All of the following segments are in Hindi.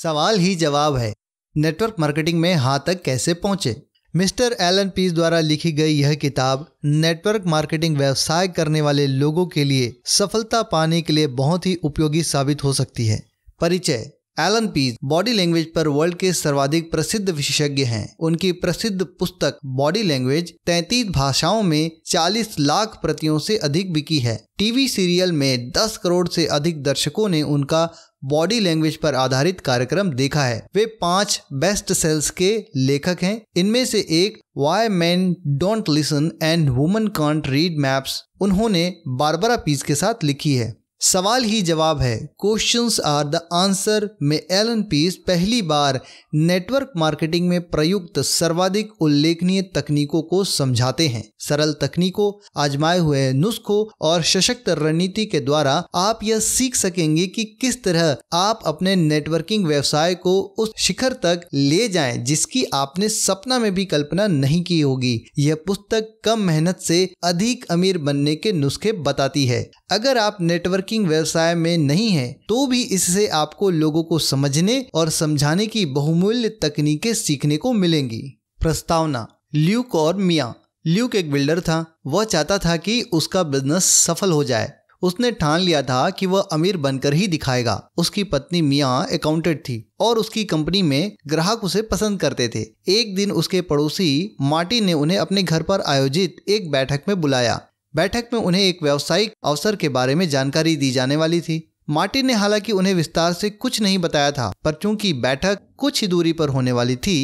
सवाल ही जवाब है नेटवर्क मार्केटिंग में हाँ तक कैसे पहुँचे मिस्टर एलन पीस द्वारा लिखी गई यह किताब नेटवर्क मार्केटिंग व्यवसाय करने वाले लोगों के लिए सफलता पाने के लिए बहुत ही उपयोगी साबित हो सकती है परिचय एलन पीज बॉडी लैंग्वेज पर वर्ल्ड के सर्वाधिक प्रसिद्ध विशेषज्ञ हैं उनकी प्रसिद्ध पुस्तक बॉडी लैंग्वेज तैतीस भाषाओं में 40 लाख प्रतियों से अधिक बिकी है टीवी सीरियल में 10 करोड़ से अधिक दर्शकों ने उनका बॉडी लैंग्वेज पर आधारित कार्यक्रम देखा है वे पांच बेस्ट सेल्स के लेखक हैं इनमें से एक why men don't listen and women can't read maps उन्होंने बारबरा पीज के साथ लिखी है सवाल ही जवाब है क्वेश्चंस आर द आंसर में एलन पीस पहली बार नेटवर्क मार्केटिंग में प्रयुक्त सर्वाधिक उल्लेखनीय तकनीकों को समझाते हैं सरल तकनीकों आजमाए हुए नुस्खों और सशक्त रणनीति के द्वारा आप यह सीख सकेंगे कि किस तरह आप अपने नेटवर्किंग व्यवसाय को उस शिखर तक ले जाएं जिसकी आपने सपना में भी कल्पना नहीं की होगी यह पुस्तक कम मेहनत से अधिक अमीर बनने के नुस्खे बताती है अगर आप नेटवर्क बैंकिंग व्यवसाय में नहीं है तो भी इससे आपको लोगों को समझने और समझाने की बहुमूल्य तकनीकें सीखने को मिलेंगी प्रस्तावना ल्यूक और मिया ल्यूक एक बिल्डर था वह चाहता था कि उसका बिजनेस सफल हो जाए उसने ठान लिया था कि वह अमीर बनकर ही दिखाएगा उसकी पत्नी मिया अकाउंटेंट थी और उसकी कंपनी में ग्राहक उसे पसंद करते थे एक दिन उसके पड़ोसी मार्टी ने उन्हें अपने घर पर आयोजित एक बैठक में बुलाया बैठक में उन्हें एक व्यावसायिक अवसर के बारे में जानकारी दी जाने वाली थी मार्टिन ने हालांकि उन्हें विस्तार से कुछ नहीं बताया था पर चूंकि बैठक कुछ ही दूरी पर होने वाली थी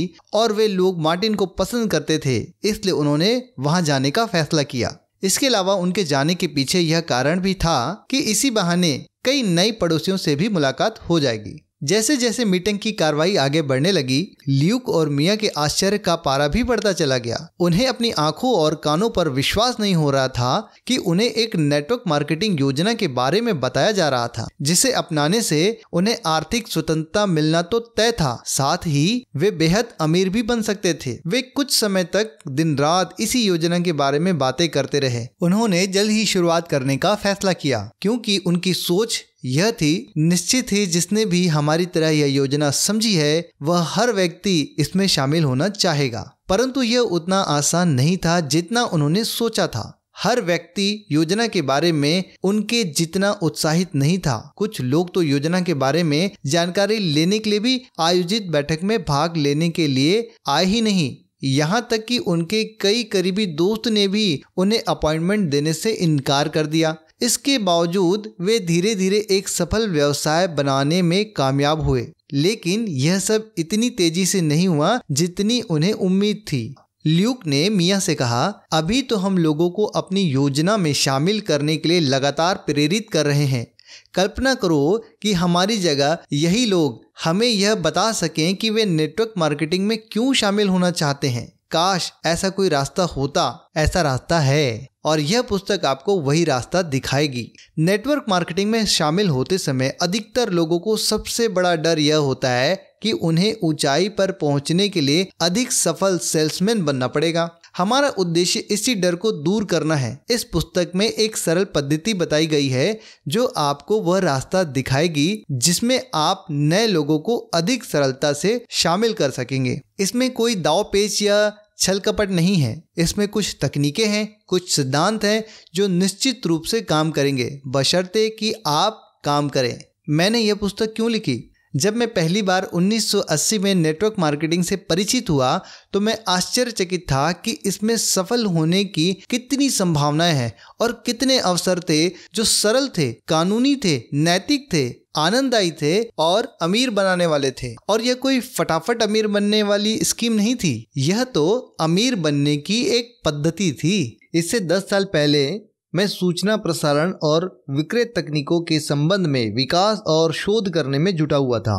और वे लोग मार्टिन को पसंद करते थे इसलिए उन्होंने वहां जाने का फैसला किया इसके अलावा उनके जाने के पीछे यह कारण भी था कि इसी बहाने कई नई पड़ोसियों से भी मुलाकात हो जाएगी जैसे जैसे मीटिंग की कार्रवाई आगे बढ़ने लगी ल्यूक और मिया के आश्चर्य का पारा भी बढ़ता चला गया उन्हें अपनी आंखों और कानों पर विश्वास नहीं हो रहा था कि उन्हें एक नेटवर्क मार्केटिंग योजना के बारे में बताया जा रहा था जिसे अपनाने से उन्हें आर्थिक स्वतंत्रता मिलना तो तय था साथ ही वे बेहद अमीर भी बन सकते थे वे कुछ समय तक दिन रात इसी योजना के बारे में बातें करते रहे उन्होंने जल्द ही शुरुआत करने का फैसला किया क्योंकि उनकी सोच यह थी निश्चित ही जिसने भी हमारी तरह यह योजना समझी है वह हर व्यक्ति इसमें शामिल होना चाहेगा परंतु यह उतना आसान नहीं था जितना उन्होंने सोचा था हर व्यक्ति योजना के बारे में उनके जितना उत्साहित नहीं था कुछ लोग तो योजना के बारे में जानकारी लेने के लिए भी आयोजित बैठक में भाग लेने के लिए आए ही नहीं यहाँ तक कि उनके कई करीबी दोस्त ने भी उन्हें अपॉइंटमेंट देने से इनकार कर दिया इसके बावजूद वे धीरे धीरे एक सफल व्यवसाय बनाने में कामयाब हुए लेकिन यह सब इतनी तेजी से नहीं हुआ जितनी उन्हें उम्मीद थी ल्यूक ने मिया से कहा अभी तो हम लोगों को अपनी योजना में शामिल करने के लिए लगातार प्रेरित कर रहे हैं कल्पना करो कि हमारी जगह यही लोग हमें यह बता सकें कि वे नेटवर्क मार्केटिंग में क्यों शामिल होना चाहते हैं काश ऐसा कोई रास्ता होता ऐसा रास्ता है और यह पुस्तक आपको वही रास्ता दिखाएगी नेटवर्क मार्केटिंग में शामिल होते समय अधिकतर लोगों को सबसे बड़ा डर यह होता है कि उन्हें ऊंचाई पर पहुंचने के लिए अधिक सफल सेल्समैन बनना पड़ेगा हमारा उद्देश्य इसी डर को दूर करना है इस पुस्तक में एक सरल पद्धति बताई गई है जो आपको वह रास्ता दिखाएगी जिसमें आप नए लोगों को अधिक सरलता से शामिल कर सकेंगे इसमें कोई दाव पेच या छल कपट नहीं है इसमें कुछ तकनीकें हैं कुछ सिद्धांत हैं जो निश्चित रूप से काम करेंगे बशर्ते कि आप काम करें मैंने यह पुस्तक क्यों लिखी जब मैं पहली बार 1980 में नेटवर्क मार्केटिंग से परिचित हुआ तो मैं आश्चर्यचकित था कि इसमें सफल होने की कितनी संभावनाएं हैं और कितने अवसर थे जो सरल थे कानूनी थे नैतिक थे आनंददायी थे और अमीर बनाने वाले थे और यह कोई फटाफट अमीर बनने वाली स्कीम नहीं थी यह तो अमीर बनने की एक पद्धति थी इससे 10 साल पहले मैं सूचना प्रसारण और विक्रय तकनीकों के संबंध में विकास और शोध करने में जुटा हुआ था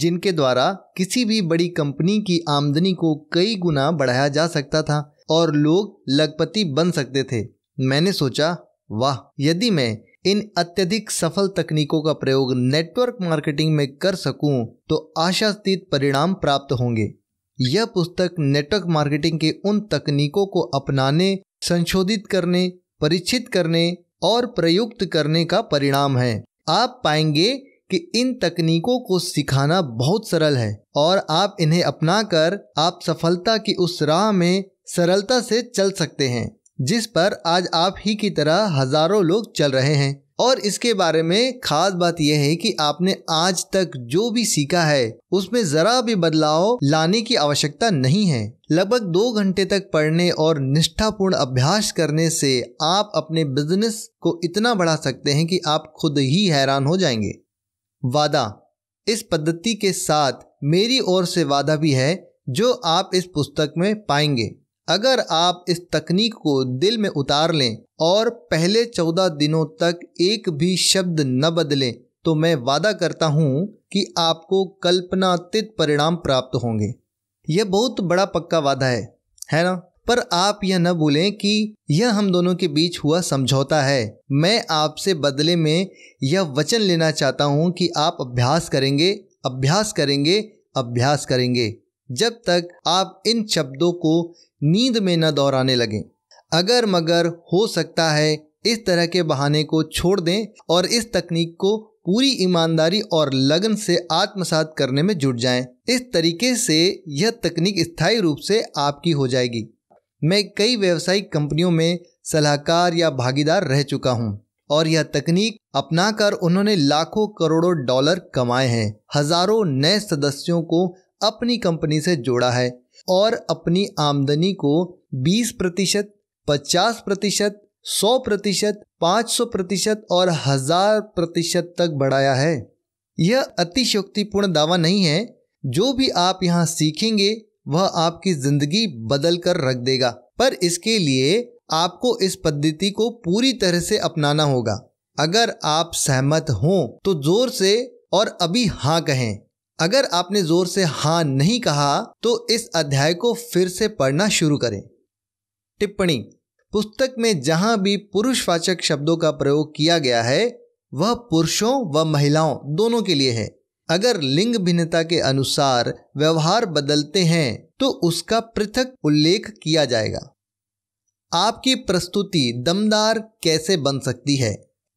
जिनके द्वारा किसी भी बड़ी कंपनी की आमदनी को कई गुना बढ़ाया जा सकता था और लोग लखपति बन सकते थे मैंने सोचा वाह यदि मैं इन अत्यधिक सफल तकनीकों का प्रयोग नेटवर्क मार्केटिंग में कर सकूं तो आशास्तीत परिणाम प्राप्त होंगे यह पुस्तक नेटवर्क मार्केटिंग के उन तकनीकों को अपनाने संशोधित करने परीक्षित करने और प्रयुक्त करने का परिणाम है आप पाएंगे कि इन तकनीकों को सिखाना बहुत सरल है और आप इन्हें अपनाकर आप सफलता की उस राह में सरलता से चल सकते हैं जिस पर आज आप ही की तरह हजारों लोग चल रहे हैं और इसके बारे में खास बात यह है कि आपने आज तक जो भी सीखा है उसमें जरा भी बदलाव लाने की आवश्यकता नहीं है लगभग दो घंटे तक पढ़ने और निष्ठापूर्ण अभ्यास करने से आप अपने बिजनेस को इतना बढ़ा सकते हैं कि आप खुद ही हैरान हो जाएंगे वादा इस पद्धति के साथ मेरी ओर से वादा भी है जो आप इस पुस्तक में पाएंगे अगर आप इस तकनीक को दिल में उतार लें और पहले चौदह दिनों तक एक भी शब्द न बदलें तो मैं वादा करता हूँ कि आपको कल्पनातीत परिणाम प्राप्त होंगे यह बहुत बड़ा पक्का वादा है है ना पर आप यह न भूलें कि यह हम दोनों के बीच हुआ समझौता है मैं आपसे बदले में यह वचन लेना चाहता हूँ कि आप अभ्यास करेंगे अभ्यास करेंगे अभ्यास करेंगे जब तक आप इन शब्दों को नींद में न दोहराने लगें अगर मगर हो सकता है इस तरह के बहाने को छोड़ दें और इस तकनीक को पूरी ईमानदारी और लगन से आत्मसात करने में जुट जाएं। इस तरीके से यह तकनीक स्थायी रूप से आपकी हो जाएगी मैं कई व्यवसायिक कंपनियों में सलाहकार या भागीदार रह चुका हूँ और यह तकनीक अपनाकर उन्होंने लाखों करोड़ों डॉलर कमाए हैं हजारों नए सदस्यों को अपनी कंपनी से जोड़ा है और अपनी आमदनी को 20 प्रतिशत पचास प्रतिशत सौ प्रतिशत पाँच सौ प्रतिशत और हजार प्रतिशत तक बढ़ाया है यह अतिशक्तिपूर्ण दावा नहीं है जो भी आप यहाँ सीखेंगे वह आपकी जिंदगी बदल कर रख देगा पर इसके लिए आपको इस पद्धति को पूरी तरह से अपनाना होगा अगर आप सहमत हों तो जोर से और अभी हाँ कहें अगर आपने जोर से हाँ नहीं कहा तो इस अध्याय को फिर से पढ़ना शुरू करें टिप्पणी पुस्तक में जहां भी पुरुषवाचक शब्दों का प्रयोग किया गया है वह पुरुषों व महिलाओं दोनों के लिए है अगर लिंग भिन्नता के अनुसार व्यवहार बदलते हैं तो उसका पृथक उल्लेख किया जाएगा आपकी प्रस्तुति दमदार कैसे बन सकती है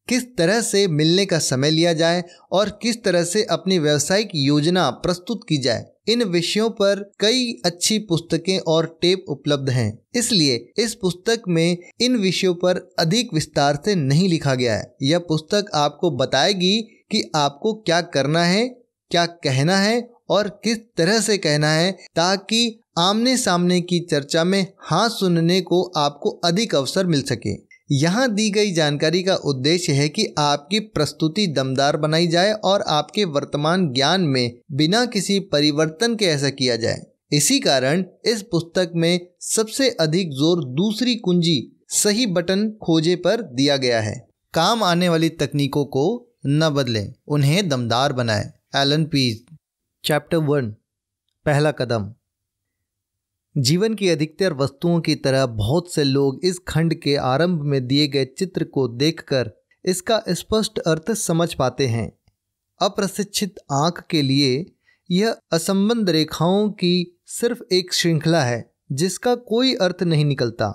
किस तरह से मिलने का समय लिया जाए और किस तरह से अपनी व्यवसायिक योजना प्रस्तुत की जाए इन विषयों पर कई अच्छी पुस्तकें और टेप उपलब्ध हैं इसलिए इस पुस्तक में इन विषयों पर अधिक विस्तार से नहीं लिखा गया है यह पुस्तक आपको बताएगी कि आपको क्या करना है क्या कहना है और किस तरह से कहना है ताकि आमने सामने की चर्चा में हाँ सुनने को आपको अधिक अवसर मिल सके यहाँ दी गई जानकारी का उद्देश्य है कि आपकी प्रस्तुति दमदार बनाई जाए और आपके वर्तमान ज्ञान में बिना किसी परिवर्तन के ऐसा किया जाए इसी कारण इस पुस्तक में सबसे अधिक जोर दूसरी कुंजी सही बटन खोजे पर दिया गया है काम आने वाली तकनीकों को न बदलें उन्हें दमदार बनाएं एलन पीज चैप्टर वन पहला कदम जीवन की अधिकतर वस्तुओं की तरह बहुत से लोग इस खंड के आरंभ में दिए गए चित्र को देखकर इसका स्पष्ट अर्थ समझ पाते हैं अप्रशिक्षित आंख के लिए यह असंबंध रेखाओं की सिर्फ एक श्रृंखला है जिसका कोई अर्थ नहीं निकलता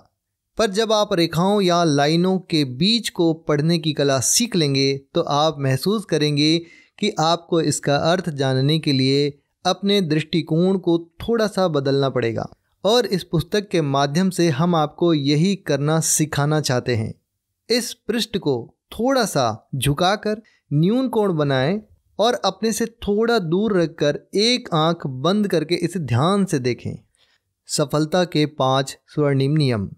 पर जब आप रेखाओं या लाइनों के बीच को पढ़ने की कला सीख लेंगे तो आप महसूस करेंगे कि आपको इसका अर्थ जानने के लिए अपने दृष्टिकोण को थोड़ा सा बदलना पड़ेगा और इस पुस्तक के माध्यम से हम आपको यही करना सिखाना चाहते हैं इस पृष्ठ को थोड़ा सा झुकाकर न्यून कोण बनाएं और अपने से थोड़ा दूर रखकर एक आंख बंद करके इसे ध्यान से देखें सफलता के पांच स्वर्णिम नियम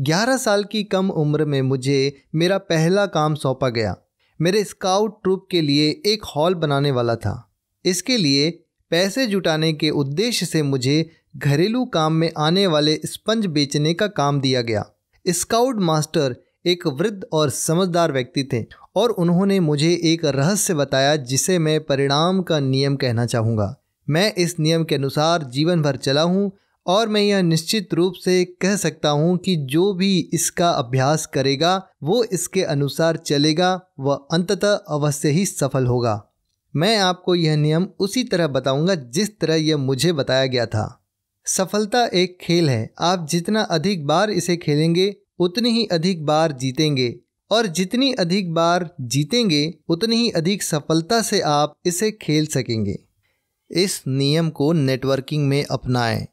ग्यारह साल की कम उम्र में मुझे मेरा पहला काम सौंपा गया मेरे स्काउट ट्रूप के लिए एक हॉल बनाने वाला था इसके लिए पैसे जुटाने के उद्देश्य से मुझे घरेलू काम में आने वाले स्पंज बेचने का काम दिया गया स्काउट मास्टर एक वृद्ध और समझदार व्यक्ति थे और उन्होंने मुझे एक रहस्य बताया जिसे मैं परिणाम का नियम कहना चाहूँगा मैं इस नियम के अनुसार जीवन भर चला हूँ और मैं यह निश्चित रूप से कह सकता हूँ कि जो भी इसका अभ्यास करेगा वो इसके अनुसार चलेगा व अंततः अवश्य ही सफल होगा मैं आपको यह नियम उसी तरह बताऊंगा जिस तरह यह मुझे बताया गया था सफलता एक खेल है आप जितना अधिक बार इसे खेलेंगे उतनी ही अधिक बार जीतेंगे और जितनी अधिक बार जीतेंगे उतनी ही अधिक सफलता से आप इसे खेल सकेंगे इस नियम को नेटवर्किंग में अपनाएं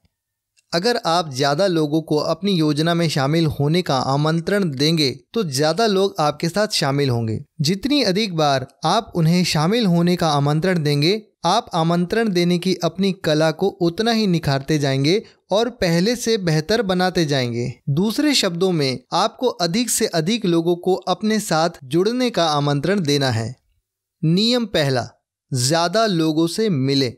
अगर आप ज़्यादा लोगों को अपनी योजना में शामिल होने का आमंत्रण देंगे तो ज़्यादा लोग आपके साथ शामिल होंगे जितनी अधिक बार आप उन्हें शामिल होने का आमंत्रण देंगे आप आमंत्रण देने की अपनी कला को उतना ही निखारते जाएंगे और पहले से बेहतर बनाते जाएंगे दूसरे शब्दों में आपको अधिक से अधिक लोगों को अपने साथ जुड़ने का आमंत्रण देना है नियम पहला ज़्यादा लोगों से मिले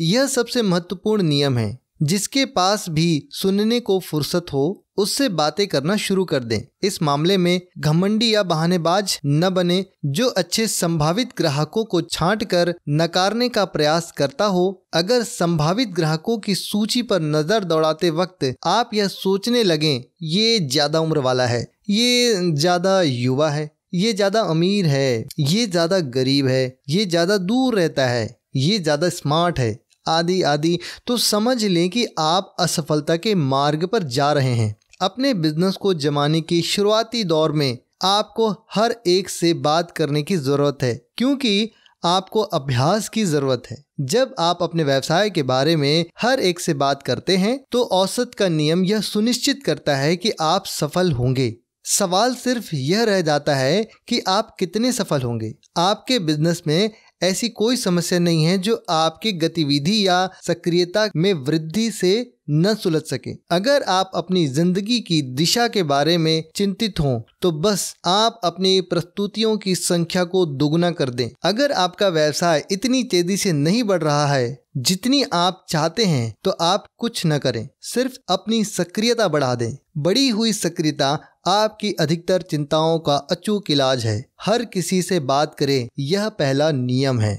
यह सबसे महत्वपूर्ण नियम है जिसके पास भी सुनने को फुर्सत हो उससे बातें करना शुरू कर दें इस मामले में घमंडी या बहानेबाज न बने जो अच्छे संभावित ग्राहकों को छांट कर नकारने का प्रयास करता हो अगर संभावित ग्राहकों की सूची पर नज़र दौड़ाते वक्त आप यह सोचने लगे ये ज़्यादा उम्र वाला है ये ज़्यादा युवा है ये ज़्यादा अमीर है ये ज़्यादा गरीब है ये ज़्यादा दूर रहता है ये ज़्यादा स्मार्ट है आदि आदि तो समझ लें कि आप असफलता के मार्ग पर जा रहे हैं अपने बिजनेस को जमाने की शुरुआती दौर में आपको हर एक से बात करने की ज़रूरत है क्योंकि आपको अभ्यास की ज़रूरत है जब आप अपने व्यवसाय के बारे में हर एक से बात करते हैं तो औसत का नियम यह सुनिश्चित करता है कि आप सफल होंगे सवाल सिर्फ यह रह जाता है कि आप कितने सफल होंगे आपके बिजनेस में ऐसी कोई समस्या नहीं है जो आपकी गतिविधि या सक्रियता में वृद्धि से न सुलझ सके अगर आप अपनी जिंदगी की दिशा के बारे में चिंतित हों तो बस आप अपनी प्रस्तुतियों की संख्या को दोगुना कर दें अगर आपका व्यवसाय इतनी तेजी से नहीं बढ़ रहा है जितनी आप चाहते हैं तो आप कुछ न करें सिर्फ अपनी सक्रियता बढ़ा दें बढ़ी हुई सक्रियता आपकी अधिकतर चिंताओं का अचूक इलाज है हर किसी से बात करें यह पहला नियम है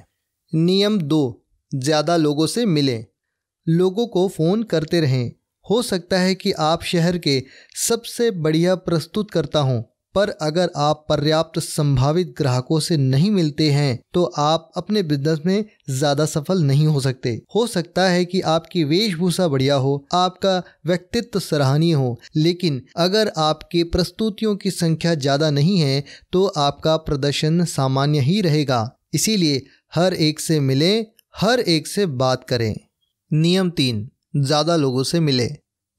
नियम दो ज़्यादा लोगों से मिलें लोगों को फ़ोन करते रहें हो सकता है कि आप शहर के सबसे बढ़िया प्रस्तुत करता हूँ पर अगर आप पर्याप्त संभावित ग्राहकों से नहीं मिलते हैं तो आप अपने बिजनेस में ज्यादा सफल नहीं हो सकते हो सकता है कि आपकी वेशभूषा बढ़िया हो आपका व्यक्तित्व सराहनीय हो लेकिन अगर आपके प्रस्तुतियों की संख्या ज्यादा नहीं है तो आपका प्रदर्शन सामान्य ही रहेगा इसीलिए हर एक से मिले हर एक से बात करें नियम तीन ज़्यादा लोगों से मिले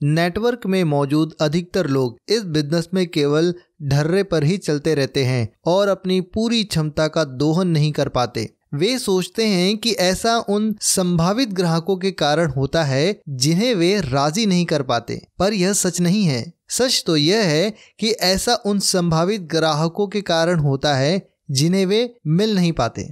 नेटवर्क में मौजूद अधिकतर लोग इस बिजनेस में केवल ढर्रे पर ही चलते रहते हैं और अपनी पूरी क्षमता का दोहन नहीं कर पाते वे सोचते हैं कि ऐसा उन संभावित ग्राहकों के कारण होता है जिन्हें वे राजी नहीं कर पाते पर यह सच नहीं है सच तो यह है कि ऐसा उन संभावित ग्राहकों के कारण होता है जिन्हें वे मिल नहीं पाते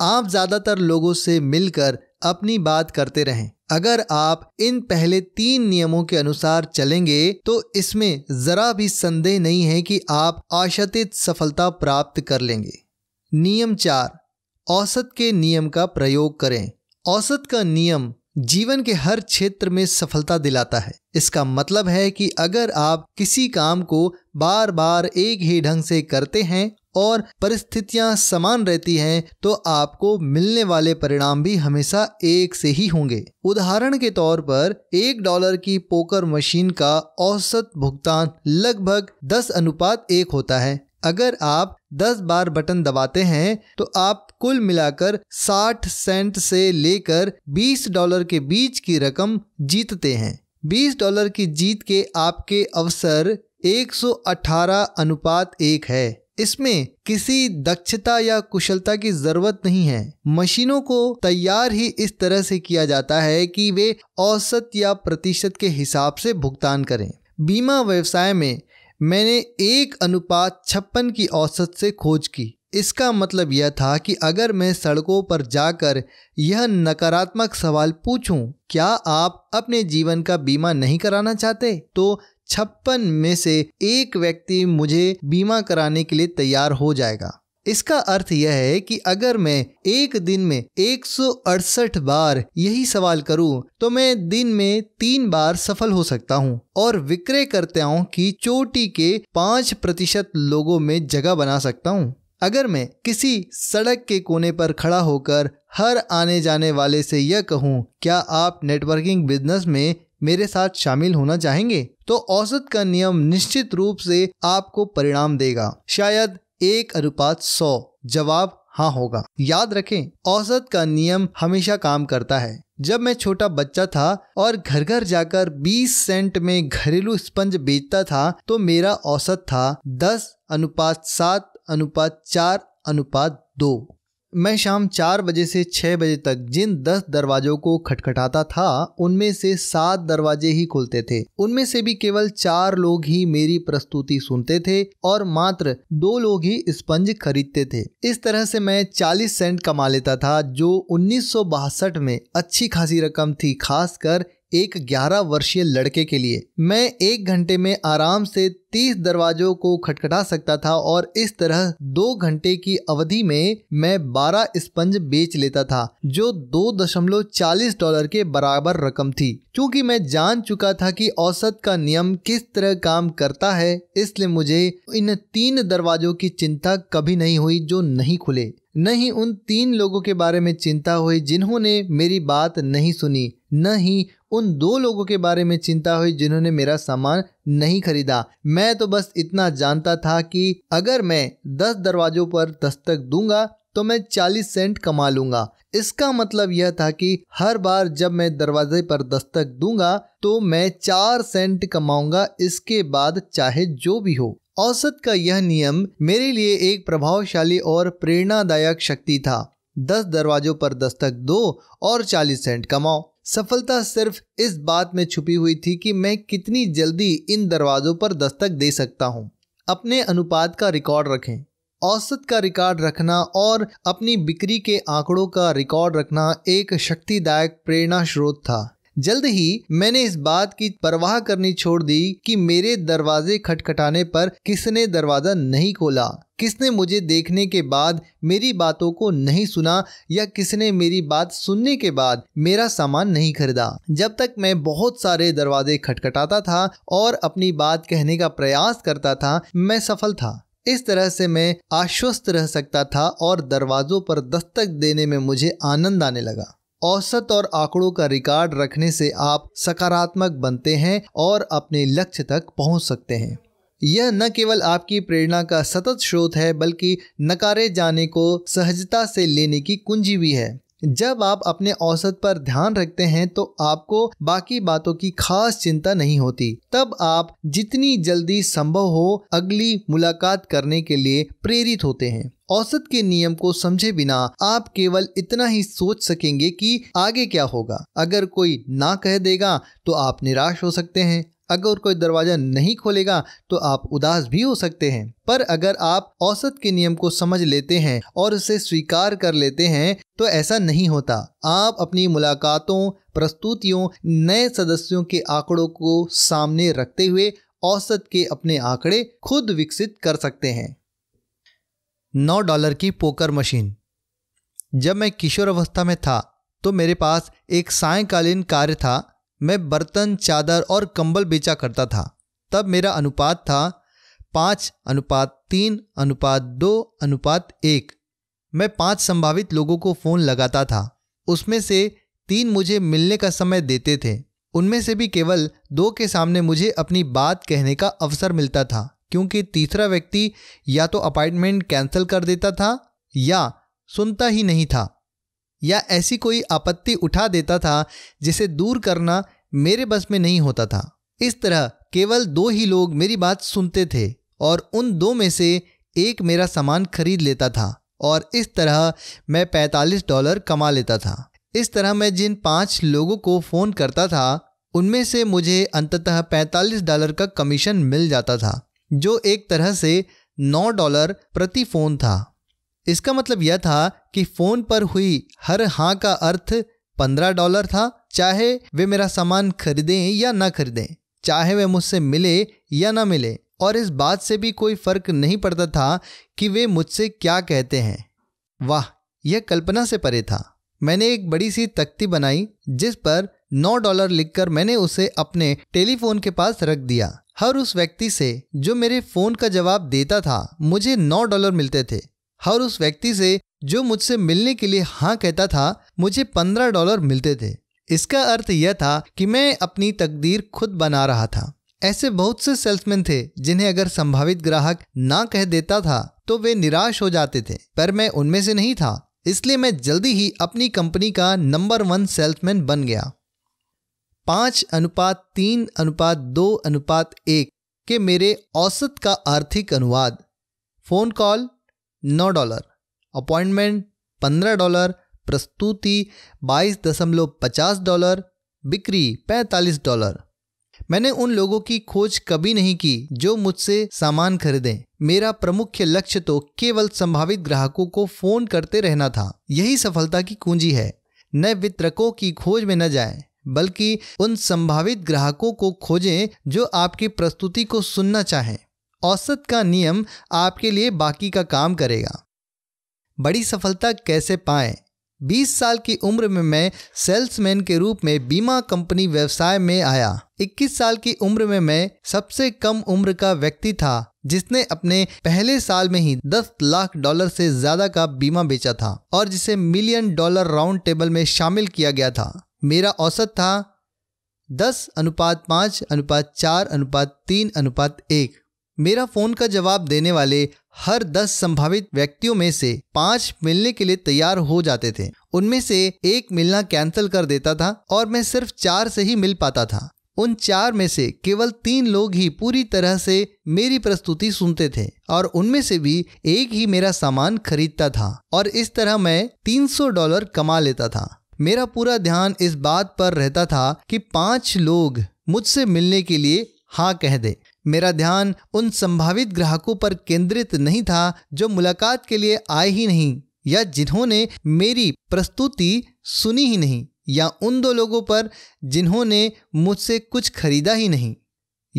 आप ज़्यादातर लोगों से मिलकर अपनी बात करते रहें अगर आप इन पहले तीन नियमों के अनुसार चलेंगे तो इसमें ज़रा भी संदेह नहीं है कि आप आशातीत सफलता प्राप्त कर लेंगे नियम चार औसत के नियम का प्रयोग करें औसत का नियम जीवन के हर क्षेत्र में सफलता दिलाता है इसका मतलब है कि अगर आप किसी काम को बार बार एक ही ढंग से करते हैं और परिस्थितियां समान रहती हैं तो आपको मिलने वाले परिणाम भी हमेशा एक से ही होंगे उदाहरण के तौर पर एक डॉलर की पोकर मशीन का औसत भुगतान लगभग दस अनुपात एक होता है अगर आप 10 बार बटन दबाते हैं तो आप कुल मिलाकर 60 सेंट से लेकर 20 डॉलर के बीच की रकम जीतते हैं 20 डॉलर की जीत के आपके अवसर 118 अनुपात एक है इसमें किसी दक्षता या कुशलता की जरूरत नहीं है मशीनों को तैयार ही इस तरह से किया जाता है कि वे औसत या प्रतिशत के हिसाब से भुगतान करें बीमा व्यवसाय में मैंने एक अनुपात छप्पन की औसत से खोज की इसका मतलब यह था कि अगर मैं सड़कों पर जाकर यह नकारात्मक सवाल पूछूं क्या आप अपने जीवन का बीमा नहीं कराना चाहते तो छप्पन में से एक व्यक्ति मुझे बीमा कराने के लिए तैयार हो जाएगा इसका अर्थ यह है कि अगर मैं एक दिन में एक बार यही सवाल करूं, तो मैं दिन में तीन बार सफल हो सकता हूं और विक्रय करताओं की चोटी के पाँच प्रतिशत लोगों में जगह बना सकता हूं। अगर मैं किसी सड़क के कोने पर खड़ा होकर हर आने जाने वाले से यह कहूं, क्या आप नेटवर्किंग बिजनेस में मेरे साथ शामिल होना चाहेंगे तो औसत का नियम निश्चित रूप से आपको परिणाम देगा शायद एक अनुपात सौ जवाब हाँ होगा याद रखें औसत का नियम हमेशा काम करता है जब मैं छोटा बच्चा था और घर घर जाकर 20 सेंट में घरेलू स्पंज बेचता था तो मेरा औसत था 10 अनुपात सात अनुपात चार अनुपात दो मैं शाम चार बजे से छः बजे तक जिन दस दरवाजों को खटखटाता था उनमें से सात दरवाजे ही खुलते थे उनमें से भी केवल चार लोग ही मेरी प्रस्तुति सुनते थे और मात्र दो लोग ही स्पंज खरीदते थे इस तरह से मैं चालीस सेंट कमा लेता था जो उन्नीस में अच्छी खासी रकम थी खासकर एक 11 वर्षीय लड़के के लिए मैं एक घंटे में आराम से तीस दरवाजों को खटखटा सकता था और इस तरह दो घंटे की अवधि में मैं बारह स्पंज बेच लेता था जो दो दशमलव चालीस डॉलर के बराबर रकम थी क्योंकि मैं जान चुका था कि औसत का नियम किस तरह काम करता है इसलिए मुझे इन तीन दरवाजों की चिंता कभी नहीं हुई जो नहीं खुले न ही उन तीन लोगों के बारे में चिंता हुई जिन्होंने मेरी बात नहीं सुनी न ही उन दो लोगों के बारे में चिंता हुई जिन्होंने मेरा सामान नहीं खरीदा मैं तो बस इतना जानता था कि अगर मैं 10 दरवाजों पर दस्तक दूंगा तो मैं चालीस सेंट कमा लूंगा इसका मतलब यह था कि हर बार जब मैं दरवाजे पर दस्तक दूंगा तो मैं चार सेंट कमाऊंगा इसके बाद चाहे जो भी हो औसत का यह नियम मेरे लिए एक प्रभावशाली और प्रेरणादायक शक्ति था दस दरवाजों पर दस्तक दो और चालीस सेंट कमाओ सफलता सिर्फ इस बात में छुपी हुई थी कि मैं कितनी जल्दी इन दरवाज़ों पर दस्तक दे सकता हूँ अपने अनुपात का रिकॉर्ड रखें औसत का रिकॉर्ड रखना और अपनी बिक्री के आंकड़ों का रिकॉर्ड रखना एक शक्तिदायक प्रेरणा स्रोत था जल्द ही मैंने इस बात की परवाह करनी छोड़ दी कि मेरे दरवाजे खटखटाने पर किसने दरवाज़ा नहीं खोला किसने मुझे देखने के बाद मेरी बातों को नहीं सुना या किसने मेरी बात सुनने के बाद मेरा सामान नहीं खरीदा जब तक मैं बहुत सारे दरवाजे खटखटाता था और अपनी बात कहने का प्रयास करता था मैं सफल था इस तरह से मैं आश्वस्त रह सकता था और दरवाज़ों पर दस्तक देने में मुझे आनंद आने लगा औसत और आंकड़ों का रिकॉर्ड रखने से आप सकारात्मक बनते हैं और अपने लक्ष्य तक पहुंच सकते हैं यह न केवल आपकी प्रेरणा का सतत स्रोत है बल्कि नकारे जाने को सहजता से लेने की कुंजी भी है जब आप अपने औसत पर ध्यान रखते हैं तो आपको बाकी बातों की खास चिंता नहीं होती तब आप जितनी जल्दी संभव हो अगली मुलाकात करने के लिए प्रेरित होते हैं औसत के नियम को समझे बिना आप केवल इतना ही सोच सकेंगे कि आगे क्या होगा अगर कोई ना कह देगा तो आप निराश हो सकते हैं अगर कोई दरवाज़ा नहीं खोलेगा तो आप उदास भी हो सकते हैं पर अगर आप औसत के नियम को समझ लेते हैं और उसे स्वीकार कर लेते हैं तो ऐसा नहीं होता आप अपनी मुलाकातों प्रस्तुतियों नए सदस्यों के आंकड़ों को सामने रखते हुए औसत के अपने आंकड़े खुद विकसित कर सकते हैं नौ डॉलर की पोकर मशीन जब मैं किशोर अवस्था में था तो मेरे पास एक सायकालीन कार्य था मैं बर्तन चादर और कंबल बेचा करता था तब मेरा अनुपात था पाँच अनुपात तीन अनुपात दो अनुपात एक मैं पांच संभावित लोगों को फ़ोन लगाता था उसमें से तीन मुझे मिलने का समय देते थे उनमें से भी केवल दो के सामने मुझे अपनी बात कहने का अवसर मिलता था क्योंकि तीसरा व्यक्ति या तो अपॉइंटमेंट कैंसिल कर देता था या सुनता ही नहीं था या ऐसी कोई आपत्ति उठा देता था जिसे दूर करना मेरे बस में नहीं होता था इस तरह केवल दो ही लोग मेरी बात सुनते थे और उन दो में से एक मेरा सामान खरीद लेता था और इस तरह मैं 45 डॉलर कमा लेता था इस तरह मैं जिन पांच लोगों को फ़ोन करता था उनमें से मुझे अंततः 45 डॉलर का कमीशन मिल जाता था जो एक तरह से 9 डॉलर प्रति फ़ोन था इसका मतलब यह था कि फोन पर हुई हर हाँ का अर्थ पंद्रह डॉलर था चाहे वे मेरा सामान खरीदें या ना खरीदें चाहे वे मुझसे मिले या ना मिले और इस बात से भी कोई फर्क नहीं पड़ता था कि वे मुझसे क्या कहते हैं वाह यह कल्पना से परे था मैंने एक बड़ी सी तख्ती बनाई जिस पर नौ डॉलर लिखकर मैंने उसे अपने टेलीफोन के पास रख दिया हर उस व्यक्ति से जो मेरे फ़ोन का जवाब देता था मुझे नौ डॉलर मिलते थे हर उस व्यक्ति से जो मुझसे मिलने के लिए हाँ कहता था मुझे पंद्रह डॉलर मिलते थे इसका अर्थ यह था कि मैं अपनी तकदीर खुद बना रहा था ऐसे बहुत से सेल्समैन थे जिन्हें अगर संभावित ग्राहक ना कह देता था तो वे निराश हो जाते थे पर मैं उनमें से नहीं था इसलिए मैं जल्दी ही अपनी कंपनी का नंबर वन सेल्समैन बन गया पांच अनुपात तीन अनुपात दो अनुपात एक के मेरे औसत का आर्थिक अनुवाद फ़ोन कॉल नौ डॉलर अपॉइंटमेंट पंद्रह डॉलर प्रस्तुति बाईस दशमलव पचास डॉलर बिक्री पैंतालीस डॉलर मैंने उन लोगों की खोज कभी नहीं की जो मुझसे सामान खरीदें मेरा प्रमुख लक्ष्य तो केवल संभावित ग्राहकों को फोन करते रहना था यही सफलता की कुंजी है नए वितरकों की खोज में न जाए बल्कि उन संभावित ग्राहकों को खोजें जो आपकी प्रस्तुति को सुनना चाहें औसत का नियम आपके लिए बाकी का काम करेगा बड़ी सफलता कैसे पाएं 20 साल की उम्र में मैं सेल्समैन के रूप में बीमा कंपनी व्यवसाय में आया 21 साल की उम्र में मैं सबसे कम उम्र का व्यक्ति था जिसने अपने पहले साल में ही 10 लाख डॉलर से ज्यादा का बीमा बेचा था और जिसे मिलियन डॉलर राउंड टेबल में शामिल किया गया था मेरा औसत था दस अनुपात पाँच अनुपात चार अनुपात तीन अनुपात एक मेरा फोन का जवाब देने वाले हर दस संभावित व्यक्तियों में से पांच मिलने के लिए तैयार हो जाते थे उनमें से एक मिलना कैंसिल कर देता था और मैं सिर्फ चार से ही मिल पाता था उन चार में से केवल तीन लोग ही पूरी तरह से मेरी प्रस्तुति सुनते थे और उनमें से भी एक ही मेरा सामान खरीदता था और इस तरह मैं 300 डॉलर कमा लेता था मेरा पूरा ध्यान इस बात पर रहता था कि पांच लोग मुझसे मिलने के लिए हाँ कह दे मेरा ध्यान उन संभावित ग्राहकों पर केंद्रित नहीं था जो मुलाकात के लिए आए ही नहीं या जिन्होंने मेरी प्रस्तुति सुनी ही नहीं या उन दो लोगों पर जिन्होंने मुझसे कुछ खरीदा ही नहीं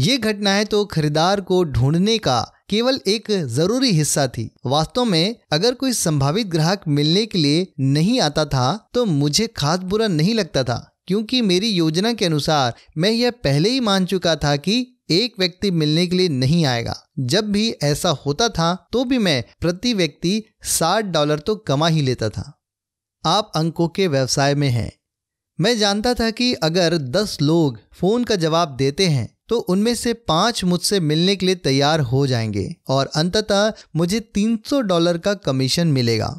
ये घटनाएं तो खरीदार को ढूंढने का केवल एक जरूरी हिस्सा थी वास्तव में अगर कोई संभावित ग्राहक मिलने के लिए नहीं आता था तो मुझे खास बुरा नहीं लगता था क्योंकि मेरी योजना के अनुसार मैं यह पहले ही मान चुका था कि एक व्यक्ति मिलने के लिए नहीं आएगा जब भी ऐसा होता था तो भी मैं प्रति व्यक्ति साठ डॉलर तो कमा ही लेता था आप अंकों के व्यवसाय में हैं मैं जानता था कि अगर दस लोग फोन का जवाब देते हैं तो उनमें से पांच मुझसे मिलने के लिए तैयार हो जाएंगे और अंततः मुझे 300 डॉलर का कमीशन मिलेगा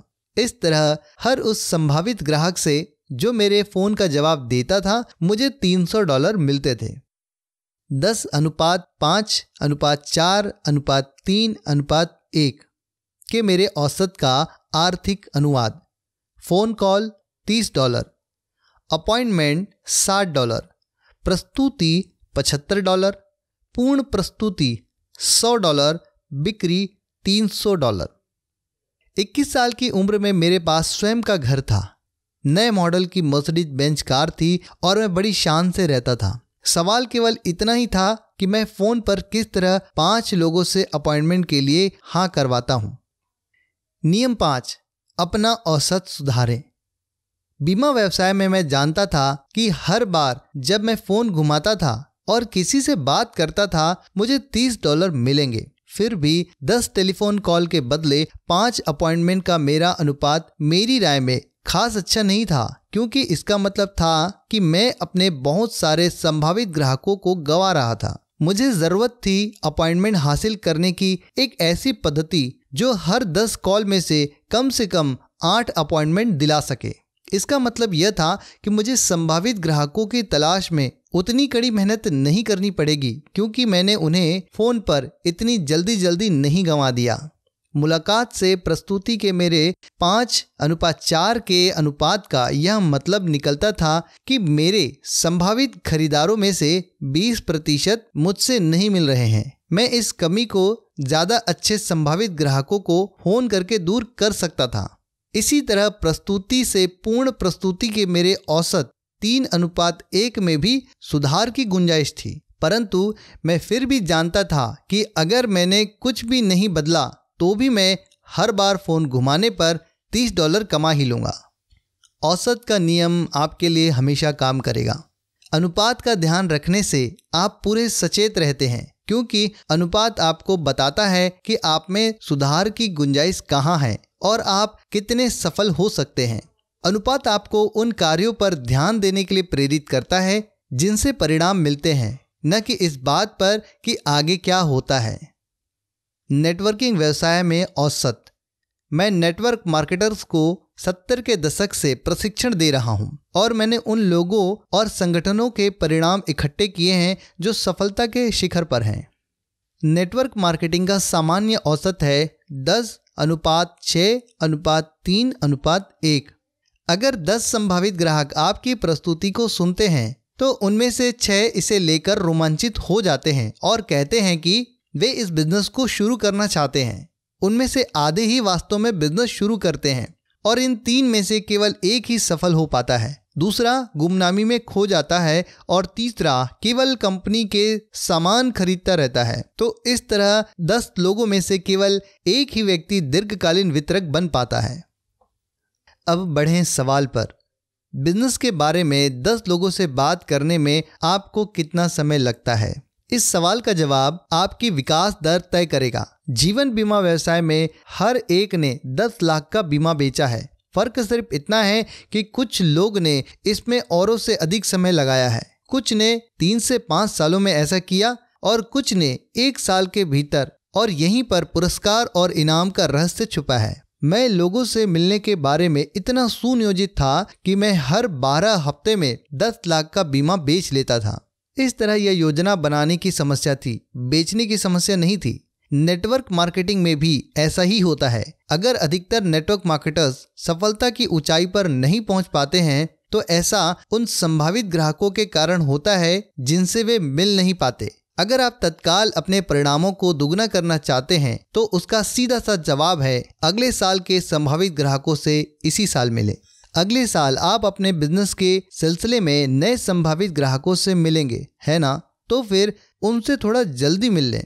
इस तरह हर उस संभावित ग्राहक से जो मेरे फोन का जवाब देता था मुझे 300 डॉलर मिलते थे दस अनुपात पाँच अनुपात चार अनुपात तीन अनुपात एक के मेरे औसत का आर्थिक अनुवाद फ़ोन कॉल तीस डॉलर अपॉइंटमेंट साठ डॉलर प्रस्तुति पचहत्तर डॉलर पूर्ण प्रस्तुति सौ डॉलर बिक्री तीन सौ डॉलर इक्कीस साल की उम्र में मेरे पास स्वयं का घर था नए मॉडल की मर्सिडीज बेंच कार थी और मैं बड़ी शान से रहता था सवाल केवल इतना ही था कि मैं फ़ोन पर किस तरह पांच लोगों से अपॉइंटमेंट के लिए हाँ करवाता हूँ नियम पांच अपना औसत सुधारें बीमा व्यवसाय में मैं जानता था कि हर बार जब मैं फ़ोन घुमाता था और किसी से बात करता था मुझे तीस डॉलर मिलेंगे फिर भी दस टेलीफोन कॉल के बदले पांच अपॉइंटमेंट का मेरा अनुपात मेरी राय में खास अच्छा नहीं था क्योंकि इसका मतलब था कि मैं अपने बहुत सारे संभावित ग्राहकों को गवा रहा था मुझे ज़रूरत थी अपॉइंटमेंट हासिल करने की एक ऐसी पद्धति जो हर दस कॉल में से कम से कम आठ अपॉइंटमेंट दिला सके इसका मतलब यह था कि मुझे संभावित ग्राहकों की तलाश में उतनी कड़ी मेहनत नहीं करनी पड़ेगी क्योंकि मैंने उन्हें फ़ोन पर इतनी जल्दी जल्दी नहीं गंवा दिया मुलाकात से प्रस्तुति के मेरे पाँच अनुपात चार के अनुपात का यह मतलब निकलता था कि मेरे संभावित खरीदारों में से 20 प्रतिशत मुझसे नहीं मिल रहे हैं मैं इस कमी को ज़्यादा अच्छे संभावित ग्राहकों को फ़ोन करके दूर कर सकता था इसी तरह प्रस्तुति से पूर्ण प्रस्तुति के मेरे औसत तीन अनुपात एक में भी सुधार की गुंजाइश थी परंतु मैं फिर भी जानता था कि अगर मैंने कुछ भी नहीं बदला तो भी मैं हर बार फ़ोन घुमाने पर तीस डॉलर कमा ही लूँगा औसत का नियम आपके लिए हमेशा काम करेगा अनुपात का ध्यान रखने से आप पूरे सचेत रहते हैं क्योंकि अनुपात आपको बताता है कि आप में सुधार की गुंजाइश कहाँ है और आप कितने सफल हो सकते हैं अनुपात आपको उन कार्यों पर ध्यान देने के लिए प्रेरित करता है जिनसे परिणाम मिलते हैं न कि इस बात पर कि आगे क्या होता है नेटवर्किंग व्यवसाय में औसत मैं नेटवर्क मार्केटर्स को सत्तर के दशक से प्रशिक्षण दे रहा हूं और मैंने उन लोगों और संगठनों के परिणाम इकट्ठे किए हैं जो सफलता के शिखर पर हैं नेटवर्क मार्केटिंग का सामान्य औसत है दस अनुपात छः अनुपात तीन अनुपात एक अगर दस संभावित ग्राहक आपकी प्रस्तुति को सुनते हैं तो उनमें से छः इसे लेकर रोमांचित हो जाते हैं और कहते हैं कि वे इस बिजनेस को शुरू करना चाहते हैं उनमें से आधे ही वास्तव में बिजनेस शुरू करते हैं और इन तीन में से केवल एक ही सफल हो पाता है दूसरा गुमनामी में खो जाता है और तीसरा केवल कंपनी के सामान खरीदता रहता है तो इस तरह दस लोगों में से केवल एक ही व्यक्ति दीर्घकालीन वितरक बन पाता है अब बढ़े सवाल पर बिजनेस के बारे में दस लोगों से बात करने में आपको कितना समय लगता है इस सवाल का जवाब आपकी विकास दर तय करेगा जीवन बीमा व्यवसाय में हर एक ने 10 लाख का बीमा बेचा है फर्क सिर्फ इतना है कि कुछ लोग ने इसमें औरों से अधिक समय लगाया है कुछ ने तीन से पाँच सालों में ऐसा किया और कुछ ने एक साल के भीतर और यहीं पर पुरस्कार और इनाम का रहस्य छुपा है मैं लोगों से मिलने के बारे में इतना सुनियोजित था कि मैं हर बारह हफ्ते में दस लाख का बीमा बेच लेता था इस तरह यह योजना बनाने की समस्या थी बेचने की समस्या नहीं थी नेटवर्क मार्केटिंग में भी ऐसा ही होता है अगर अधिकतर नेटवर्क मार्केटर्स सफलता की ऊंचाई पर नहीं पहुंच पाते हैं तो ऐसा उन संभावित ग्राहकों के कारण होता है जिनसे वे मिल नहीं पाते अगर आप तत्काल अपने परिणामों को दुगना करना चाहते हैं तो उसका सीधा सा जवाब है अगले साल के संभावित ग्राहकों से इसी साल मिले अगले साल आप अपने बिजनेस के सिलसिले में नए संभावित ग्राहकों से मिलेंगे है ना तो फिर उनसे थोड़ा जल्दी मिल लें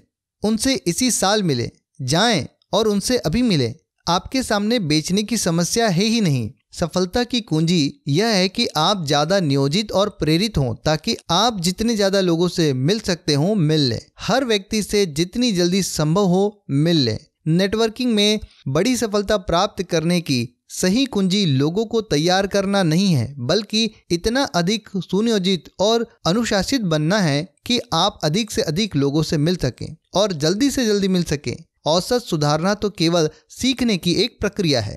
उनसे इसी साल मिलें जाएं और उनसे अभी मिलें आपके सामने बेचने की समस्या है ही नहीं सफलता की कुंजी यह है कि आप ज़्यादा नियोजित और प्रेरित हों ताकि आप जितने ज़्यादा लोगों से मिल सकते हो मिल लें हर व्यक्ति से जितनी जल्दी संभव हो मिल लें नेटवर्किंग में बड़ी सफलता प्राप्त करने की सही कुंजी लोगों को तैयार करना नहीं है बल्कि इतना अधिक सुनियोजित और अनुशासित बनना है कि आप अधिक से अधिक लोगों से मिल सकें और जल्दी से जल्दी मिल सकें औसत सुधारना तो केवल सीखने की एक प्रक्रिया है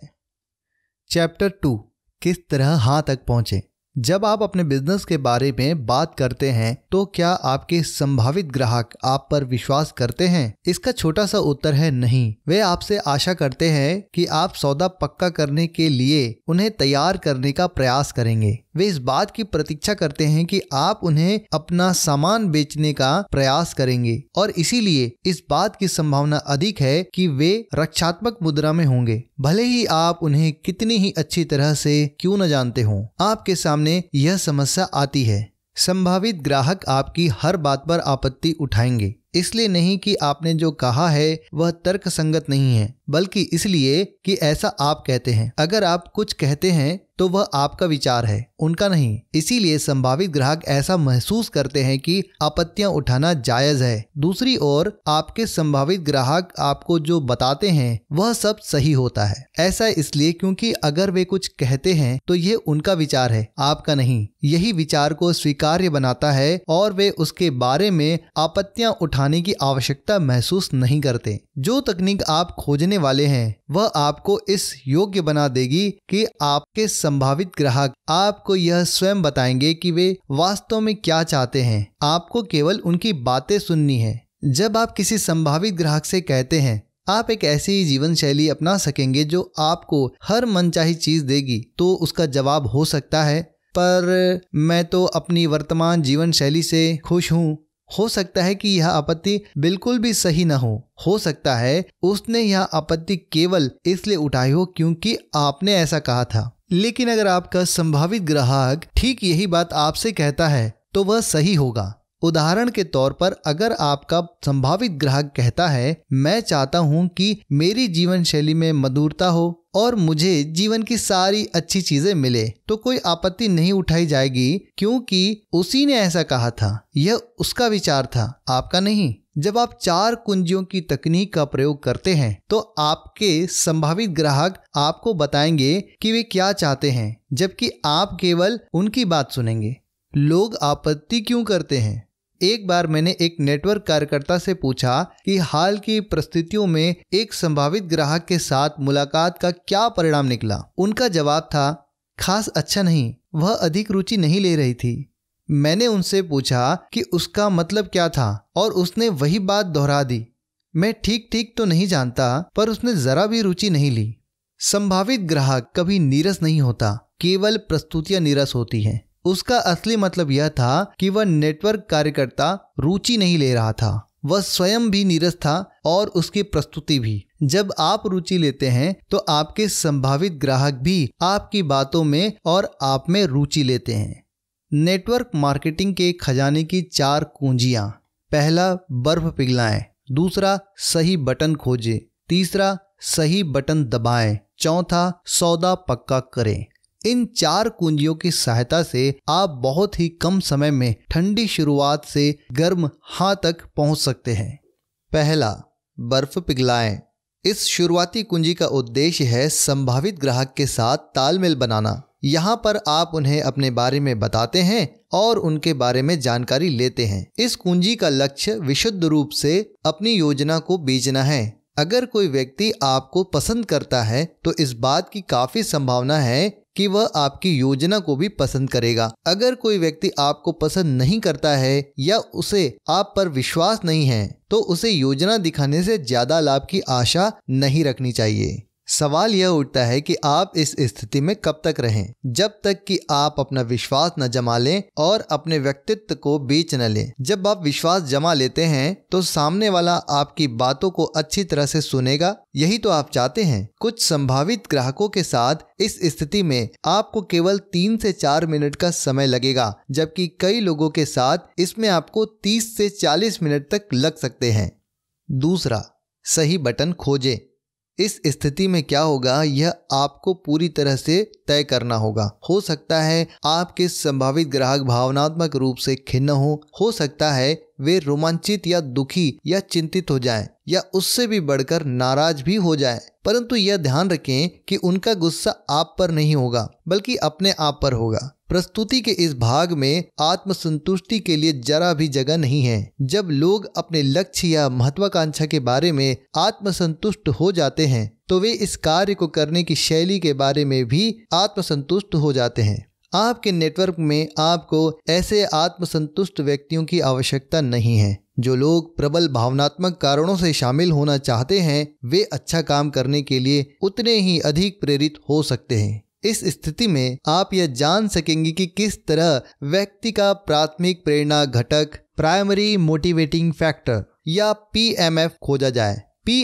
चैप्टर टू किस तरह हाँ तक पहुंचे जब आप अपने बिजनेस के बारे में बात करते हैं तो क्या आपके संभावित ग्राहक आप पर विश्वास करते हैं इसका छोटा सा उत्तर है नहीं वे आपसे आशा करते हैं कि आप सौदा पक्का करने के लिए उन्हें तैयार करने का प्रयास करेंगे वे इस बात की प्रतीक्षा करते हैं कि आप उन्हें अपना सामान बेचने का प्रयास करेंगे और इसीलिए इस बात की संभावना अधिक है कि वे रक्षात्मक मुद्रा में होंगे भले ही आप उन्हें कितनी ही अच्छी तरह से क्यों न जानते हों आपके सामने सामने यह समस्या आती है संभावित ग्राहक आपकी हर बात पर आपत्ति उठाएंगे इसलिए नहीं कि आपने जो कहा है वह तर्कसंगत नहीं है बल्कि इसलिए कि ऐसा आप कहते हैं अगर आप कुछ कहते हैं तो वह आपका विचार है उनका नहीं इसीलिए संभावित ग्राहक ऐसा महसूस करते हैं कि आपत्तियां उठाना जायज है दूसरी ओर आपके संभावित ग्राहक आपको जो बताते हैं वह सब सही होता है ऐसा इसलिए क्योंकि अगर वे कुछ कहते हैं तो ये उनका विचार है आपका नहीं यही विचार को स्वीकार्य बनाता है और वे उसके बारे में आपत्तियां उठाने की आवश्यकता महसूस नहीं करते जो तकनीक आप खोजने करने वाले हैं वह आपको इस योग्य बना देगी कि आपके संभावित ग्राहक आपको यह स्वयं बताएंगे कि वे वास्तव में क्या चाहते हैं आपको केवल उनकी बातें सुननी है जब आप किसी संभावित ग्राहक से कहते हैं आप एक ऐसी ही जीवन शैली अपना सकेंगे जो आपको हर मनचाही चीज देगी तो उसका जवाब हो सकता है पर मैं तो अपनी वर्तमान जीवन शैली से खुश हूँ हो सकता है कि यह आपत्ति बिल्कुल भी सही न हो हो सकता है उसने यह आपत्ति केवल इसलिए उठाई हो क्योंकि आपने ऐसा कहा था लेकिन अगर आपका संभावित ग्राहक ठीक यही बात आपसे कहता है तो वह सही होगा उदाहरण के तौर पर अगर आपका संभावित ग्राहक कहता है मैं चाहता हूं कि मेरी जीवन शैली में मधुरता हो और मुझे जीवन की सारी अच्छी चीजें मिले तो कोई आपत्ति नहीं उठाई जाएगी क्योंकि उसी ने ऐसा कहा था यह उसका विचार था आपका नहीं जब आप चार कुंजियों की तकनीक का प्रयोग करते हैं तो आपके संभावित ग्राहक आपको बताएंगे कि वे क्या चाहते हैं जबकि आप केवल उनकी बात सुनेंगे लोग आपत्ति क्यों करते हैं एक बार मैंने एक नेटवर्क कार्यकर्ता से पूछा कि हाल की परिस्थितियों में एक संभावित ग्राहक के साथ मुलाकात का क्या परिणाम निकला उनका जवाब था खास अच्छा नहीं वह अधिक रुचि नहीं ले रही थी मैंने उनसे पूछा कि उसका मतलब क्या था और उसने वही बात दोहरा दी मैं ठीक ठीक तो नहीं जानता पर उसने जरा भी रुचि नहीं ली संभावित ग्राहक कभी नीरस नहीं होता केवल प्रस्तुतियां नीरस होती हैं उसका असली मतलब यह था कि वह नेटवर्क कार्यकर्ता रुचि नहीं ले रहा था वह स्वयं भी नीरस था और उसकी प्रस्तुति भी जब आप रुचि लेते हैं तो आपके संभावित ग्राहक भी आपकी बातों में और आप में रुचि लेते हैं नेटवर्क मार्केटिंग के खजाने की चार कुंजियां पहला बर्फ पिघलाएं दूसरा सही बटन खोजें तीसरा सही बटन दबाएं चौथा सौदा पक्का करें इन चार कुंजियों की सहायता से आप बहुत ही कम समय में ठंडी शुरुआत से गर्म हाँ तक पहुंच सकते हैं पहला बर्फ पिघलाएं इस शुरुआती कुंजी का उद्देश्य है संभावित ग्राहक के साथ तालमेल बनाना यहाँ पर आप उन्हें अपने बारे में बताते हैं और उनके बारे में जानकारी लेते हैं इस कुंजी का लक्ष्य विशुद्ध रूप से अपनी योजना को बेचना है अगर कोई व्यक्ति आपको पसंद करता है तो इस बात की काफी संभावना है कि वह आपकी योजना को भी पसंद करेगा अगर कोई व्यक्ति आपको पसंद नहीं करता है या उसे आप पर विश्वास नहीं है तो उसे योजना दिखाने से ज्यादा लाभ की आशा नहीं रखनी चाहिए सवाल यह उठता है कि आप इस स्थिति में कब तक रहें जब तक कि आप अपना विश्वास न जमा लें और अपने व्यक्तित्व को बीच न लें जब आप विश्वास जमा लेते हैं तो सामने वाला आपकी बातों को अच्छी तरह से सुनेगा यही तो आप चाहते हैं कुछ संभावित ग्राहकों के साथ इस स्थिति में आपको केवल तीन से चार मिनट का समय लगेगा जबकि कई लोगों के साथ इसमें आपको तीस से चालीस मिनट तक लग सकते हैं दूसरा सही बटन खोजें इस स्थिति में क्या होगा यह आपको पूरी तरह से तय करना होगा हो सकता है आपके संभावित ग्राहक भावनात्मक रूप से खिन्न हो हो सकता है वे रोमांचित या दुखी या चिंतित हो जाएं या उससे भी बढ़कर नाराज भी हो जाएं परंतु यह ध्यान रखें कि उनका गुस्सा आप पर नहीं होगा बल्कि अपने आप पर होगा प्रस्तुति के इस भाग में आत्मसंतुष्टि के लिए जरा भी जगह नहीं है जब लोग अपने लक्ष्य या महत्वाकांक्षा के बारे में आत्मसंतुष्ट हो जाते हैं तो वे इस कार्य को करने की शैली के बारे में भी आत्मसंतुष्ट हो जाते हैं आपके नेटवर्क में आपको ऐसे आत्मसंतुष्ट व्यक्तियों की आवश्यकता नहीं है जो लोग प्रबल भावनात्मक कारणों से शामिल होना चाहते हैं वे अच्छा काम करने के लिए उतने ही अधिक प्रेरित हो सकते हैं इस स्थिति में आप यह जान सकेंगे कि किस तरह व्यक्ति का प्राथमिक प्रेरणा घटक प्राइमरी मोटिवेटिंग फैक्टर या पी खोजा जाए पी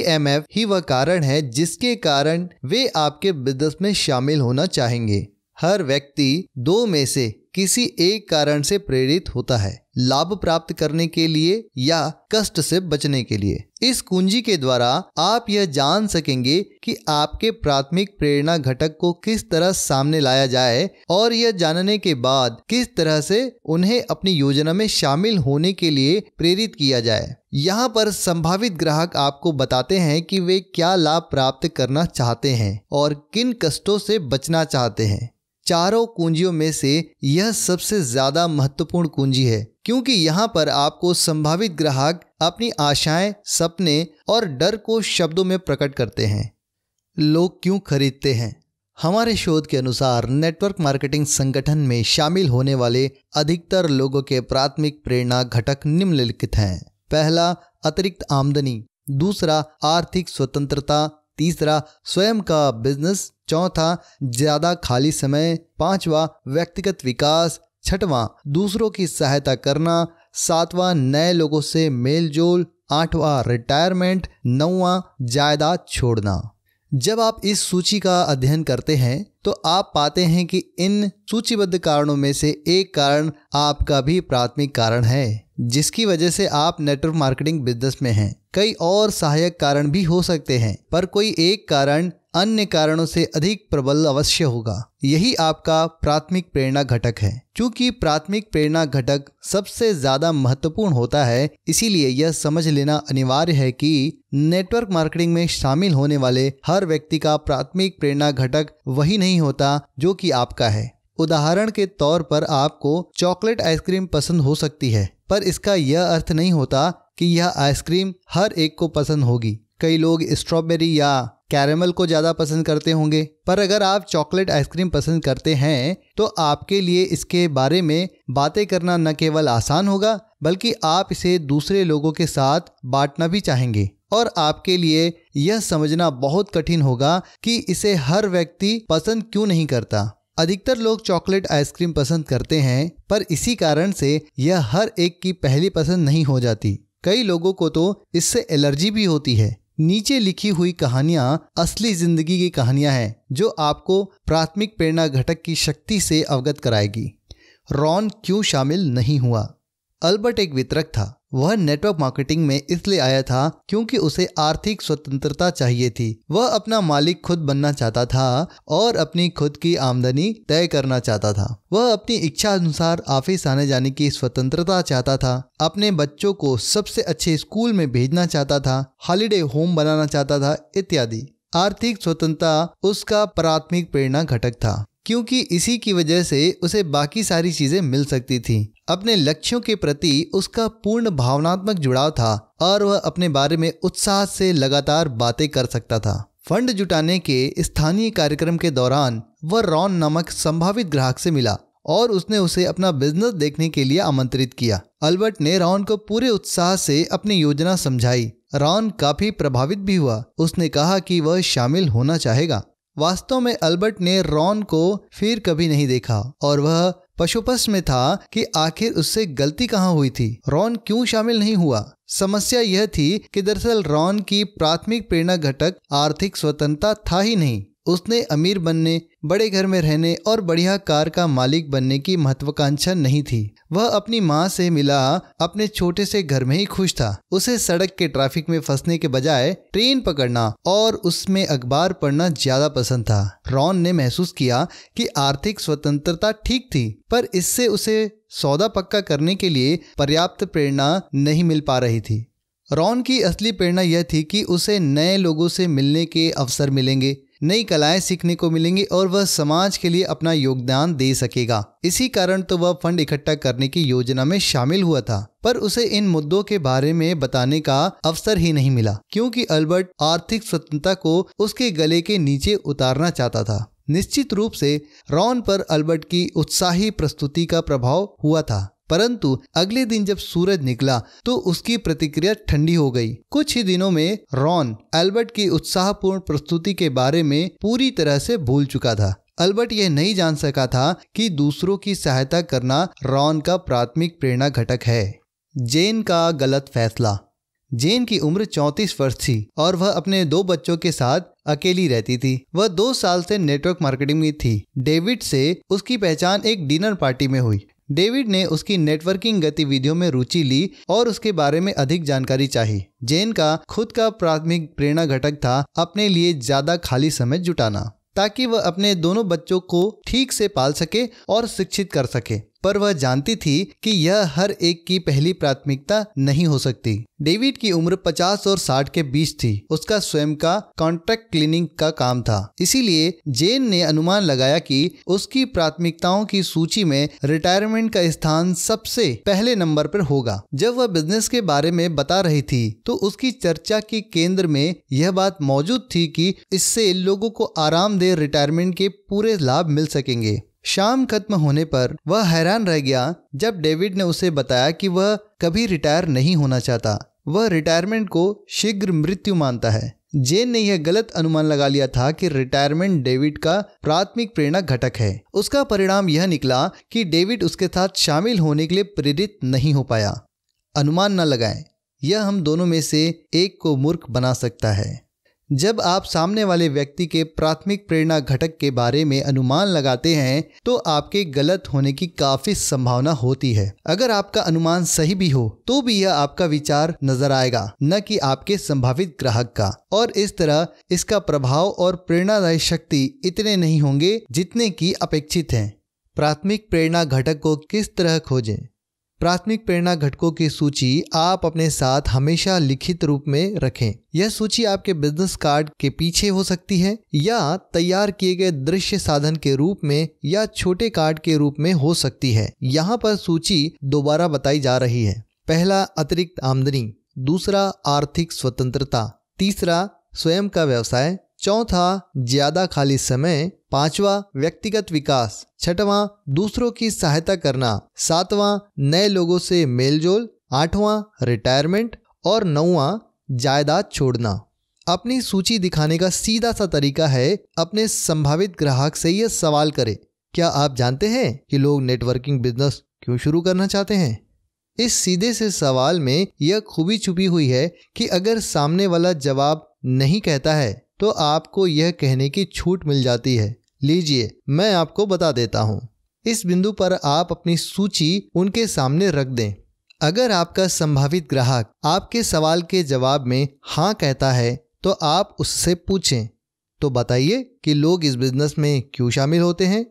ही वह कारण है जिसके कारण वे आपके बिजनेस में शामिल होना चाहेंगे हर व्यक्ति दो में से किसी एक कारण से प्रेरित होता है लाभ प्राप्त करने के लिए या कष्ट से बचने के लिए इस कुंजी के द्वारा आप यह जान सकेंगे कि आपके प्राथमिक प्रेरणा घटक को किस तरह सामने लाया जाए और यह जानने के बाद किस तरह से उन्हें अपनी योजना में शामिल होने के लिए प्रेरित किया जाए यहाँ पर संभावित ग्राहक आपको बताते हैं कि वे क्या लाभ प्राप्त करना चाहते हैं और किन कष्टों से बचना चाहते हैं चारों कुंजियों में से यह सबसे ज़्यादा महत्वपूर्ण कुंजी है क्योंकि यहाँ पर आपको संभावित ग्राहक अपनी आशाएं, सपने और डर को शब्दों में प्रकट करते हैं लोग क्यों खरीदते हैं हमारे शोध के अनुसार नेटवर्क मार्केटिंग संगठन में शामिल होने वाले अधिकतर लोगों के प्राथमिक प्रेरणा घटक निम्नलिखित हैं पहला अतिरिक्त आमदनी दूसरा आर्थिक स्वतंत्रता तीसरा स्वयं का बिजनेस चौथा ज्यादा खाली समय पांचवा व्यक्तिगत विकास छठवां दूसरों की सहायता करना सातवां नए लोगों से मेल जोल आठवां रिटायरमेंट नौवां जायदाद छोड़ना जब आप इस सूची का अध्ययन करते हैं तो आप पाते हैं कि इन सूचीबद्ध कारणों में से एक कारण आपका भी प्राथमिक कारण है जिसकी वजह से आप नेटवर्क मार्केटिंग बिजनेस में हैं कई और सहायक कारण भी हो सकते हैं पर कोई एक कारण अन्य कारणों से अधिक प्रबल अवश्य होगा यही आपका प्राथमिक प्रेरणा घटक है क्योंकि प्राथमिक प्रेरणा घटक सबसे ज्यादा महत्वपूर्ण होता है इसीलिए यह समझ लेना अनिवार्य है कि नेटवर्क मार्केटिंग में शामिल होने वाले हर व्यक्ति का प्राथमिक प्रेरणा घटक वही नहीं होता जो कि आपका है उदाहरण के तौर पर आपको चॉकलेट आइसक्रीम पसंद हो सकती है पर इसका यह अर्थ नहीं होता कि यह आइसक्रीम हर एक को पसंद होगी कई लोग स्ट्रॉबेरी या कैरेमल को ज़्यादा पसंद करते होंगे पर अगर आप चॉकलेट आइसक्रीम पसंद करते हैं तो आपके लिए इसके बारे में बातें करना न केवल आसान होगा बल्कि आप इसे दूसरे लोगों के साथ बांटना भी चाहेंगे और आपके लिए यह समझना बहुत कठिन होगा कि इसे हर व्यक्ति पसंद क्यों नहीं करता अधिकतर लोग चॉकलेट आइसक्रीम पसंद करते हैं पर इसी कारण से यह हर एक की पहली पसंद नहीं हो जाती कई लोगों को तो इससे एलर्जी भी होती है नीचे लिखी हुई कहानियाँ असली जिंदगी की कहानियाँ हैं जो आपको प्राथमिक प्रेरणा घटक की शक्ति से अवगत कराएगी रॉन क्यों शामिल नहीं हुआ अल्बर्ट एक वितरक था वह नेटवर्क मार्केटिंग में इसलिए आया था क्योंकि उसे आर्थिक स्वतंत्रता चाहिए थी वह अपना मालिक खुद बनना चाहता था और अपनी खुद की आमदनी तय करना चाहता था वह अपनी इच्छा अनुसार ऑफिस आने जाने की स्वतंत्रता चाहता था अपने बच्चों को सबसे अच्छे स्कूल में भेजना चाहता था हॉलीडे होम बनाना चाहता था इत्यादि आर्थिक स्वतंत्रता उसका प्राथमिक प्रेरणा घटक था क्योंकि इसी की वजह से उसे बाकी सारी चीजें मिल सकती थी अपने लक्ष्यों के प्रति उसका पूर्ण भावनात्मक जुड़ाव था और वह अपने बारे में उत्साह से लगातार बातें कर सकता था फंड जुटाने के स्थानीय कार्यक्रम के दौरान वह रॉन नामक संभावित ग्राहक से मिला और उसने उसे अपना बिजनेस देखने के लिए आमंत्रित किया अल्बर्ट ने रॉन को पूरे उत्साह से अपनी योजना समझाई रॉन काफी प्रभावित भी हुआ उसने कहा कि वह शामिल होना चाहेगा वास्तव में अल्बर्ट ने रॉन को फिर कभी नहीं देखा और वह पशुपस में था कि आखिर उससे गलती कहाँ हुई थी रॉन क्यों शामिल नहीं हुआ समस्या यह थी कि दरअसल रॉन की प्राथमिक प्रेरणा घटक आर्थिक स्वतंत्रता था ही नहीं उसने अमीर बनने बड़े घर में रहने और बढ़िया कार का मालिक बनने की महत्वाकांक्षा नहीं थी वह अपनी माँ से मिला अपने छोटे से घर में ही खुश था उसे सड़क के ट्रैफिक में फंसने के बजाय ट्रेन पकड़ना और उसमें अखबार पढ़ना ज्यादा पसंद था रॉन ने महसूस किया कि आर्थिक स्वतंत्रता ठीक थी पर इससे उसे सौदा पक्का करने के लिए पर्याप्त प्रेरणा नहीं मिल पा रही थी रॉन की असली प्रेरणा यह थी कि उसे नए लोगों से मिलने के अवसर मिलेंगे नई कलाएं सीखने को मिलेंगी और वह समाज के लिए अपना योगदान दे सकेगा इसी कारण तो वह फंड इकट्ठा करने की योजना में शामिल हुआ था पर उसे इन मुद्दों के बारे में बताने का अवसर ही नहीं मिला क्योंकि अल्बर्ट आर्थिक स्वतंत्रता को उसके गले के नीचे उतारना चाहता था निश्चित रूप से रॉन पर अल्बर्ट की उत्साही प्रस्तुति का प्रभाव हुआ था परंतु अगले दिन जब सूरज निकला तो उसकी प्रतिक्रिया ठंडी हो गई कुछ ही दिनों में रॉन अल्बर्ट की उत्साहपूर्ण प्रस्तुति के बारे में पूरी तरह से भूल चुका था अल्बर्ट यह नहीं जान सका था कि दूसरों की सहायता करना रॉन का प्राथमिक प्रेरणा घटक है जेन का गलत फैसला जेन की उम्र 34 वर्ष थी और वह अपने दो बच्चों के साथ अकेली रहती थी वह दो साल से नेटवर्क मार्केटिंग में थी डेविड से उसकी पहचान एक डिनर पार्टी में हुई डेविड ने उसकी नेटवर्किंग गतिविधियों में रुचि ली और उसके बारे में अधिक जानकारी चाही जेन का खुद का प्राथमिक प्रेरणा घटक था अपने लिए ज्यादा खाली समय जुटाना ताकि वह अपने दोनों बच्चों को ठीक से पाल सके और शिक्षित कर सके पर वह जानती थी कि यह हर एक की पहली प्राथमिकता नहीं हो सकती डेविड की उम्र 50 और 60 के बीच थी उसका स्वयं का कॉन्ट्रैक्ट क्लीनिंग का काम था इसीलिए जेन ने अनुमान लगाया कि उसकी प्राथमिकताओं की सूची में रिटायरमेंट का स्थान सबसे पहले नंबर पर होगा जब वह बिजनेस के बारे में बता रही थी तो उसकी चर्चा के केंद्र में यह बात मौजूद थी कि इससे लोगों को आरामदेह रिटायरमेंट के पूरे लाभ मिल सकेंगे शाम खत्म होने पर वह हैरान रह गया जब डेविड ने उसे बताया कि वह कभी रिटायर नहीं होना चाहता वह रिटायरमेंट को शीघ्र मृत्यु मानता है जेन ने यह गलत अनुमान लगा लिया था कि रिटायरमेंट डेविड का प्राथमिक प्रेरणा घटक है उसका परिणाम यह निकला कि डेविड उसके साथ शामिल होने के लिए प्रेरित नहीं हो पाया अनुमान न लगाएं यह हम दोनों में से एक को मूर्ख बना सकता है जब आप सामने वाले व्यक्ति के प्राथमिक प्रेरणा घटक के बारे में अनुमान लगाते हैं तो आपके गलत होने की काफी संभावना होती है अगर आपका अनुमान सही भी हो तो भी यह आपका विचार नजर आएगा न कि आपके संभावित ग्राहक का और इस तरह इसका प्रभाव और प्रेरणादायी शक्ति इतने नहीं होंगे जितने की अपेक्षित है प्राथमिक प्रेरणा घटक को किस तरह खोजें प्राथमिक प्रेरणा घटकों की सूची आप अपने साथ हमेशा लिखित रूप में रखें यह सूची आपके बिजनेस कार्ड के पीछे हो सकती है या तैयार किए गए दृश्य साधन के रूप में या छोटे कार्ड के रूप में हो सकती है यहाँ पर सूची दोबारा बताई जा रही है पहला अतिरिक्त आमदनी दूसरा आर्थिक स्वतंत्रता तीसरा स्वयं का व्यवसाय चौथा ज्यादा खाली समय पांचवा व्यक्तिगत विकास छठवा दूसरों की सहायता करना सातवां नए लोगों से मेलजोल आठवां रिटायरमेंट और नौवा जायदाद छोड़ना अपनी सूची दिखाने का सीधा सा तरीका है अपने संभावित ग्राहक से यह सवाल करें क्या आप जानते हैं कि लोग नेटवर्किंग बिजनेस क्यों शुरू करना चाहते हैं इस सीधे से सवाल में यह खूबी छुपी हुई है कि अगर सामने वाला जवाब नहीं कहता है तो आपको यह कहने की छूट मिल जाती है लीजिए मैं आपको बता देता हूँ इस बिंदु पर आप अपनी सूची उनके सामने रख दें अगर आपका संभावित ग्राहक आपके सवाल के जवाब में हाँ कहता है तो आप उससे पूछें तो बताइए कि लोग इस बिजनेस में क्यों शामिल होते हैं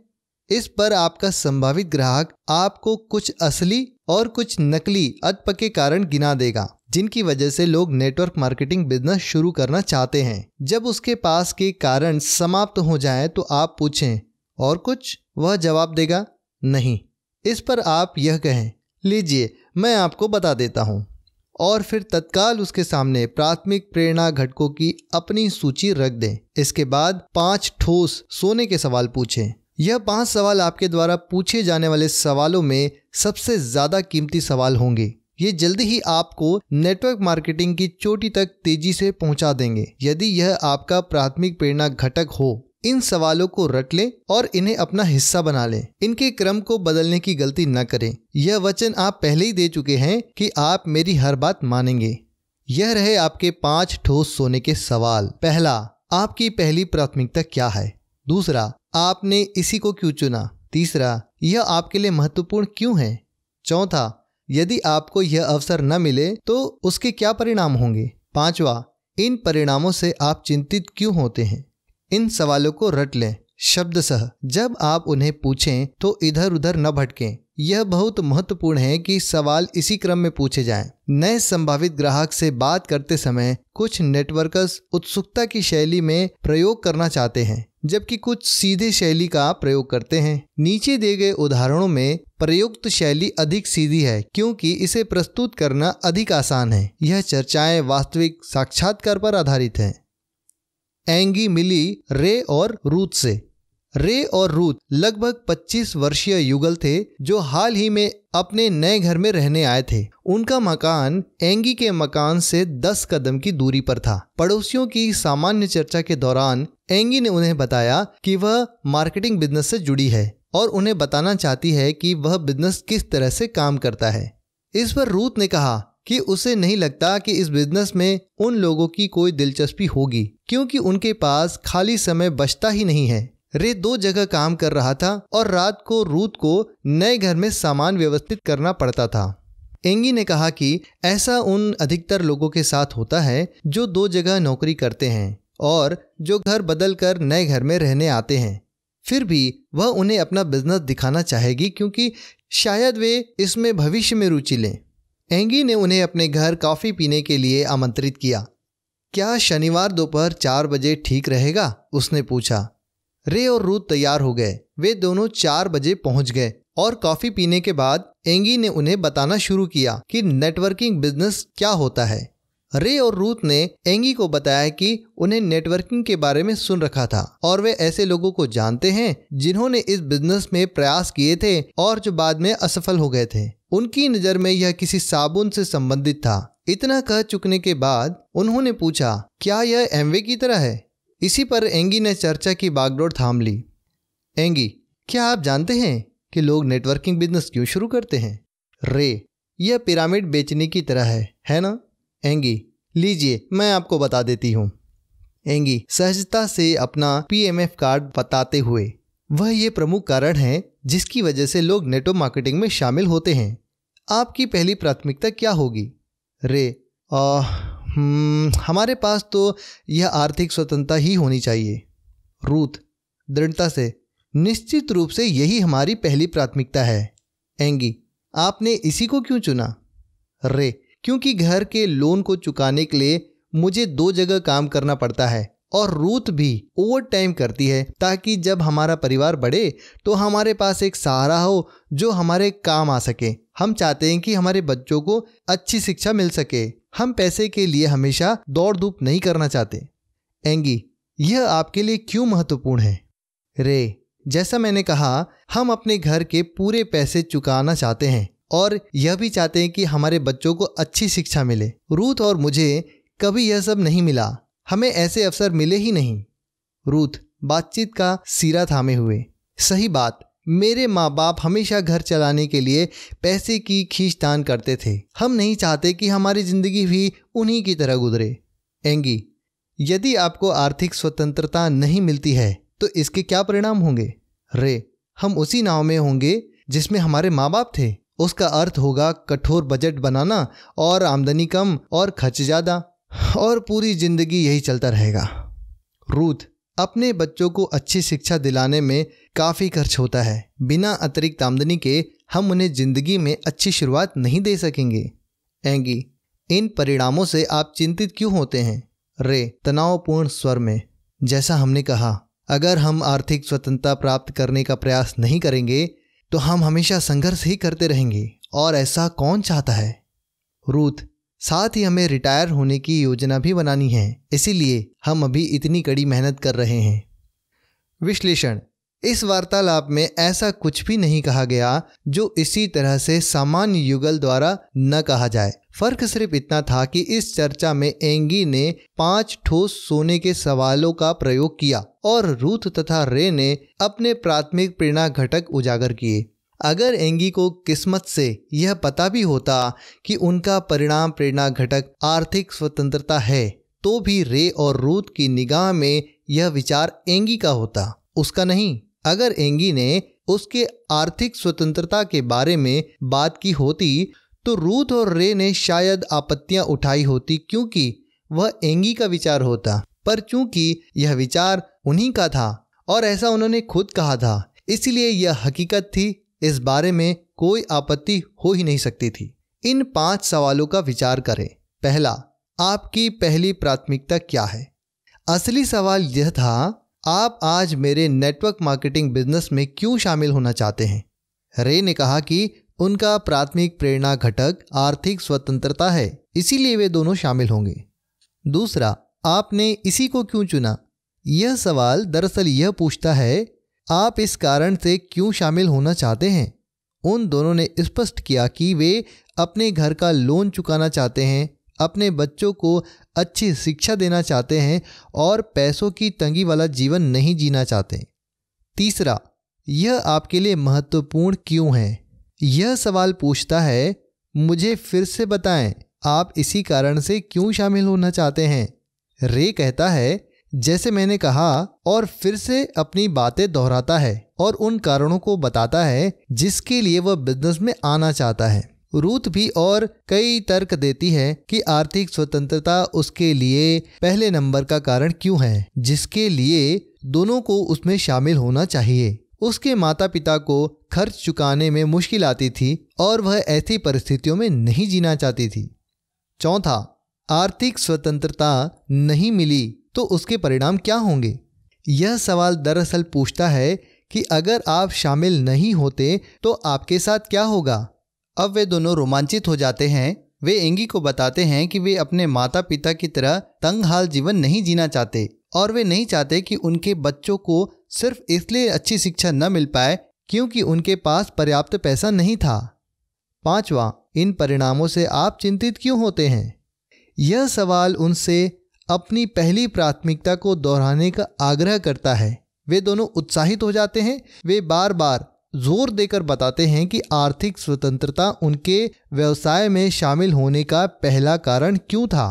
इस पर आपका संभावित ग्राहक आपको कुछ असली और कुछ नकली अधपके कारण गिना देगा जिनकी वजह से लोग नेटवर्क मार्केटिंग बिजनेस शुरू करना चाहते हैं जब उसके पास के कारण समाप्त हो जाए तो आप पूछें और कुछ वह जवाब देगा नहीं इस पर आप यह कहें लीजिए मैं आपको बता देता हूँ और फिर तत्काल उसके सामने प्राथमिक प्रेरणा घटकों की अपनी सूची रख दें इसके बाद पांच ठोस सोने के सवाल पूछें यह पांच सवाल आपके द्वारा पूछे जाने वाले सवालों में सबसे ज़्यादा कीमती सवाल होंगे ये जल्दी ही आपको नेटवर्क मार्केटिंग की चोटी तक तेजी से पहुंचा देंगे यदि यह आपका प्राथमिक प्रेरणा घटक हो इन सवालों को रट लें और इन्हें अपना हिस्सा बना लें इनके क्रम को बदलने की गलती न करें यह वचन आप पहले ही दे चुके हैं कि आप मेरी हर बात मानेंगे यह रहे आपके पांच ठोस सोने के सवाल पहला आपकी पहली प्राथमिकता क्या है दूसरा आपने इसी को क्यों चुना तीसरा यह आपके लिए महत्वपूर्ण क्यों है चौथा यदि आपको यह अवसर न मिले तो उसके क्या परिणाम होंगे पांचवा इन परिणामों से आप चिंतित क्यों होते हैं इन सवालों को रट लें शब्द सह जब आप उन्हें पूछें तो इधर उधर न भटकें यह बहुत महत्वपूर्ण है कि सवाल इसी क्रम में पूछे जाएं। नए संभावित ग्राहक से बात करते समय कुछ नेटवर्कर्स उत्सुकता की शैली में प्रयोग करना चाहते हैं जबकि कुछ सीधे शैली का प्रयोग करते हैं नीचे दिए गए उदाहरणों में प्रयुक्त शैली अधिक सीधी है क्योंकि इसे प्रस्तुत करना अधिक आसान है यह चर्चाएं वास्तविक साक्षात्कार पर आधारित हैं एंगी मिली रे और रूथ से रे और रूथ लगभग 25 वर्षीय युगल थे जो हाल ही में अपने नए घर में रहने आए थे उनका मकान एंगी के मकान से 10 कदम की दूरी पर था पड़ोसियों की सामान्य चर्चा के दौरान एंगी ने उन्हें बताया कि वह मार्केटिंग बिजनेस से जुड़ी है और उन्हें बताना चाहती है कि वह बिजनेस किस तरह से काम करता है इस पर रूथ ने कहा कि उसे नहीं लगता कि इस बिजनेस में उन लोगों की कोई दिलचस्पी होगी क्योंकि उनके पास खाली समय बचता ही नहीं है रे दो जगह काम कर रहा था और रात को रूत को नए घर में सामान व्यवस्थित करना पड़ता था एंगी ने कहा कि ऐसा उन अधिकतर लोगों के साथ होता है जो दो जगह नौकरी करते हैं और जो घर बदल कर नए घर में रहने आते हैं फिर भी वह उन्हें अपना बिजनेस दिखाना चाहेगी क्योंकि शायद वे इसमें भविष्य में रुचि लें एंगी ने उन्हें अपने घर कॉफ़ी पीने के लिए आमंत्रित किया क्या शनिवार दोपहर चार बजे ठीक रहेगा उसने पूछा रे और रूत तैयार हो गए वे दोनों चार बजे पहुंच गए और कॉफी पीने के बाद एंगी ने उन्हें बताना शुरू किया कि नेटवर्किंग बिजनेस क्या होता है रे और रूथ ने एंगी को बताया कि उन्हें नेटवर्किंग के बारे में सुन रखा था और वे ऐसे लोगों को जानते हैं जिन्होंने इस बिजनेस में प्रयास किए थे और जो बाद में असफल हो गए थे उनकी नज़र में यह किसी साबुन से संबंधित था इतना कह चुकने के बाद उन्होंने पूछा क्या यह एमवे की तरह है इसी पर एंगी ने चर्चा की बागडोर थाम ली एंगी क्या आप जानते हैं कि लोग नेटवर्किंग बिजनेस क्यों शुरू करते हैं रे यह पिरामिड बेचने की तरह है है ना एंगी लीजिए मैं आपको बता देती हूँ एंगी सहजता से अपना पीएमएफ कार्ड बताते हुए वह ये प्रमुख कारण है जिसकी वजह से लोग नेटो मार्केटिंग में शामिल होते हैं आपकी पहली प्राथमिकता क्या होगी रे आ, हम्म, हमारे पास तो यह आर्थिक स्वतंत्रता ही होनी चाहिए रूथ दृढ़ता से निश्चित रूप से यही हमारी पहली प्राथमिकता है एंगी आपने इसी को क्यों चुना रे क्योंकि घर के लोन को चुकाने के लिए मुझे दो जगह काम करना पड़ता है और रूथ भी ओवर टाइम करती है ताकि जब हमारा परिवार बढ़े तो हमारे पास एक सहारा हो जो हमारे काम आ सके हम चाहते हैं कि हमारे बच्चों को अच्छी शिक्षा मिल सके हम पैसे के लिए हमेशा दौड़ धूप नहीं करना चाहते एंगी यह आपके लिए क्यों महत्वपूर्ण है रे जैसा मैंने कहा हम अपने घर के पूरे पैसे चुकाना चाहते हैं और यह भी चाहते हैं कि हमारे बच्चों को अच्छी शिक्षा मिले रूथ और मुझे कभी यह सब नहीं मिला हमें ऐसे अवसर मिले ही नहीं रूथ बातचीत का सिरा थामे हुए सही बात मेरे माँ बाप हमेशा घर चलाने के लिए पैसे की खींचतान करते थे हम नहीं चाहते कि हमारी ज़िंदगी भी उन्हीं की तरह गुजरे एंगी यदि आपको आर्थिक स्वतंत्रता नहीं मिलती है तो इसके क्या परिणाम होंगे रे हम उसी नाव में होंगे जिसमें हमारे माँ बाप थे उसका अर्थ होगा कठोर बजट बनाना और आमदनी कम और खर्च ज़्यादा और पूरी ज़िंदगी यही चलता रहेगा रूथ अपने बच्चों को अच्छी शिक्षा दिलाने में काफ़ी खर्च होता है बिना अतिरिक्त आमदनी के हम उन्हें ज़िंदगी में अच्छी शुरुआत नहीं दे सकेंगे एंगी इन परिणामों से आप चिंतित क्यों होते हैं रे तनावपूर्ण स्वर में जैसा हमने कहा अगर हम आर्थिक स्वतंत्रता प्राप्त करने का प्रयास नहीं करेंगे तो हम हमेशा संघर्ष ही करते रहेंगे और ऐसा कौन चाहता है रूथ साथ ही हमें रिटायर होने की योजना भी बनानी है इसीलिए हम अभी इतनी कड़ी मेहनत कर रहे हैं विश्लेषण इस वार्तालाप में ऐसा कुछ भी नहीं कहा गया जो इसी तरह से सामान्य युगल द्वारा न कहा जाए फर्क सिर्फ इतना था कि इस चर्चा में एंगी ने पांच ठोस सोने के सवालों का प्रयोग किया और रूथ तथा रे ने अपने प्राथमिक प्रेरणा घटक उजागर किए अगर एंगी को किस्मत से यह पता भी होता कि उनका परिणाम प्रेरणा घटक आर्थिक स्वतंत्रता है तो भी रे और रूथ की निगाह में यह विचार एंगी का होता उसका नहीं अगर एंगी ने उसके आर्थिक स्वतंत्रता के बारे में बात की होती तो रूथ और रे ने शायद आपत्तियां उठाई होती क्योंकि वह एंगी का विचार होता पर चूंकि यह विचार उन्हीं का था और ऐसा उन्होंने खुद कहा था इसलिए यह हकीकत थी इस बारे में कोई आपत्ति हो ही नहीं सकती थी इन पांच सवालों का विचार करें पहला आपकी पहली प्राथमिकता क्या है असली सवाल यह था आप आज मेरे नेटवर्क मार्केटिंग बिजनेस में क्यों शामिल होना चाहते हैं रे ने कहा कि उनका प्राथमिक प्रेरणा घटक आर्थिक स्वतंत्रता है इसीलिए वे दोनों शामिल होंगे दूसरा आपने इसी को क्यों चुना यह सवाल दरअसल यह पूछता है आप इस कारण से क्यों शामिल होना चाहते हैं उन दोनों ने स्पष्ट किया कि वे अपने घर का लोन चुकाना चाहते हैं अपने बच्चों को अच्छी शिक्षा देना चाहते हैं और पैसों की तंगी वाला जीवन नहीं जीना चाहते तीसरा यह आपके लिए महत्वपूर्ण क्यों है यह सवाल पूछता है मुझे फिर से बताएं आप इसी कारण से क्यों शामिल होना चाहते हैं रे कहता है जैसे मैंने कहा और फिर से अपनी बातें दोहराता है और उन कारणों को बताता है जिसके लिए वह बिजनेस में आना चाहता है रूथ भी और कई तर्क देती है कि आर्थिक स्वतंत्रता उसके लिए पहले नंबर का कारण क्यों है जिसके लिए दोनों को उसमें शामिल होना चाहिए उसके माता पिता को खर्च चुकाने में मुश्किल आती थी और वह ऐसी परिस्थितियों में नहीं जीना चाहती थी चौथा आर्थिक स्वतंत्रता नहीं मिली तो उसके परिणाम क्या होंगे यह सवाल दरअसल पूछता है कि अगर आप शामिल नहीं होते तो आपके साथ क्या होगा अब वे दोनों रोमांचित हो जाते हैं वे एंगी को बताते हैं कि वे अपने माता पिता की तरह तंग हाल जीवन नहीं जीना चाहते और वे नहीं चाहते कि उनके बच्चों को सिर्फ इसलिए अच्छी शिक्षा न मिल पाए क्योंकि उनके पास पर्याप्त पैसा नहीं था पांचवा इन परिणामों से आप चिंतित क्यों होते हैं यह सवाल उनसे अपनी पहली प्राथमिकता को दोहराने का आग्रह करता है वे दोनों उत्साहित हो जाते हैं वे बार बार जोर देकर बताते हैं कि आर्थिक स्वतंत्रता उनके व्यवसाय में शामिल होने का पहला कारण क्यों था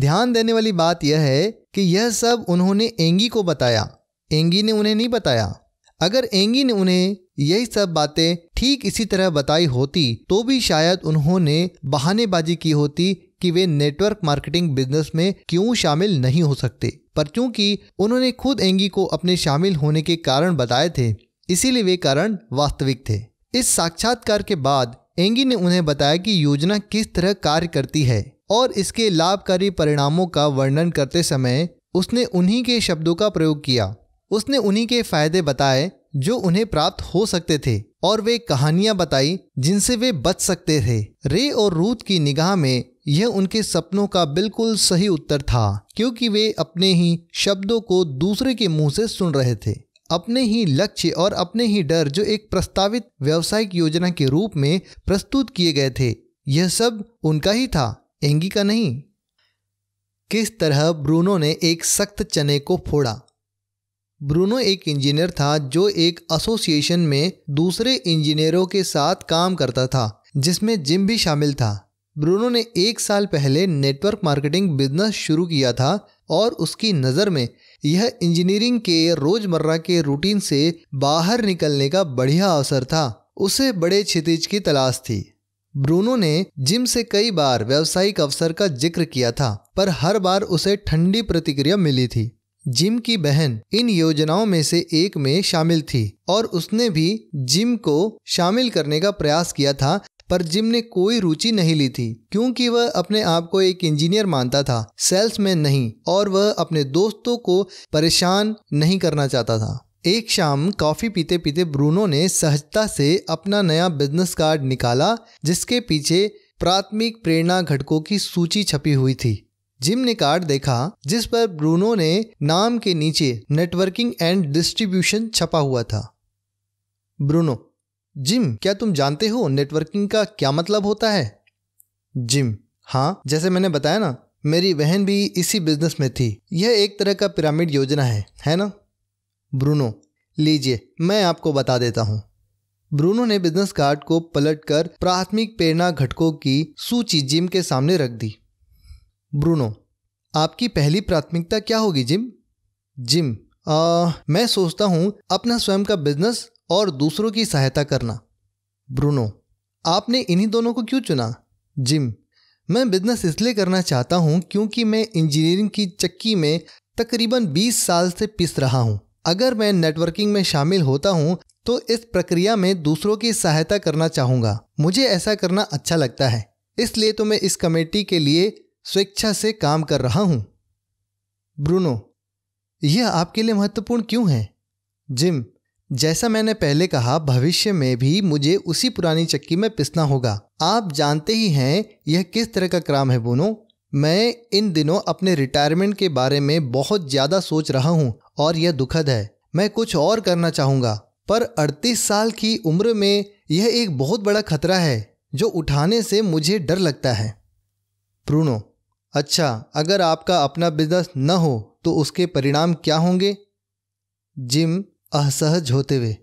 ध्यान देने वाली बात यह है कि यह सब उन्होंने एंगी को बताया एंगी ने उन्हें नहीं बताया अगर एंगी ने उन्हें यही सब बातें ठीक इसी तरह बताई होती तो भी शायद उन्होंने बहानेबाजी की होती कि वे नेटवर्क मार्केटिंग बिजनेस में क्यों शामिल नहीं हो सकते पर चूंकि उन्होंने खुद एंगी को अपने शामिल होने के कारण बताए थे इसीलिए वे कारण वास्तविक थे इस साक्षात्कार के बाद एंगी ने उन्हें बताया कि योजना किस तरह कार्य करती है और इसके लाभकारी परिणामों का वर्णन करते समय उसने उन्हीं के शब्दों का प्रयोग किया उसने उन्हीं के फायदे बताए जो उन्हें प्राप्त हो सकते थे और वे कहानियां बताई जिनसे वे बच सकते थे रे और रूथ की निगाह में यह उनके सपनों का बिल्कुल सही उत्तर था क्योंकि वे अपने ही शब्दों को दूसरे के मुंह से सुन रहे थे अपने ही लक्ष्य और अपने ही डर जो एक प्रस्तावित व्यावसायिक योजना के रूप में प्रस्तुत किए गए थे यह सब उनका ही था एंगी का नहीं किस तरह ब्रूनो ने एक सख्त चने को फोड़ा ब्रूनो एक इंजीनियर था जो एक एसोसिएशन में दूसरे इंजीनियरों के साथ काम करता था जिसमें जिम भी शामिल था ब्रूनो ने एक साल पहले नेटवर्क मार्केटिंग बिजनेस शुरू किया था और उसकी नज़र में यह इंजीनियरिंग के रोजमर्रा के रूटीन से बाहर निकलने का बढ़िया अवसर था उसे बड़े क्षितिज की तलाश थी ब्रूनो ने जिम से कई बार व्यावसायिक अवसर का जिक्र किया था पर हर बार उसे ठंडी प्रतिक्रिया मिली थी जिम की बहन इन योजनाओं में से एक में शामिल थी और उसने भी जिम को शामिल करने का प्रयास किया था पर जिम ने कोई रुचि नहीं ली थी क्योंकि वह अपने आप को एक इंजीनियर मानता था सेल्स में नहीं और वह अपने दोस्तों को परेशान नहीं करना चाहता था एक शाम कॉफ़ी पीते पीते ब्रूनो ने सहजता से अपना नया बिजनेस कार्ड निकाला जिसके पीछे प्राथमिक प्रेरणा घटकों की सूची छपी हुई थी जिम ने कार्ड देखा जिस पर ब्रूनो ने नाम के नीचे नेटवर्किंग एंड डिस्ट्रीब्यूशन छपा हुआ था ब्रूनो जिम क्या तुम जानते हो नेटवर्किंग का क्या मतलब होता है जिम हाँ जैसे मैंने बताया ना मेरी बहन भी इसी बिजनेस में थी यह एक तरह का पिरामिड योजना है है ना ब्रूनो लीजिए मैं आपको बता देता हूँ ब्रूनो ने बिजनेस कार्ड को पलटकर प्राथमिक प्रेरणा घटकों की सूची जिम के सामने रख दी ब्रूनो आपकी पहली प्राथमिकता क्या होगी जिम जिम आ, मैं सोचता हूँ अपना स्वयं का बिजनेस और दूसरों की सहायता करना ब्रूनो आपने इन्हीं दोनों को क्यों चुना जिम मैं बिजनेस इसलिए करना चाहता हूं क्योंकि मैं इंजीनियरिंग की चक्की में तकरीबन 20 साल से पिस रहा हूं अगर मैं नेटवर्किंग में शामिल होता हूं तो इस प्रक्रिया में दूसरों की सहायता करना चाहूँगा मुझे ऐसा करना अच्छा लगता है इसलिए तो मैं इस कमेटी के लिए स्वेच्छा से काम कर रहा हूँ ब्रूनो यह आपके लिए महत्वपूर्ण क्यों है जिम जैसा मैंने पहले कहा भविष्य में भी मुझे उसी पुरानी चक्की में पिसना होगा आप जानते ही हैं यह किस तरह का काम है बोनो मैं इन दिनों अपने रिटायरमेंट के बारे में बहुत ज़्यादा सोच रहा हूँ और यह दुखद है मैं कुछ और करना चाहूंगा पर 38 साल की उम्र में यह एक बहुत बड़ा खतरा है जो उठाने से मुझे डर लगता है प्रूनो अच्छा अगर आपका अपना बिजनेस न हो तो उसके परिणाम क्या होंगे जिम असहज होते हुए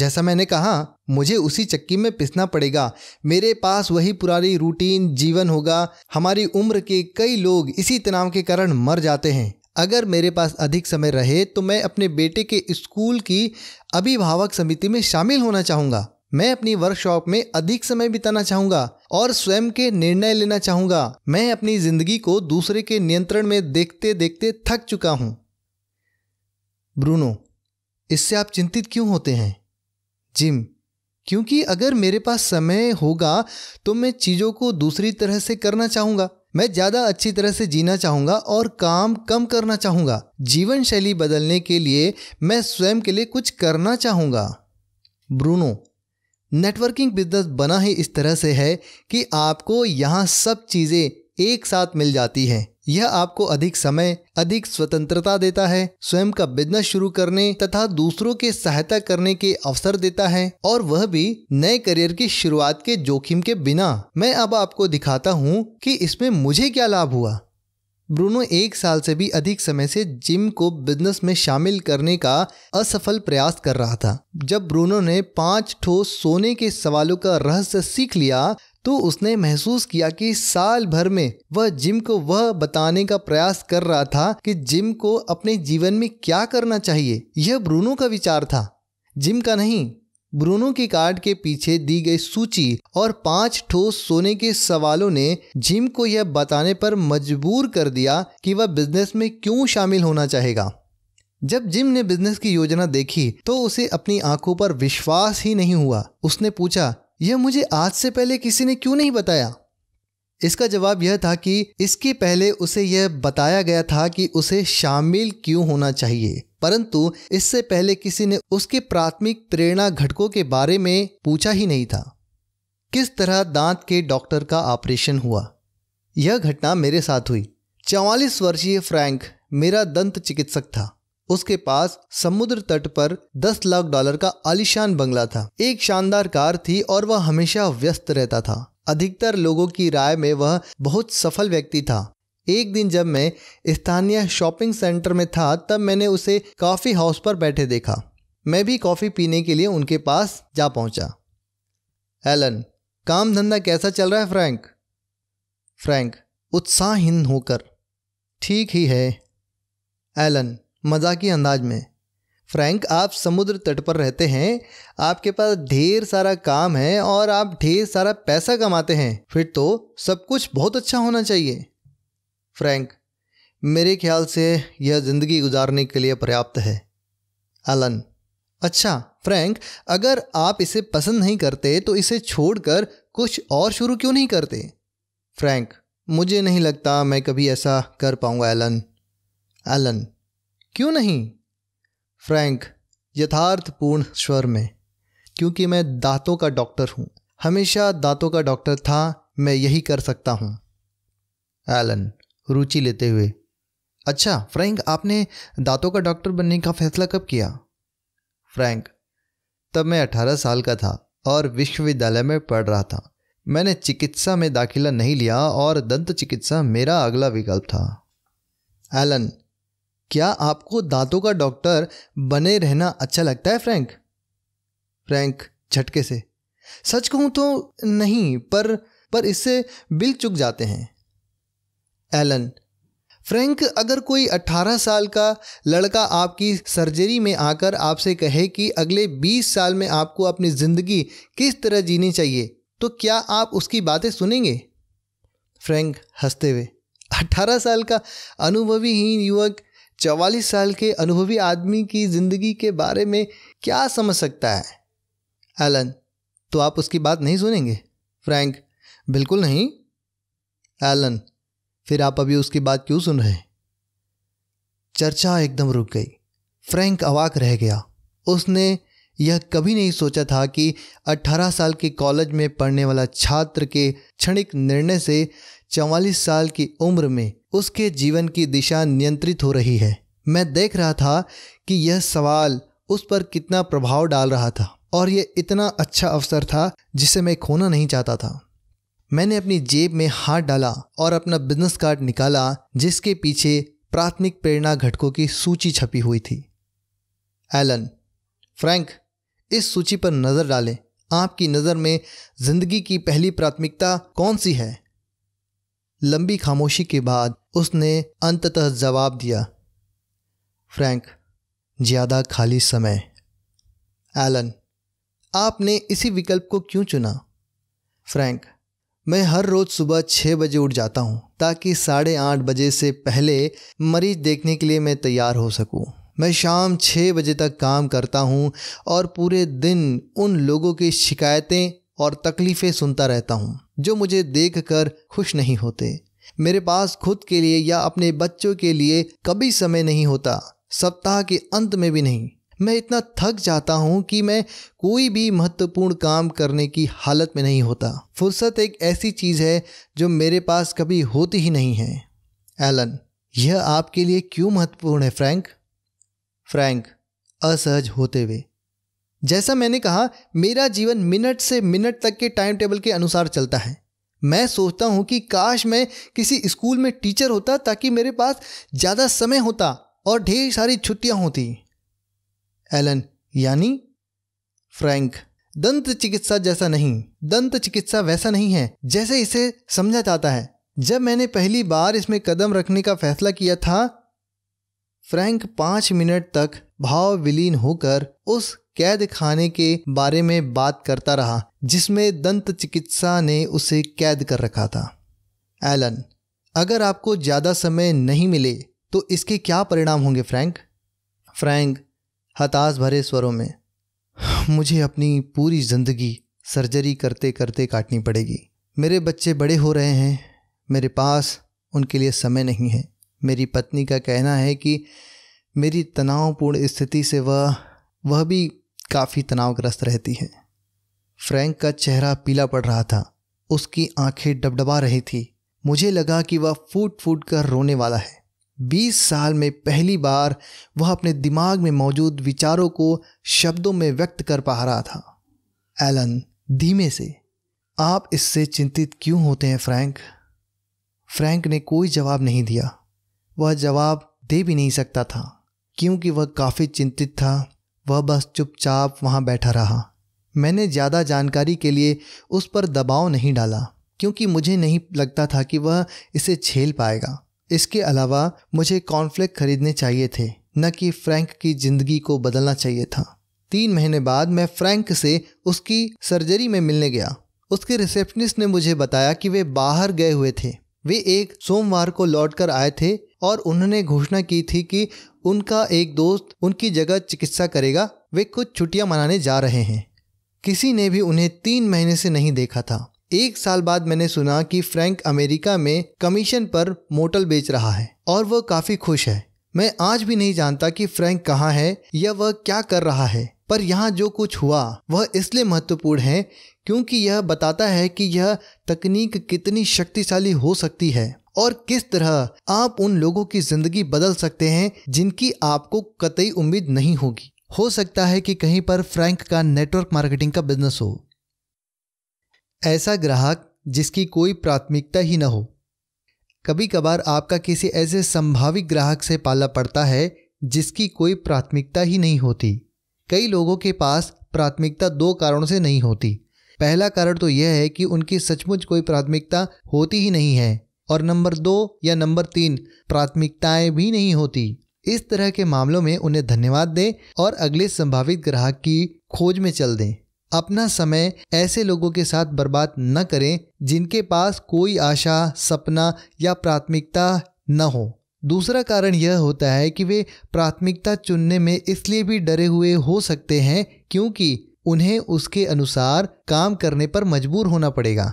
जैसा मैंने कहा मुझे उसी चक्की में पिसना पड़ेगा मेरे पास वही पुरानी रूटीन जीवन होगा हमारी उम्र के कई लोग इसी तनाव के कारण मर जाते हैं अगर मेरे पास अधिक समय रहे तो मैं अपने बेटे के स्कूल की अभिभावक समिति में शामिल होना चाहूँगा मैं अपनी वर्कशॉप में अधिक समय बिताना चाहूंगा और स्वयं के निर्णय लेना चाहूंगा मैं अपनी ज़िंदगी को दूसरे के नियंत्रण में देखते देखते थक चुका हूं ब्रूनो इससे आप चिंतित क्यों होते हैं जिम क्योंकि अगर मेरे पास समय होगा तो मैं चीज़ों को दूसरी तरह से करना चाहूँगा मैं ज़्यादा अच्छी तरह से जीना चाहूंगा और काम कम करना चाहूंगा जीवन शैली बदलने के लिए मैं स्वयं के लिए कुछ करना चाहूंगा ब्रूनो नेटवर्किंग बिजनेस बना ही इस तरह से है कि आपको यहाँ सब चीज़ें एक साथ मिल जाती हैं यह आपको अधिक समय अधिक स्वतंत्रता देता है स्वयं का बिजनेस शुरू करने तथा दूसरों के सहायता करने के अवसर देता है और वह भी नए करियर की शुरुआत के जोखिम के बिना मैं अब आपको दिखाता हूँ कि इसमें मुझे क्या लाभ हुआ ब्रूनो एक साल से भी अधिक समय से जिम को बिजनेस में शामिल करने का असफल प्रयास कर रहा था जब ब्रूनो ने पांच ठोस सोने के सवालों का रहस्य सीख लिया तो उसने महसूस किया कि साल भर में वह जिम को वह बताने का प्रयास कर रहा था कि जिम को अपने जीवन में क्या करना चाहिए यह ब्रूनो का विचार था जिम का नहीं ब्रूनो की कार्ड के पीछे दी गई सूची और पांच ठोस सोने के सवालों ने जिम को यह बताने पर मजबूर कर दिया कि वह बिजनेस में क्यों शामिल होना चाहेगा जब जिम ने बिजनेस की योजना देखी तो उसे अपनी आंखों पर विश्वास ही नहीं हुआ उसने पूछा यह मुझे आज से पहले किसी ने क्यों नहीं बताया इसका जवाब यह था कि इसके पहले उसे यह बताया गया था कि उसे शामिल क्यों होना चाहिए परंतु इससे पहले किसी ने उसके प्राथमिक प्रेरणा घटकों के बारे में पूछा ही नहीं था किस तरह दांत के डॉक्टर का ऑपरेशन हुआ यह घटना मेरे साथ हुई चौवालीस वर्षीय फ्रैंक मेरा दंत चिकित्सक था उसके पास समुद्र तट पर दस लाख डॉलर का आलिशान बंगला था एक शानदार कार थी और वह हमेशा व्यस्त रहता था अधिकतर लोगों की राय में वह बहुत सफल व्यक्ति था एक दिन जब मैं स्थानीय शॉपिंग सेंटर में था तब मैंने उसे कॉफ़ी हाउस पर बैठे देखा मैं भी कॉफ़ी पीने के लिए उनके पास जा पहुंचा। एलन काम धंधा कैसा चल रहा है फ्रैंक फ्रैंक उत्साहहीन होकर ठीक ही है एलन मजाकी अंदाज में फ्रैंक आप समुद्र तट पर रहते हैं आपके पास ढेर सारा काम है और आप ढेर सारा पैसा कमाते हैं फिर तो सब कुछ बहुत अच्छा होना चाहिए फ्रैंक मेरे ख्याल से यह ज़िंदगी गुजारने के लिए पर्याप्त है अलन अच्छा फ्रैंक अगर आप इसे पसंद नहीं करते तो इसे छोड़कर कुछ और शुरू क्यों नहीं करते फ्रैंक मुझे नहीं लगता मैं कभी ऐसा कर पाऊंगा एलन एलन क्यों नहीं फ्रैंक यथार्थपूर्ण स्वर में क्योंकि मैं दांतों का डॉक्टर हूं हमेशा दांतों का डॉक्टर था मैं यही कर सकता हूं एलन रुचि लेते हुए अच्छा फ्रैंक आपने दांतों का डॉक्टर बनने का फैसला कब किया फ्रैंक तब मैं अठारह साल का था और विश्वविद्यालय में पढ़ रहा था मैंने चिकित्सा में दाखिला नहीं लिया और दंत चिकित्सा मेरा अगला विकल्प था एलन क्या आपको दांतों का डॉक्टर बने रहना अच्छा लगता है फ्रैंक फ्रैंक झटके से सच कहूं तो नहीं पर पर इससे बिल चुक जाते हैं एलन फ्रैंक अगर कोई 18 साल का लड़का आपकी सर्जरी में आकर आपसे कहे कि अगले 20 साल में आपको अपनी ज़िंदगी किस तरह जीनी चाहिए तो क्या आप उसकी बातें सुनेंगे फ्रैंक हंसते हुए 18 साल का अनुभवी ही युवक चवालीस साल के अनुभवी आदमी की ज़िंदगी के बारे में क्या समझ सकता है एलन तो आप उसकी बात नहीं सुनेंगे फ्रैंक बिल्कुल नहीं एलन फिर आप अभी उसकी बात क्यों सुन रहे चर्चा एकदम रुक गई फ्रैंक अवाक रह गया उसने यह कभी नहीं सोचा था कि 18 साल के कॉलेज में पढ़ने वाला छात्र के क्षणिक निर्णय से चौवालीस साल की उम्र में उसके जीवन की दिशा नियंत्रित हो रही है मैं देख रहा था कि यह सवाल उस पर कितना प्रभाव डाल रहा था और यह इतना अच्छा अवसर था जिसे मैं खोना नहीं चाहता था मैंने अपनी जेब में हाथ डाला और अपना बिजनेस कार्ड निकाला जिसके पीछे प्राथमिक प्रेरणा घटकों की सूची छपी हुई थी एलन फ्रैंक इस सूची पर नज़र डालें आपकी नज़र में ज़िंदगी की पहली प्राथमिकता कौन सी है लंबी खामोशी के बाद उसने अंततः जवाब दिया फ्रैंक ज़्यादा खाली समय एलन आपने इसी विकल्प को क्यों चुना फ्रैंक मैं हर रोज़ सुबह छः बजे उठ जाता हूँ ताकि साढ़े आठ बजे से पहले मरीज देखने के लिए मैं तैयार हो सकूँ मैं शाम छः बजे तक काम करता हूँ और पूरे दिन उन लोगों की शिकायतें और तकलीफ़ें सुनता रहता हूँ जो मुझे देख कर खुश नहीं होते मेरे पास खुद के लिए या अपने बच्चों के लिए कभी समय नहीं होता सप्ताह के अंत में भी नहीं मैं इतना थक जाता हूँ कि मैं कोई भी महत्वपूर्ण काम करने की हालत में नहीं होता फुर्सत एक ऐसी चीज़ है जो मेरे पास कभी होती ही नहीं है एलन यह आपके लिए क्यों महत्वपूर्ण है फ्रैंक फ्रैंक असहज होते हुए जैसा मैंने कहा मेरा जीवन मिनट से मिनट तक के टाइम टेबल के अनुसार चलता है मैं सोचता हूँ कि काश मैं किसी स्कूल में टीचर होता ताकि मेरे पास ज़्यादा समय होता और ढेर सारी छुट्टियाँ होती एलन यानी फ्रैंक दंत चिकित्सा जैसा नहीं दंत चिकित्सा वैसा नहीं है जैसे इसे समझा जाता है जब मैंने पहली बार इसमें कदम रखने का फैसला किया था फ्रैंक पाँच मिनट तक भाव विलीन होकर उस कैद खाने के बारे में बात करता रहा जिसमें दंत चिकित्सा ने उसे कैद कर रखा था एलन अगर आपको ज़्यादा समय नहीं मिले तो इसके क्या परिणाम होंगे फ्रैंक फ्रैंक हताश भरे स्वरों में मुझे अपनी पूरी ज़िंदगी सर्जरी करते करते काटनी पड़ेगी मेरे बच्चे बड़े हो रहे हैं मेरे पास उनके लिए समय नहीं है मेरी पत्नी का कहना है कि मेरी तनावपूर्ण स्थिति से वह वह भी काफ़ी तनावग्रस्त रहती है फ्रैंक का चेहरा पीला पड़ रहा था उसकी आंखें डबडबा रही थी मुझे लगा कि वह फूट फूट कर रोने वाला है बीस साल में पहली बार वह अपने दिमाग में मौजूद विचारों को शब्दों में व्यक्त कर पा रहा था एलन धीमे से आप इससे चिंतित क्यों होते हैं फ्रैंक फ्रैंक ने कोई जवाब नहीं दिया वह जवाब दे भी नहीं सकता था क्योंकि वह काफ़ी चिंतित था वह बस चुपचाप वहाँ बैठा रहा मैंने ज़्यादा जानकारी के लिए उस पर दबाव नहीं डाला क्योंकि मुझे नहीं लगता था कि वह इसे झेल पाएगा इसके अलावा मुझे कॉन्फ्लिक्ट खरीदने चाहिए थे न कि फ्रैंक की ज़िंदगी को बदलना चाहिए था तीन महीने बाद मैं फ्रैंक से उसकी सर्जरी में मिलने गया उसके रिसेप्शनिस्ट ने मुझे बताया कि वे बाहर गए हुए थे वे एक सोमवार को लौटकर आए थे और उन्होंने घोषणा की थी कि उनका एक दोस्त उनकी जगह चिकित्सा करेगा वे कुछ छुट्टियां मनाने जा रहे हैं किसी ने भी उन्हें तीन महीने से नहीं देखा था एक साल बाद मैंने सुना कि फ्रैंक अमेरिका में कमीशन पर मोटल बेच रहा है और वह काफ़ी खुश है मैं आज भी नहीं जानता कि फ्रैंक कहाँ है या वह क्या कर रहा है पर यहाँ जो कुछ हुआ वह इसलिए महत्वपूर्ण है क्योंकि यह बताता है कि यह तकनीक कितनी शक्तिशाली हो सकती है और किस तरह आप उन लोगों की जिंदगी बदल सकते हैं जिनकी आपको कतई उम्मीद नहीं होगी हो सकता है कि कहीं पर फ्रैंक का नेटवर्क मार्केटिंग का बिजनेस हो ऐसा ग्राहक जिसकी कोई प्राथमिकता ही ना हो कभी कभार आपका किसी ऐसे संभावित ग्राहक से पाला पड़ता है जिसकी कोई प्राथमिकता ही नहीं होती कई लोगों के पास प्राथमिकता दो कारणों से नहीं होती पहला कारण तो यह है कि उनकी सचमुच कोई प्राथमिकता होती ही नहीं है और नंबर दो या नंबर तीन प्राथमिकताएं भी नहीं होती इस तरह के मामलों में उन्हें धन्यवाद दें और अगले संभावित ग्राहक की खोज में चल दें अपना समय ऐसे लोगों के साथ बर्बाद न करें जिनके पास कोई आशा सपना या प्राथमिकता न हो दूसरा कारण यह होता है कि वे प्राथमिकता चुनने में इसलिए भी डरे हुए हो सकते हैं क्योंकि उन्हें उसके अनुसार काम करने पर मजबूर होना पड़ेगा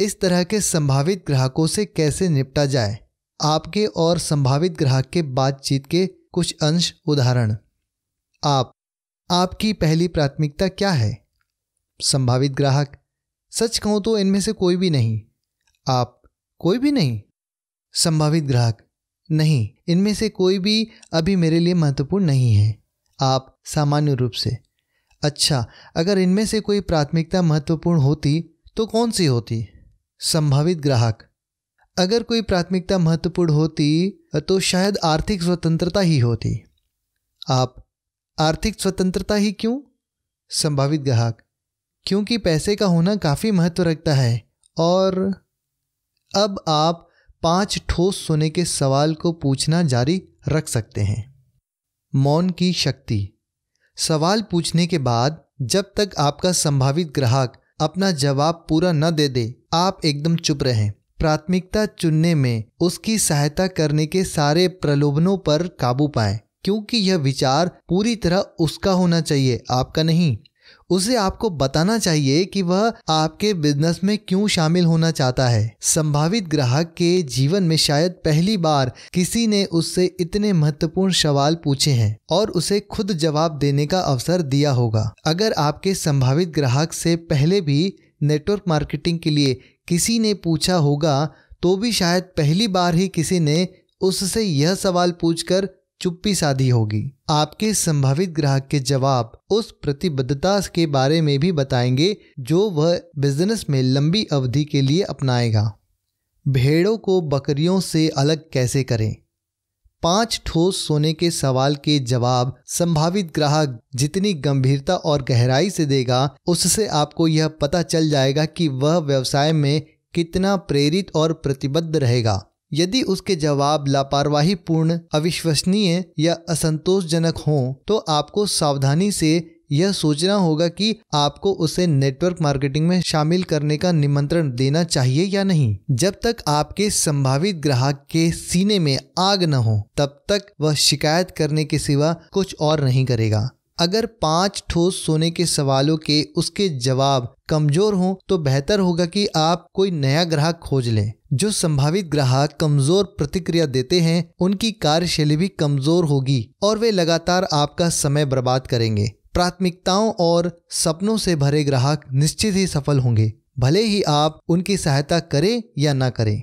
इस तरह के संभावित ग्राहकों से कैसे निपटा जाए आपके और संभावित ग्राहक के बातचीत के कुछ अंश उदाहरण आप आपकी पहली प्राथमिकता क्या है संभावित ग्राहक सच कहूँ तो इनमें से कोई भी नहीं आप कोई भी नहीं संभावित ग्राहक नहीं इनमें से कोई भी अभी मेरे लिए महत्वपूर्ण नहीं है आप सामान्य रूप से अच्छा अगर इनमें से कोई प्राथमिकता महत्वपूर्ण होती तो कौन सी होती संभावित ग्राहक अगर कोई प्राथमिकता महत्वपूर्ण होती तो शायद आर्थिक स्वतंत्रता ही होती आप आर्थिक स्वतंत्रता ही क्यों संभावित ग्राहक क्योंकि पैसे का होना काफ़ी महत्व रखता है और अब आप पांच ठोस सोने के सवाल को पूछना जारी रख सकते हैं मौन की शक्ति सवाल पूछने के बाद जब तक आपका संभावित ग्राहक अपना जवाब पूरा न दे दे आप एकदम चुप रहें प्राथमिकता चुनने में उसकी सहायता करने के सारे प्रलोभनों पर काबू पाए क्योंकि यह विचार पूरी तरह उसका होना चाहिए आपका नहीं उसे आपको बताना चाहिए कि वह आपके बिजनेस में क्यों शामिल होना चाहता है संभावित ग्राहक के जीवन में शायद पहली बार किसी ने उससे इतने महत्वपूर्ण सवाल पूछे हैं और उसे खुद जवाब देने का अवसर दिया होगा अगर आपके संभावित ग्राहक से पहले भी नेटवर्क मार्केटिंग के लिए किसी ने पूछा होगा तो भी शायद पहली बार ही किसी ने उससे यह सवाल पूछकर चुप्पी साधी होगी आपके संभावित ग्राहक के जवाब उस प्रतिबद्धता के बारे में भी बताएंगे जो वह बिजनेस में लंबी अवधि के लिए अपनाएगा भेड़ों को बकरियों से अलग कैसे करें पांच ठोस सोने के सवाल के जवाब संभावित ग्राहक जितनी गंभीरता और गहराई से देगा उससे आपको यह पता चल जाएगा कि वह व्यवसाय में कितना प्रेरित और प्रतिबद्ध रहेगा यदि उसके जवाब लापरवाही पूर्ण अविश्वसनीय या असंतोषजनक हों तो आपको सावधानी से यह सोचना होगा कि आपको उसे नेटवर्क मार्केटिंग में शामिल करने का निमंत्रण देना चाहिए या नहीं जब तक आपके संभावित ग्राहक के सीने में आग न हो तब तक वह शिकायत करने के सिवा कुछ और नहीं करेगा अगर पांच ठोस सोने के सवालों के उसके जवाब कमजोर हों तो बेहतर होगा कि आप कोई नया ग्राहक खोज लें जो संभावित ग्राहक कमजोर प्रतिक्रिया देते हैं उनकी कार्यशैली भी कमजोर होगी और वे लगातार आपका समय बर्बाद करेंगे प्राथमिकताओं और सपनों से भरे ग्राहक निश्चित ही सफल होंगे भले ही आप उनकी सहायता करें या ना करें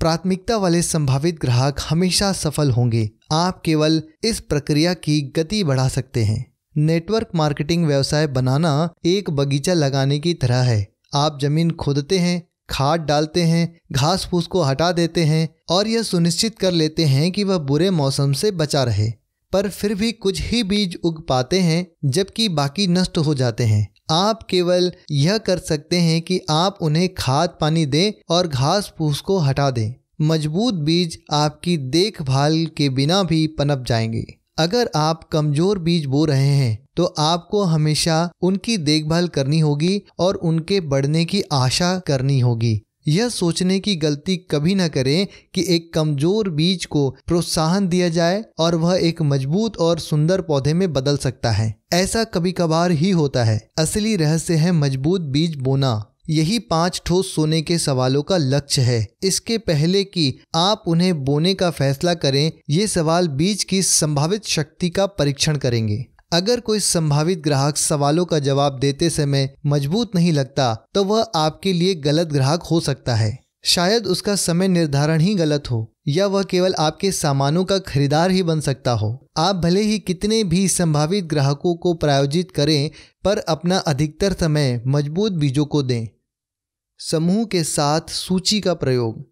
प्राथमिकता वाले संभावित ग्राहक हमेशा सफल होंगे आप केवल इस प्रक्रिया की गति बढ़ा सकते हैं नेटवर्क मार्केटिंग व्यवसाय बनाना एक बगीचा लगाने की तरह है आप जमीन खोदते हैं खाद डालते हैं घास फूस को हटा देते हैं और यह सुनिश्चित कर लेते हैं कि वह बुरे मौसम से बचा रहे पर फिर भी कुछ ही बीज उग पाते हैं जबकि बाकी नष्ट हो जाते हैं आप केवल यह कर सकते हैं कि आप उन्हें खाद पानी दें और घास फूस को हटा दें मजबूत बीज आपकी देखभाल के बिना भी पनप जाएंगे अगर आप कमजोर बीज बो रहे हैं तो आपको हमेशा उनकी देखभाल करनी होगी और उनके बढ़ने की आशा करनी होगी यह सोचने की गलती कभी ना करें कि एक कमजोर बीज को प्रोत्साहन दिया जाए और वह एक मजबूत और सुंदर पौधे में बदल सकता है ऐसा कभी कभार ही होता है असली रहस्य है मजबूत बीज बोना यही पांच ठोस सोने के सवालों का लक्ष्य है इसके पहले कि आप उन्हें बोने का फैसला करें ये सवाल बीज की संभावित शक्ति का परीक्षण करेंगे अगर कोई संभावित ग्राहक सवालों का जवाब देते समय मजबूत नहीं लगता तो वह आपके लिए गलत ग्राहक हो सकता है शायद उसका समय निर्धारण ही गलत हो या वह केवल आपके सामानों का खरीदार ही बन सकता हो आप भले ही कितने भी संभावित ग्राहकों को प्रायोजित करें पर अपना अधिकतर समय मजबूत बीजों को दें समूह के साथ सूची का प्रयोग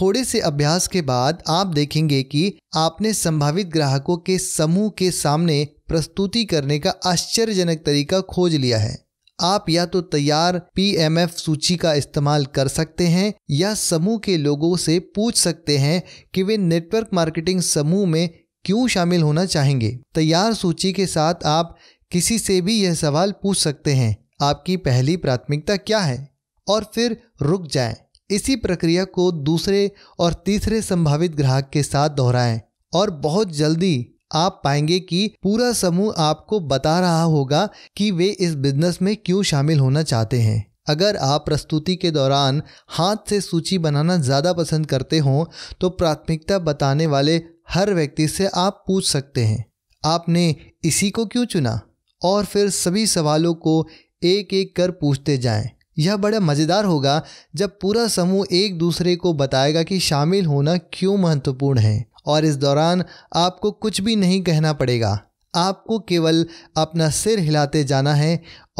थोड़े से अभ्यास के बाद आप देखेंगे कि आपने संभावित ग्राहकों के समूह के सामने प्रस्तुति करने का आश्चर्यजनक तरीका खोज लिया है आप या तो तैयार पीएमएफ सूची का इस्तेमाल कर सकते हैं या समूह के लोगों से पूछ सकते हैं कि वे नेटवर्क मार्केटिंग समूह में क्यों शामिल होना चाहेंगे तैयार सूची के साथ आप किसी से भी यह सवाल पूछ सकते हैं आपकी पहली प्राथमिकता क्या है और फिर रुक जाए इसी प्रक्रिया को दूसरे और तीसरे संभावित ग्राहक के साथ दोहराएं और बहुत जल्दी आप पाएंगे कि पूरा समूह आपको बता रहा होगा कि वे इस बिजनेस में क्यों शामिल होना चाहते हैं अगर आप प्रस्तुति के दौरान हाथ से सूची बनाना ज़्यादा पसंद करते हों तो प्राथमिकता बताने वाले हर व्यक्ति से आप पूछ सकते हैं आपने इसी को क्यों चुना और फिर सभी सवालों को एक एक कर पूछते जाएं। यह बड़ा मज़ेदार होगा जब पूरा समूह एक दूसरे को बताएगा कि शामिल होना क्यों महत्वपूर्ण है और इस दौरान आपको कुछ भी नहीं कहना पड़ेगा आपको केवल अपना सिर हिलाते जाना है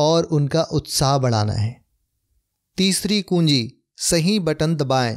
और उनका उत्साह बढ़ाना है तीसरी कुंजी सही बटन दबाएं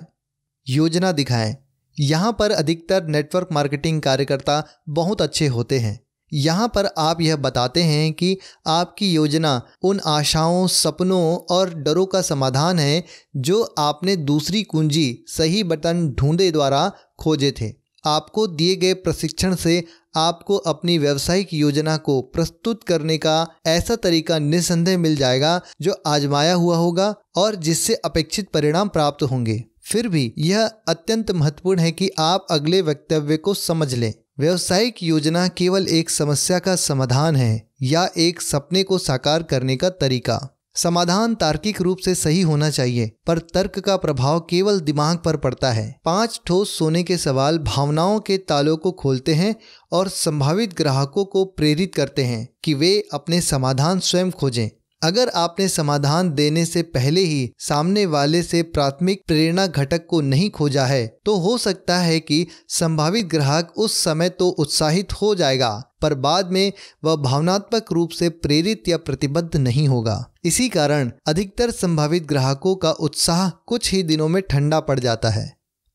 योजना दिखाएं यहाँ पर अधिकतर नेटवर्क मार्केटिंग कार्यकर्ता बहुत अच्छे होते हैं यहाँ पर आप यह बताते हैं कि आपकी योजना उन आशाओं सपनों और डरों का समाधान है जो आपने दूसरी कुंजी सही बटन ढूंढे द्वारा खोजे थे आपको दिए गए प्रशिक्षण से आपको अपनी व्यवसायिक योजना को प्रस्तुत करने का ऐसा तरीका निसंदेह मिल जाएगा जो आजमाया हुआ होगा और जिससे अपेक्षित परिणाम प्राप्त होंगे फिर भी यह अत्यंत महत्वपूर्ण है कि आप अगले वक्तव्य को समझ लें व्यावसायिक योजना केवल एक समस्या का समाधान है या एक सपने को साकार करने का तरीका समाधान तार्किक रूप से सही होना चाहिए पर तर्क का प्रभाव केवल दिमाग पर पड़ता है पांच ठोस सोने के सवाल भावनाओं के तालों को खोलते हैं और संभावित ग्राहकों को प्रेरित करते हैं कि वे अपने समाधान स्वयं खोजें अगर आपने समाधान देने से पहले ही सामने वाले से प्राथमिक प्रेरणा घटक को नहीं खोजा है तो हो सकता है कि संभावित ग्राहक उस समय तो उत्साहित हो जाएगा पर बाद में वह भावनात्मक रूप से प्रेरित या प्रतिबद्ध नहीं होगा इसी कारण अधिकतर संभावित ग्राहकों का उत्साह कुछ ही दिनों में ठंडा पड़ जाता है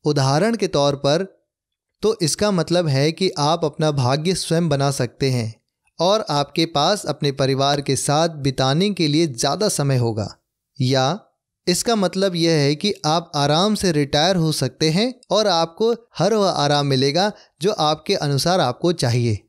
उदाहरण के तौर पर तो इसका मतलब है कि आप अपना भाग्य स्वयं बना सकते हैं और आपके पास अपने परिवार के साथ बिताने के लिए ज़्यादा समय होगा या इसका मतलब यह है कि आप आराम से रिटायर हो सकते हैं और आपको हर वह आराम मिलेगा जो आपके अनुसार आपको चाहिए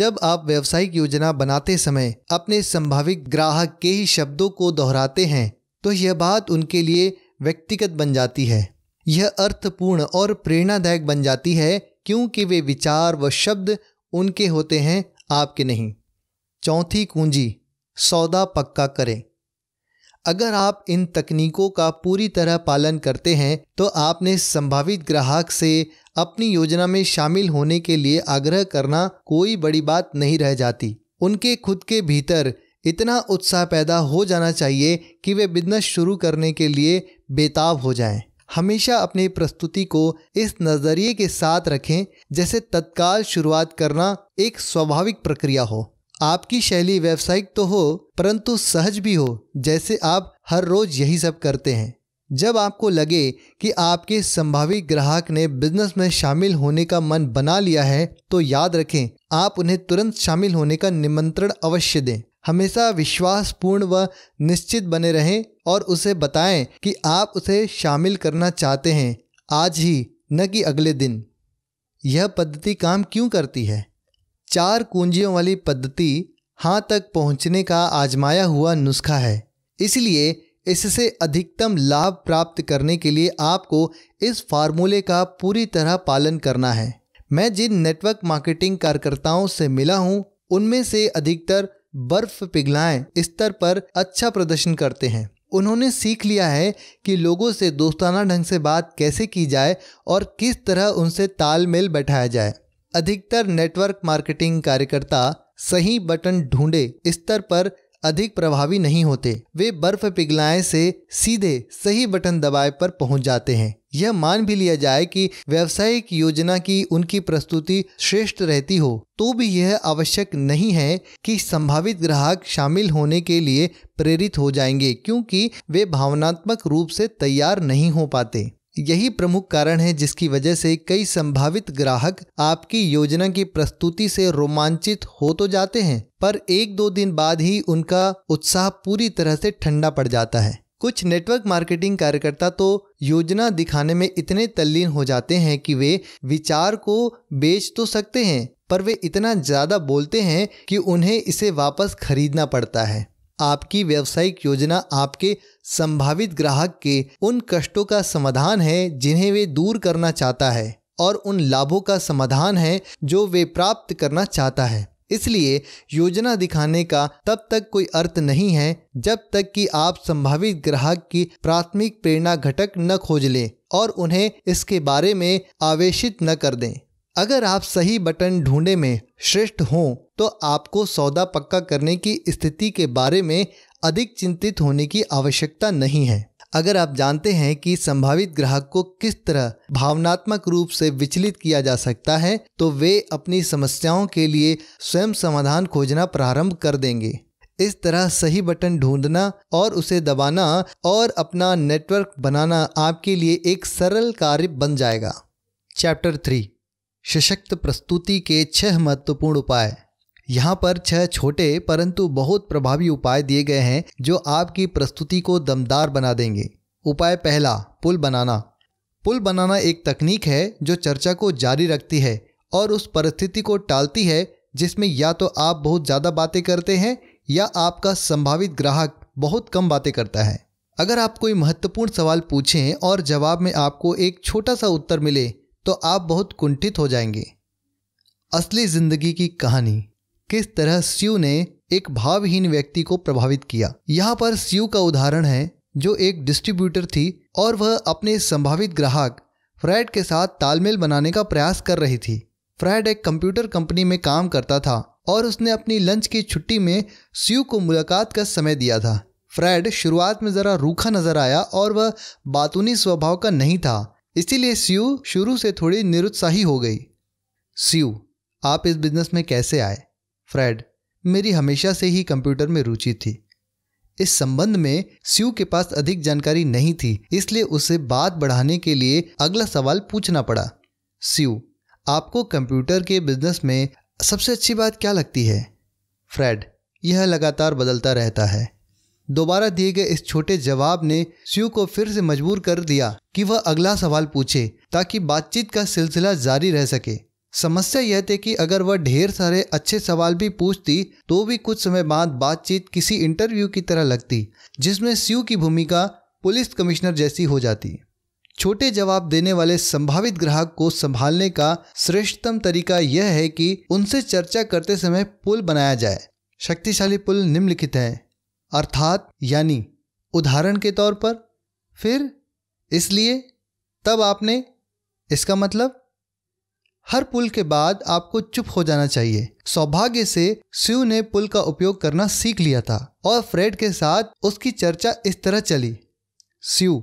जब आप व्यावसायिक योजना बनाते समय अपने संभावित ग्राहक के ही शब्दों को दोहराते हैं तो यह बात उनके लिए व्यक्तिगत बन जाती है यह अर्थपूर्ण और प्रेरणादायक बन जाती है क्योंकि वे विचार व शब्द उनके होते हैं आपके नहीं चौथी कुंजी सौदा पक्का करें अगर आप इन तकनीकों का पूरी तरह पालन करते हैं तो आपने संभावित ग्राहक से अपनी योजना में शामिल होने के लिए आग्रह करना कोई बड़ी बात नहीं रह जाती उनके खुद के भीतर इतना उत्साह पैदा हो जाना चाहिए कि वे बिजनेस शुरू करने के लिए बेताब हो जाएं। हमेशा अपनी प्रस्तुति को इस नज़रिए के साथ रखें जैसे तत्काल शुरुआत करना एक स्वाभाविक प्रक्रिया हो आपकी शैली व्यावसायिक तो हो परंतु सहज भी हो जैसे आप हर रोज यही सब करते हैं जब आपको लगे कि आपके संभावी ग्राहक ने बिजनेस में शामिल होने का मन बना लिया है तो याद रखें आप उन्हें तुरंत शामिल होने का निमंत्रण अवश्य दें हमेशा विश्वासपूर्ण व निश्चित बने रहें और उसे बताएं कि आप उसे शामिल करना चाहते हैं आज ही न कि अगले दिन यह पद्धति काम क्यों करती है चार कुंजियों वाली पद्धति हाँ तक पहुँचने का आजमाया हुआ नुस्खा है इसलिए इससे अधिकतम लाभ प्राप्त करने के लिए आपको इस फार्मूले का पूरी तरह पालन करना है मैं जिन नेटवर्क मार्केटिंग कार्यकर्ताओं से मिला हूँ उनमें से अधिकतर बर्फ पिघलाएं स्तर पर अच्छा प्रदर्शन करते हैं उन्होंने सीख लिया है कि लोगों से दोस्ताना ढंग से बात कैसे की जाए और किस तरह उनसे तालमेल बैठाया जाए अधिकतर नेटवर्क मार्केटिंग कार्यकर्ता सही बटन ढूंढे स्तर पर अधिक प्रभावी नहीं होते वे बर्फ पिघलाएं से सीधे सही बटन दबाए पर पहुंच जाते हैं यह मान भी लिया जाए कि व्यावसायिक योजना की उनकी प्रस्तुति श्रेष्ठ रहती हो तो भी यह आवश्यक नहीं है कि संभावित ग्राहक शामिल होने के लिए प्रेरित हो जाएंगे क्योंकि वे भावनात्मक रूप से तैयार नहीं हो पाते यही प्रमुख कारण है जिसकी वजह से कई संभावित ग्राहक आपकी योजना की प्रस्तुति से रोमांचित हो तो जाते हैं पर एक दो दिन बाद ही उनका उत्साह पूरी तरह से ठंडा पड़ जाता है कुछ नेटवर्क मार्केटिंग कार्यकर्ता तो योजना दिखाने में इतने तल्लीन हो जाते हैं कि वे विचार को बेच तो सकते हैं पर वे इतना ज़्यादा बोलते हैं कि उन्हें इसे वापस खरीदना पड़ता है आपकी व्यावसायिक योजना आपके संभावित ग्राहक के उन कष्टों का समाधान है जिन्हें वे दूर करना चाहता है और उन लाभों का समाधान है जो वे प्राप्त करना चाहता है इसलिए योजना दिखाने का तब तक कोई अर्थ नहीं है जब तक कि आप संभावित ग्राहक की प्राथमिक प्रेरणा घटक न खोज लें और उन्हें इसके बारे में आवेशित न कर दें अगर आप सही बटन ढूंढने में श्रेष्ठ हों तो आपको सौदा पक्का करने की स्थिति के बारे में अधिक चिंतित होने की आवश्यकता नहीं है अगर आप जानते हैं कि संभावित ग्राहक को किस तरह भावनात्मक रूप से विचलित किया जा सकता है तो वे अपनी समस्याओं के लिए स्वयं समाधान खोजना प्रारंभ कर देंगे इस तरह सही बटन ढूंढना और उसे दबाना और अपना नेटवर्क बनाना आपके लिए एक सरल कार्य बन जाएगा चैप्टर थ्री सशक्त प्रस्तुति के छह महत्वपूर्ण उपाय यहाँ पर छह छोटे परंतु बहुत प्रभावी उपाय दिए गए हैं जो आपकी प्रस्तुति को दमदार बना देंगे उपाय पहला पुल बनाना पुल बनाना एक तकनीक है जो चर्चा को जारी रखती है और उस परिस्थिति को टालती है जिसमें या तो आप बहुत ज़्यादा बातें करते हैं या आपका संभावित ग्राहक बहुत कम बातें करता है अगर आप कोई महत्वपूर्ण सवाल पूछें और जवाब में आपको एक छोटा सा उत्तर मिले तो आप बहुत कुंठित हो जाएंगे असली ज़िंदगी की कहानी किस तरह स्यू ने एक भावहीन व्यक्ति को प्रभावित किया यहाँ पर स्यू का उदाहरण है जो एक डिस्ट्रीब्यूटर थी और वह अपने संभावित ग्राहक फ्रेड के साथ तालमेल बनाने का प्रयास कर रही थी फ्रेड एक कंप्यूटर कंपनी में काम करता था और उसने अपनी लंच की छुट्टी में स्यू को मुलाकात का समय दिया था फ्रेड शुरुआत में ज़रा रूखा नज़र आया और वह बातूनी स्वभाव का नहीं था इसीलिए स्यू शुरू से थोड़ी निरुत्साही हो गई स्यू आप इस बिजनेस में कैसे आए फ्रेड मेरी हमेशा से ही कंप्यूटर में रुचि थी इस संबंध में स्यू के पास अधिक जानकारी नहीं थी इसलिए उसे बात बढ़ाने के लिए अगला सवाल पूछना पड़ा स्यू आपको कंप्यूटर के बिजनेस में सबसे अच्छी बात क्या लगती है फ्रेड यह लगातार बदलता रहता है दोबारा दिए गए इस छोटे जवाब ने स्यू को फिर से मजबूर कर दिया कि वह अगला सवाल पूछे ताकि बातचीत का सिलसिला जारी रह सके समस्या यह थी कि अगर वह ढेर सारे अच्छे सवाल भी पूछती तो भी कुछ समय बाद बातचीत किसी इंटरव्यू की तरह लगती जिसमें सीयू की भूमिका पुलिस कमिश्नर जैसी हो जाती छोटे जवाब देने वाले संभावित ग्राहक को संभालने का श्रेष्ठतम तरीका यह है कि उनसे चर्चा करते समय पुल बनाया जाए शक्तिशाली पुल निम्नलिखित है अर्थात यानी उदाहरण के तौर पर फिर इसलिए तब आपने इसका मतलब हर पुल के बाद आपको चुप हो जाना चाहिए सौभाग्य से शिव ने पुल का उपयोग करना सीख लिया था और फ्रेड के साथ उसकी चर्चा इस तरह चली शिव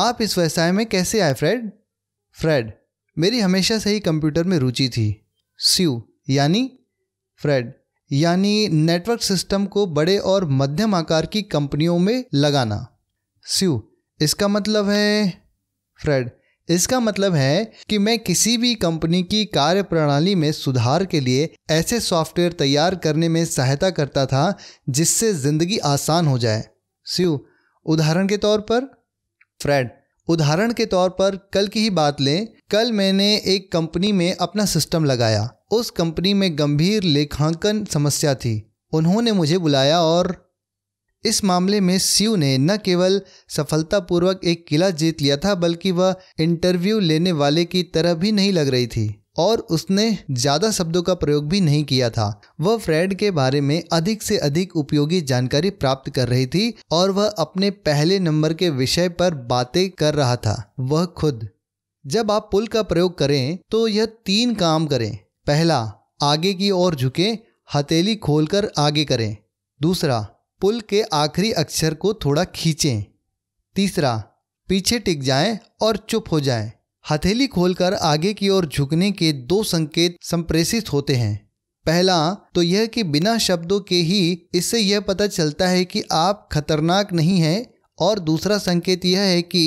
आप इस व्यवसाय में कैसे आए फ्रेड फ्रेड मेरी हमेशा से ही कंप्यूटर में रुचि थी शिव यानी फ्रेड यानी नेटवर्क सिस्टम को बड़े और मध्यम आकार की कंपनियों में लगाना शिव इसका मतलब है फ्रेड इसका मतलब है कि मैं किसी भी कंपनी की कार्य प्रणाली में सुधार के लिए ऐसे सॉफ्टवेयर तैयार करने में सहायता करता था जिससे ज़िंदगी आसान हो जाए शिव उदाहरण के तौर पर फ्रेड उदाहरण के तौर पर कल की ही बात लें कल मैंने एक कंपनी में अपना सिस्टम लगाया उस कंपनी में गंभीर लेखांकन समस्या थी उन्होंने मुझे बुलाया और इस मामले में सीयू ने न केवल सफलतापूर्वक एक किला जीत लिया था बल्कि वह इंटरव्यू लेने वाले की तरह भी नहीं लग रही थी और उसने ज़्यादा शब्दों का प्रयोग भी नहीं किया था वह फ्रेड के बारे में अधिक से अधिक उपयोगी जानकारी प्राप्त कर रही थी और वह अपने पहले नंबर के विषय पर बातें कर रहा था वह खुद जब आप पुल का प्रयोग करें तो यह तीन काम करें पहला आगे की ओर झुकें हथेली खोलकर आगे करें दूसरा पुल के आखिरी अक्षर को थोड़ा खींचें तीसरा पीछे टिक जाएं और चुप हो जाएं। हथेली खोलकर आगे की ओर झुकने के दो संकेत संप्रेषित होते हैं पहला तो यह कि बिना शब्दों के ही इससे यह पता चलता है कि आप खतरनाक नहीं हैं और दूसरा संकेत यह है कि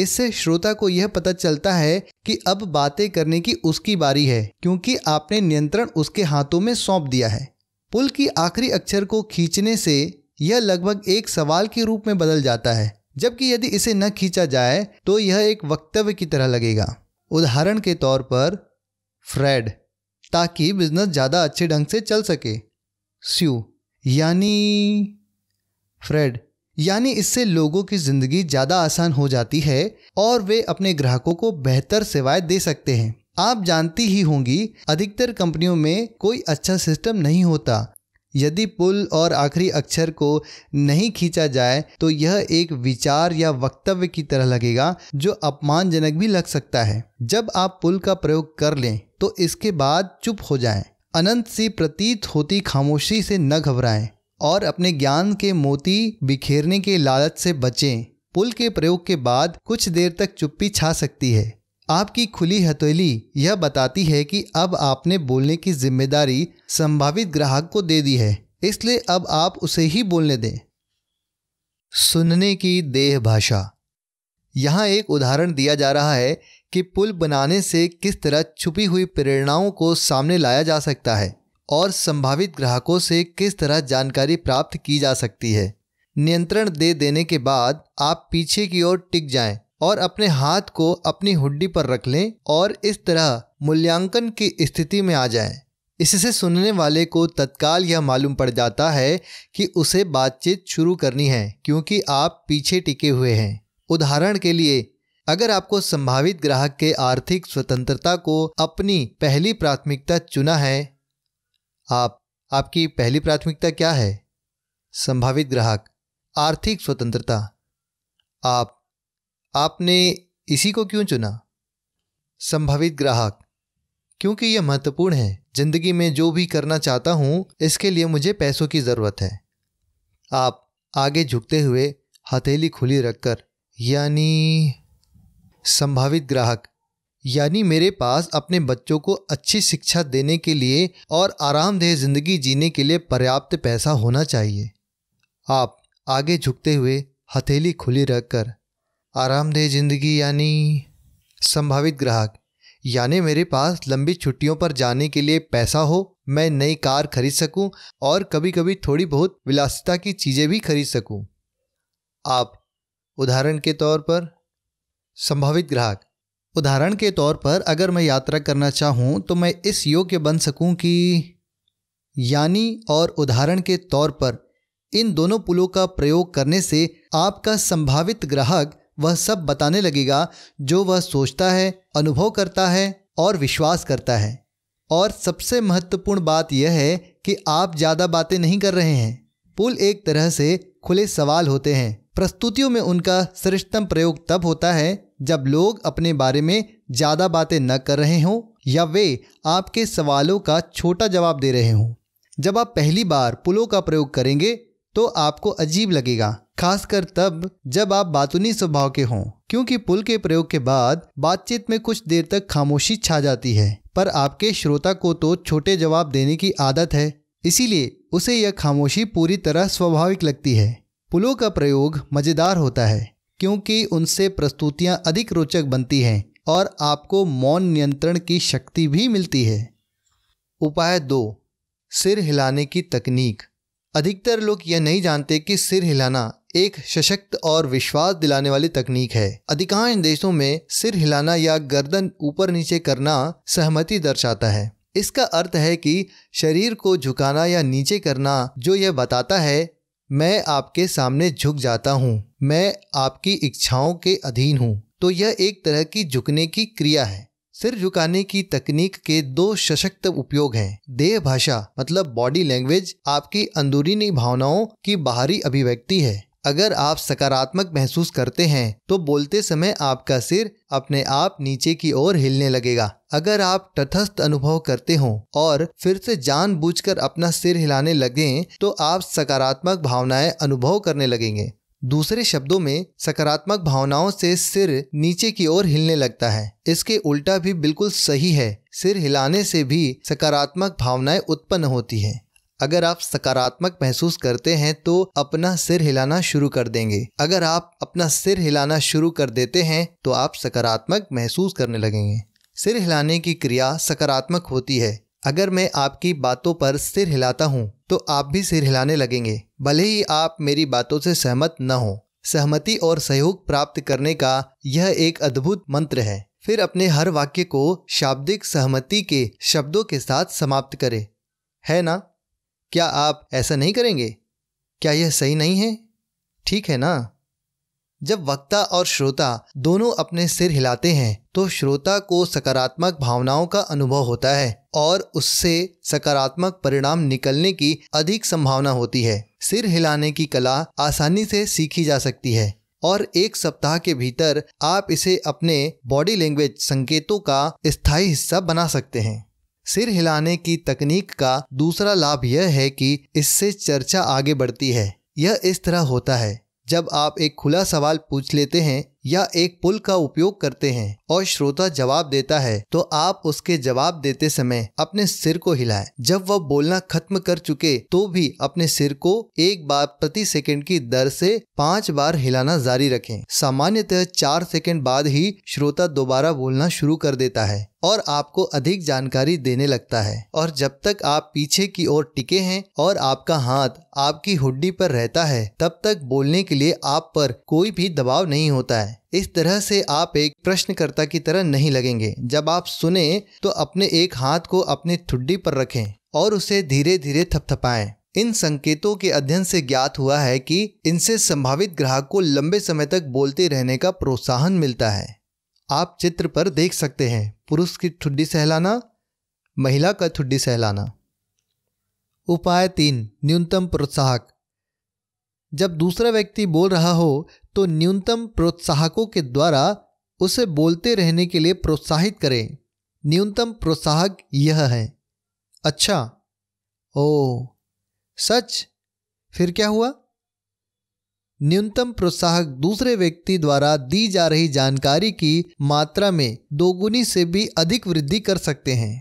इससे श्रोता को यह पता चलता है कि अब बातें करने की उसकी बारी है क्योंकि आपने नियंत्रण उसके हाथों में सौंप दिया है पुल की आखिरी अक्षर को खींचने से यह लगभग एक सवाल के रूप में बदल जाता है जबकि यदि इसे न खींचा जाए तो यह एक वक्तव्य की तरह लगेगा उदाहरण के तौर पर फ्रेड ताकि बिजनेस ज़्यादा अच्छे ढंग से चल सके स्यू यानी फ्रेड यानी इससे लोगों की ज़िंदगी ज़्यादा आसान हो जाती है और वे अपने ग्राहकों को बेहतर सेवाएं दे सकते हैं आप जानती ही होंगी अधिकतर कंपनियों में कोई अच्छा सिस्टम नहीं होता यदि पुल और आखिरी अक्षर को नहीं खींचा जाए तो यह एक विचार या वक्तव्य की तरह लगेगा जो अपमानजनक भी लग सकता है जब आप पुल का प्रयोग कर लें तो इसके बाद चुप हो जाएं। अनंत सी प्रतीत होती खामोशी से न घबराएं और अपने ज्ञान के मोती बिखेरने के लालच से बचें पुल के प्रयोग के बाद कुछ देर तक चुप्पी छा सकती है आपकी खुली हथेली यह बताती है कि अब आपने बोलने की जिम्मेदारी संभावित ग्राहक को दे दी है इसलिए अब आप उसे ही बोलने दें सुनने की देह भाषा यहाँ एक उदाहरण दिया जा रहा है कि पुल बनाने से किस तरह छुपी हुई प्रेरणाओं को सामने लाया जा सकता है और संभावित ग्राहकों से किस तरह जानकारी प्राप्त की जा सकती है नियंत्रण दे देने के बाद आप पीछे की ओर टिक जाएं और अपने हाथ को अपनी हुड्डी पर रख लें और इस तरह मूल्यांकन की स्थिति में आ जाएं। इससे सुनने वाले को तत्काल यह मालूम पड़ जाता है कि उसे बातचीत शुरू करनी है क्योंकि आप पीछे टिके हुए हैं उदाहरण के लिए अगर आपको संभावित ग्राहक के आर्थिक स्वतंत्रता को अपनी पहली प्राथमिकता चुना है आप आपकी पहली प्राथमिकता क्या है संभावित ग्राहक आर्थिक स्वतंत्रता आप आपने इसी को क्यों चुना संभावित ग्राहक क्योंकि यह महत्वपूर्ण है ज़िंदगी में जो भी करना चाहता हूं इसके लिए मुझे पैसों की ज़रूरत है आप आगे झुकते हुए हथेली खुली रखकर यानी संभावित ग्राहक यानी मेरे पास अपने बच्चों को अच्छी शिक्षा देने के लिए और आरामदेह ज़िंदगी जीने के लिए पर्याप्त पैसा होना चाहिए आप आगे झुकते हुए हथेली खुली रखकर आरामदेह ज़िंदगी यानी संभावित ग्राहक यानी मेरे पास लंबी छुट्टियों पर जाने के लिए पैसा हो मैं नई कार खरीद सकूं और कभी कभी थोड़ी बहुत विलासिता की चीज़ें भी खरीद सकूं। आप उदाहरण के तौर पर संभावित ग्राहक उदाहरण के तौर पर अगर मैं यात्रा करना चाहूं तो मैं इस योग्य बन सकूं कि यानी और उदाहरण के तौर पर इन दोनों पुलों का प्रयोग करने से आपका संभावित ग्राहक वह सब बताने लगेगा जो वह सोचता है अनुभव करता है और विश्वास करता है और सबसे महत्वपूर्ण बात यह है कि आप ज़्यादा बातें नहीं कर रहे हैं पुल एक तरह से खुले सवाल होते हैं प्रस्तुतियों में उनका श्रेष्ठतम प्रयोग तब होता है जब लोग अपने बारे में ज़्यादा बातें न कर रहे हों या वे आपके सवालों का छोटा जवाब दे रहे हों जब आप पहली बार पुलों का प्रयोग करेंगे तो आपको अजीब लगेगा खासकर तब जब आप बातूनी स्वभाव के हों क्योंकि पुल के प्रयोग के बाद बातचीत में कुछ देर तक खामोशी छा जाती है पर आपके श्रोता को तो छोटे जवाब देने की आदत है इसीलिए उसे यह खामोशी पूरी तरह स्वाभाविक लगती है पुलों का प्रयोग मज़ेदार होता है क्योंकि उनसे प्रस्तुतियां अधिक रोचक बनती हैं और आपको मौन नियंत्रण की शक्ति भी मिलती है उपाय दो सिर हिलाने की तकनीक अधिकतर लोग यह नहीं जानते कि सिर हिलाना एक सशक्त और विश्वास दिलाने वाली तकनीक है अधिकांश देशों में सिर हिलाना या गर्दन ऊपर नीचे करना सहमति दर्शाता है इसका अर्थ है कि शरीर को झुकाना या नीचे करना जो यह बताता है मैं आपके सामने झुक जाता हूँ मैं आपकी इच्छाओं के अधीन हूँ तो यह एक तरह की झुकने की क्रिया है सिर झुकाने की तकनीक के दो सशक्त उपयोग हैं देह भाषा मतलब बॉडी लैंग्वेज आपकी अंदरूनी भावनाओं की बाहरी अभिव्यक्ति है अगर आप सकारात्मक महसूस करते हैं तो बोलते समय आपका सिर अपने आप नीचे की ओर हिलने लगेगा अगर आप तटस्थ अनुभव करते हो और फिर से जानबूझकर अपना सिर हिलाने लगे तो आप सकारात्मक भावनाएं अनुभव करने लगेंगे दूसरे शब्दों में सकारात्मक भावनाओं से सिर नीचे की ओर हिलने लगता है इसके उल्टा भी बिल्कुल सही है सिर हिलाने से भी सकारात्मक भावनाएं उत्पन्न होती हैं अगर आप सकारात्मक महसूस करते हैं तो अपना सिर हिलाना शुरू कर देंगे अगर आप अपना सिर हिलाना शुरू कर देते हैं तो आप सकारात्मक महसूस करने लगेंगे सिर हिलाने की क्रिया सकारात्मक होती है अगर मैं आपकी बातों पर सिर हिलाता हूँ तो आप भी सिर हिलाने लगेंगे भले ही आप मेरी बातों से सहमत न हो सहमति और सहयोग प्राप्त करने का यह एक अद्भुत मंत्र है फिर अपने हर वाक्य को शाब्दिक सहमति के शब्दों के साथ समाप्त करें है ना क्या आप ऐसा नहीं करेंगे क्या यह सही नहीं है ठीक है ना जब वक्ता और श्रोता दोनों अपने सिर हिलाते हैं तो श्रोता को सकारात्मक भावनाओं का अनुभव होता है और उससे सकारात्मक परिणाम निकलने की अधिक संभावना होती है सिर हिलाने की कला आसानी से सीखी जा सकती है और एक सप्ताह के भीतर आप इसे अपने बॉडी लैंग्वेज संकेतों का स्थायी हिस्सा बना सकते हैं सिर हिलाने की तकनीक का दूसरा लाभ यह है कि इससे चर्चा आगे बढ़ती है यह इस तरह होता है जब आप एक खुला सवाल पूछ लेते हैं या एक पुल का उपयोग करते हैं और श्रोता जवाब देता है तो आप उसके जवाब देते समय अपने सिर को हिलाए जब वह बोलना खत्म कर चुके तो भी अपने सिर को एक बार प्रति सेकंड की दर से पांच बार हिलाना जारी रखें सामान्यतः चार सेकंड बाद ही श्रोता दोबारा बोलना शुरू कर देता है और आपको अधिक जानकारी देने लगता है और जब तक आप पीछे की ओर टिके हैं और आपका हाथ आपकी हुड्डी पर रहता है तब तक बोलने के लिए आप पर कोई भी दबाव नहीं होता है इस तरह से आप एक प्रश्नकर्ता की तरह नहीं लगेंगे जब आप सुने तो अपने एक हाथ को अपने ठुड्डी पर रखें और उसे धीरे धीरे थपथपाएं इन संकेतों के अध्ययन से ज्ञात हुआ है कि इनसे संभावित ग्राहक को लंबे समय तक बोलते रहने का प्रोत्साहन मिलता है आप चित्र पर देख सकते हैं पुरुष की ठुड्डी सहलाना महिला का ठुड्डी सहलाना उपाय तीन न्यूनतम प्रोत्साहक जब दूसरा व्यक्ति बोल रहा हो तो न्यूनतम प्रोत्साहकों के द्वारा उसे बोलते रहने के लिए प्रोत्साहित करें न्यूनतम प्रोत्साहक यह है अच्छा ओ सच फिर क्या हुआ न्यूनतम प्रोत्साहक दूसरे व्यक्ति द्वारा दी जा रही जानकारी की मात्रा में दोगुनी से भी अधिक वृद्धि कर सकते हैं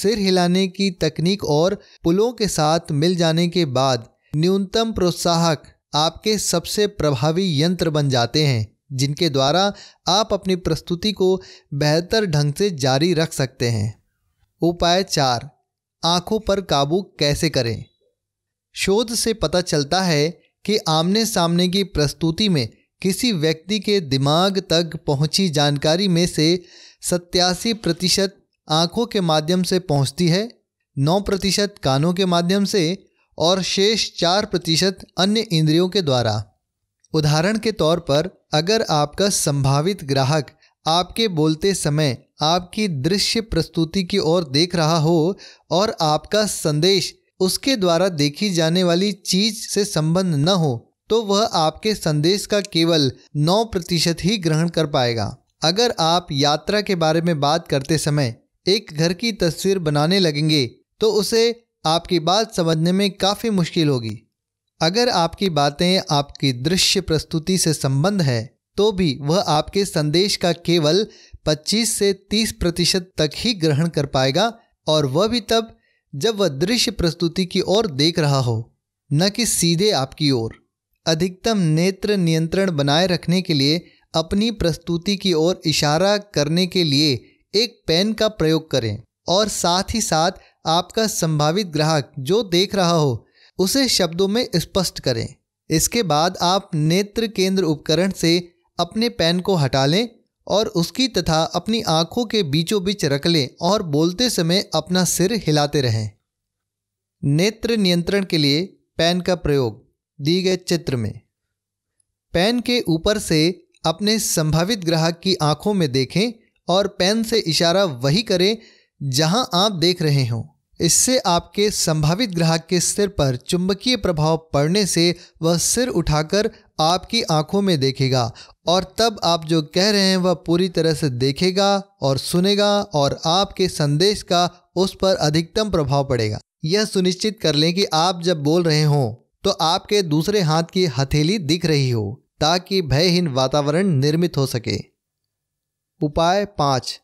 सिर हिलाने की तकनीक और पुलों के साथ मिल जाने के बाद न्यूनतम प्रोत्साहक आपके सबसे प्रभावी यंत्र बन जाते हैं जिनके द्वारा आप अपनी प्रस्तुति को बेहतर ढंग से जारी रख सकते हैं उपाय चार आंखों पर काबू कैसे करें शोध से पता चलता है कि आमने सामने की प्रस्तुति में किसी व्यक्ति के दिमाग तक पहुंची जानकारी में से सत्यासी प्रतिशत आँखों के माध्यम से पहुंचती है नौ प्रतिशत कानों के माध्यम से और शेष चार प्रतिशत अन्य इंद्रियों के द्वारा उदाहरण के तौर पर अगर आपका संभावित ग्राहक आपके बोलते समय आपकी दृश्य प्रस्तुति की ओर देख रहा हो और आपका संदेश उसके द्वारा देखी जाने वाली चीज से संबंध न हो तो वह आपके संदेश का केवल 9 प्रतिशत ही ग्रहण कर पाएगा अगर आप यात्रा के बारे में बात करते समय एक घर की तस्वीर बनाने लगेंगे तो उसे आपकी बात समझने में काफ़ी मुश्किल होगी अगर आपकी बातें आपकी दृश्य प्रस्तुति से संबंध है तो भी वह आपके संदेश का केवल 25 से 30 प्रतिशत तक ही ग्रहण कर पाएगा और वह भी तब जब वह दृश्य प्रस्तुति की ओर देख रहा हो न कि सीधे आपकी ओर अधिकतम नेत्र नियंत्रण बनाए रखने के लिए अपनी प्रस्तुति की ओर इशारा करने के लिए एक पेन का प्रयोग करें और साथ ही साथ आपका संभावित ग्राहक जो देख रहा हो उसे शब्दों में स्पष्ट करें इसके बाद आप नेत्र केंद्र उपकरण से अपने पेन को हटा लें और उसकी तथा अपनी आंखों के बीचों बीच रख लें और बोलते समय अपना सिर हिलाते रहें नेत्र नियंत्रण के लिए पेन का प्रयोग दी गए चित्र में पेन के ऊपर से अपने संभावित ग्राहक की आंखों में देखें और पेन से इशारा वही करें जहां आप देख रहे हों इससे आपके संभावित ग्राहक के सिर पर चुंबकीय प्रभाव पड़ने से वह सिर उठाकर आपकी आंखों में देखेगा और तब आप जो कह रहे हैं वह पूरी तरह से देखेगा और सुनेगा और आपके संदेश का उस पर अधिकतम प्रभाव पड़ेगा यह सुनिश्चित कर लें कि आप जब बोल रहे हो तो आपके दूसरे हाथ की हथेली दिख रही हो ताकि भयहीन वातावरण निर्मित हो सके उपाय पांच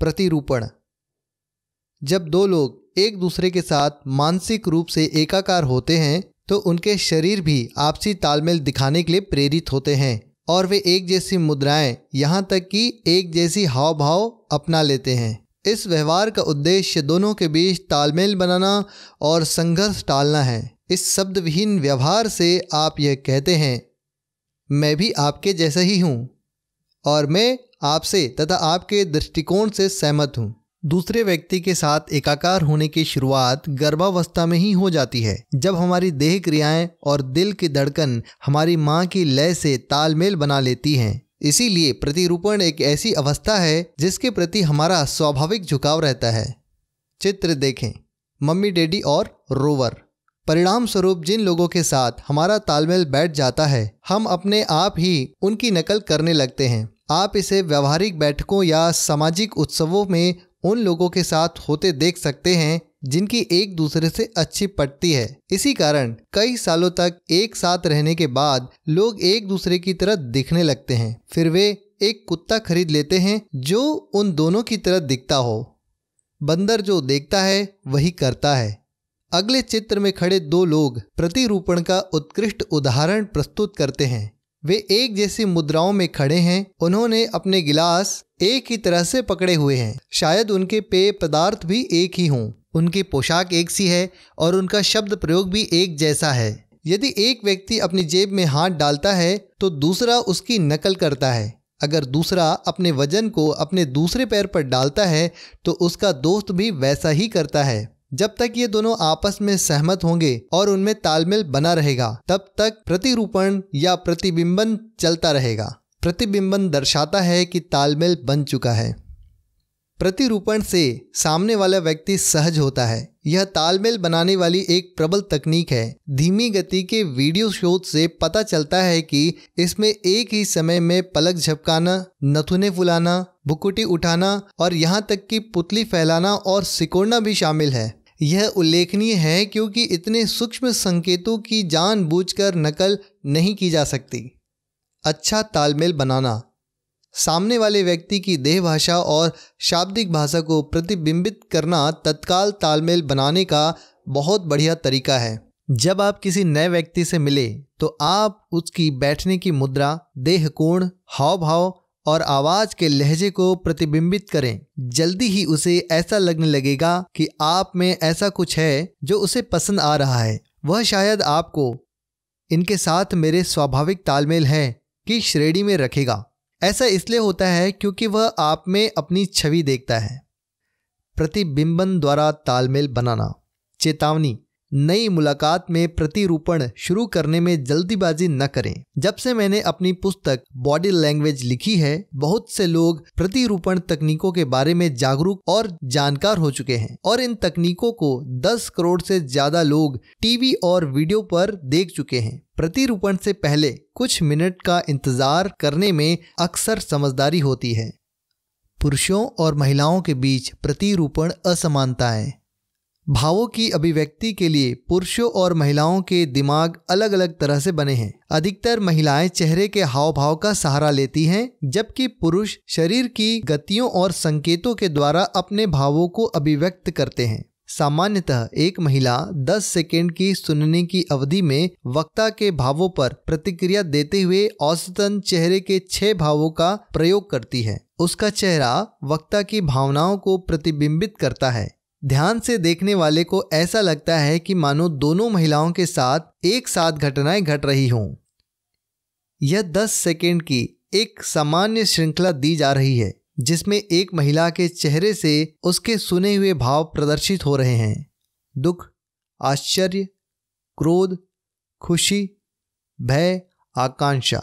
प्रतिरूपण जब दो लोग एक दूसरे के साथ मानसिक रूप से एकाकार होते हैं तो उनके शरीर भी आपसी तालमेल दिखाने के लिए प्रेरित होते हैं और वे एक जैसी मुद्राएं यहाँ तक कि एक जैसी हाव भाव अपना लेते हैं इस व्यवहार का उद्देश्य दोनों के बीच तालमेल बनाना और संघर्ष टालना है इस शब्द विहीन व्यवहार से आप यह कहते हैं मैं भी आपके जैसा ही हूँ और मैं आपसे तथा आपके दृष्टिकोण से सहमत हूँ दूसरे व्यक्ति के साथ एकाकार होने की शुरुआत गर्भावस्था में ही हो जाती है जब हमारी देह क्रियाएं और दिल की धड़कन हमारी माँ की लय से तालमेल बना लेती हैं इसीलिए प्रतिरूपण एक ऐसी अवस्था है जिसके प्रति हमारा स्वाभाविक झुकाव रहता है चित्र देखें मम्मी डैडी और रोवर परिणाम स्वरूप जिन लोगों के साथ हमारा तालमेल बैठ जाता है हम अपने आप ही उनकी नकल करने लगते हैं आप इसे व्यवहारिक बैठकों या सामाजिक उत्सवों में उन लोगों के साथ होते देख सकते हैं जिनकी एक दूसरे से अच्छी पटती है इसी कारण कई सालों तक एक साथ रहने के बाद लोग एक दूसरे की तरह दिखने लगते हैं फिर वे एक कुत्ता खरीद लेते हैं जो उन दोनों की तरह दिखता हो बंदर जो देखता है वही करता है अगले चित्र में खड़े दो लोग प्रतिरूपण का उत्कृष्ट उदाहरण प्रस्तुत करते हैं वे एक जैसी मुद्राओं में खड़े हैं उन्होंने अपने गिलास एक ही तरह से पकड़े हुए हैं शायद उनके पेय पदार्थ भी एक ही हों उनकी पोशाक एक सी है और उनका शब्द प्रयोग भी एक जैसा है यदि एक व्यक्ति अपनी जेब में हाथ डालता है तो दूसरा उसकी नकल करता है अगर दूसरा अपने वजन को अपने दूसरे पैर पर डालता है तो उसका दोस्त भी वैसा ही करता है जब तक ये दोनों आपस में सहमत होंगे और उनमें तालमेल बना रहेगा तब तक प्रतिरूपण या प्रतिबिंबन चलता रहेगा प्रतिबिंबन दर्शाता है कि तालमेल बन चुका है प्रतिरूपण से सामने वाला व्यक्ति सहज होता है यह तालमेल बनाने वाली एक प्रबल तकनीक है धीमी गति के वीडियो शोध से पता चलता है कि इसमें एक ही समय में पलक झपकाना नथुने फुलाना भुकुटी उठाना और यहाँ तक कि पुतली फैलाना और सिकोड़ना भी शामिल है यह उल्लेखनीय है क्योंकि इतने सूक्ष्म संकेतों की जानबूझकर नकल नहीं की जा सकती अच्छा तालमेल बनाना सामने वाले व्यक्ति की देह भाषा और शाब्दिक भाषा को प्रतिबिंबित करना तत्काल तालमेल बनाने का बहुत बढ़िया तरीका है जब आप किसी नए व्यक्ति से मिले तो आप उसकी बैठने की मुद्रा देह कोण हाव भाव और आवाज के लहजे को प्रतिबिंबित करें जल्दी ही उसे ऐसा लगने लगेगा कि आप में ऐसा कुछ है जो उसे पसंद आ रहा है वह शायद आपको इनके साथ मेरे स्वाभाविक तालमेल है की श्रेणी में रखेगा ऐसा इसलिए होता है क्योंकि वह आप में अपनी छवि देखता है प्रतिबिंबन द्वारा तालमेल बनाना चेतावनी नई मुलाकात में प्रतिरूपण शुरू करने में जल्दीबाजी न करें जब से मैंने अपनी पुस्तक बॉडी लैंग्वेज लिखी है बहुत से लोग प्रतिरूपण तकनीकों के बारे में जागरूक और जानकार हो चुके हैं और इन तकनीकों को 10 करोड़ से ज्यादा लोग टीवी और वीडियो पर देख चुके हैं प्रतिरूपण से पहले कुछ मिनट का इंतजार करने में अक्सर समझदारी होती है पुरुषों और महिलाओं के बीच प्रतिरूपण असमानताएं भावों की अभिव्यक्ति के लिए पुरुषों और महिलाओं के दिमाग अलग अलग तरह से बने हैं अधिकतर महिलाएं चेहरे के हाव भाव का सहारा लेती हैं जबकि पुरुष शरीर की गतियों और संकेतों के द्वारा अपने भावों को अभिव्यक्त करते हैं सामान्यतः एक महिला 10 सेकेंड की सुनने की अवधि में वक्ता के भावों पर प्रतिक्रिया देते हुए औसतन चेहरे के छह भावों का प्रयोग करती है उसका चेहरा वक्ता की भावनाओं को प्रतिबिंबित करता है ध्यान से देखने वाले को ऐसा लगता है कि मानो दोनों महिलाओं के साथ एक साथ घटनाएं घट रही हों यह 10 सेकेंड की एक सामान्य श्रृंखला दी जा रही है जिसमें एक महिला के चेहरे से उसके सुने हुए भाव प्रदर्शित हो रहे हैं दुख आश्चर्य क्रोध खुशी भय आकांक्षा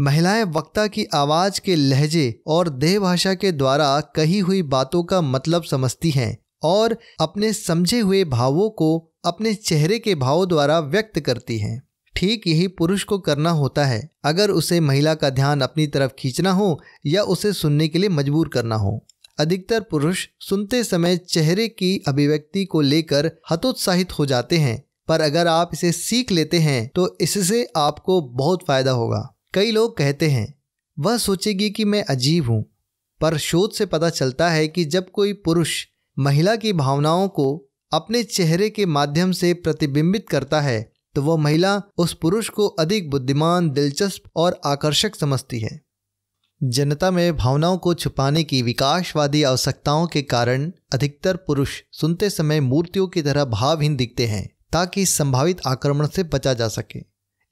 महिलाएं वक्ता की आवाज के लहजे और देह भाषा के द्वारा कही हुई बातों का मतलब समझती हैं और अपने समझे हुए भावों को अपने चेहरे के भाव द्वारा व्यक्त करती हैं ठीक यही पुरुष को करना होता है अगर उसे महिला का ध्यान अपनी तरफ खींचना हो या उसे सुनने के लिए मजबूर करना हो अधिकतर पुरुष सुनते समय चेहरे की अभिव्यक्ति को लेकर हतोत्साहित हो जाते हैं पर अगर आप इसे सीख लेते हैं तो इससे आपको बहुत फायदा होगा कई लोग कहते हैं वह सोचेगी कि मैं अजीब हूँ पर शोध से पता चलता है कि जब कोई पुरुष महिला की भावनाओं को अपने चेहरे के माध्यम से प्रतिबिंबित करता है तो वह महिला उस पुरुष को अधिक बुद्धिमान दिलचस्प और आकर्षक समझती है जनता में भावनाओं को छुपाने की विकासवादी आवश्यकताओं के कारण अधिकतर पुरुष सुनते समय मूर्तियों की तरह भावहीन दिखते हैं ताकि संभावित आक्रमण से बचा जा सके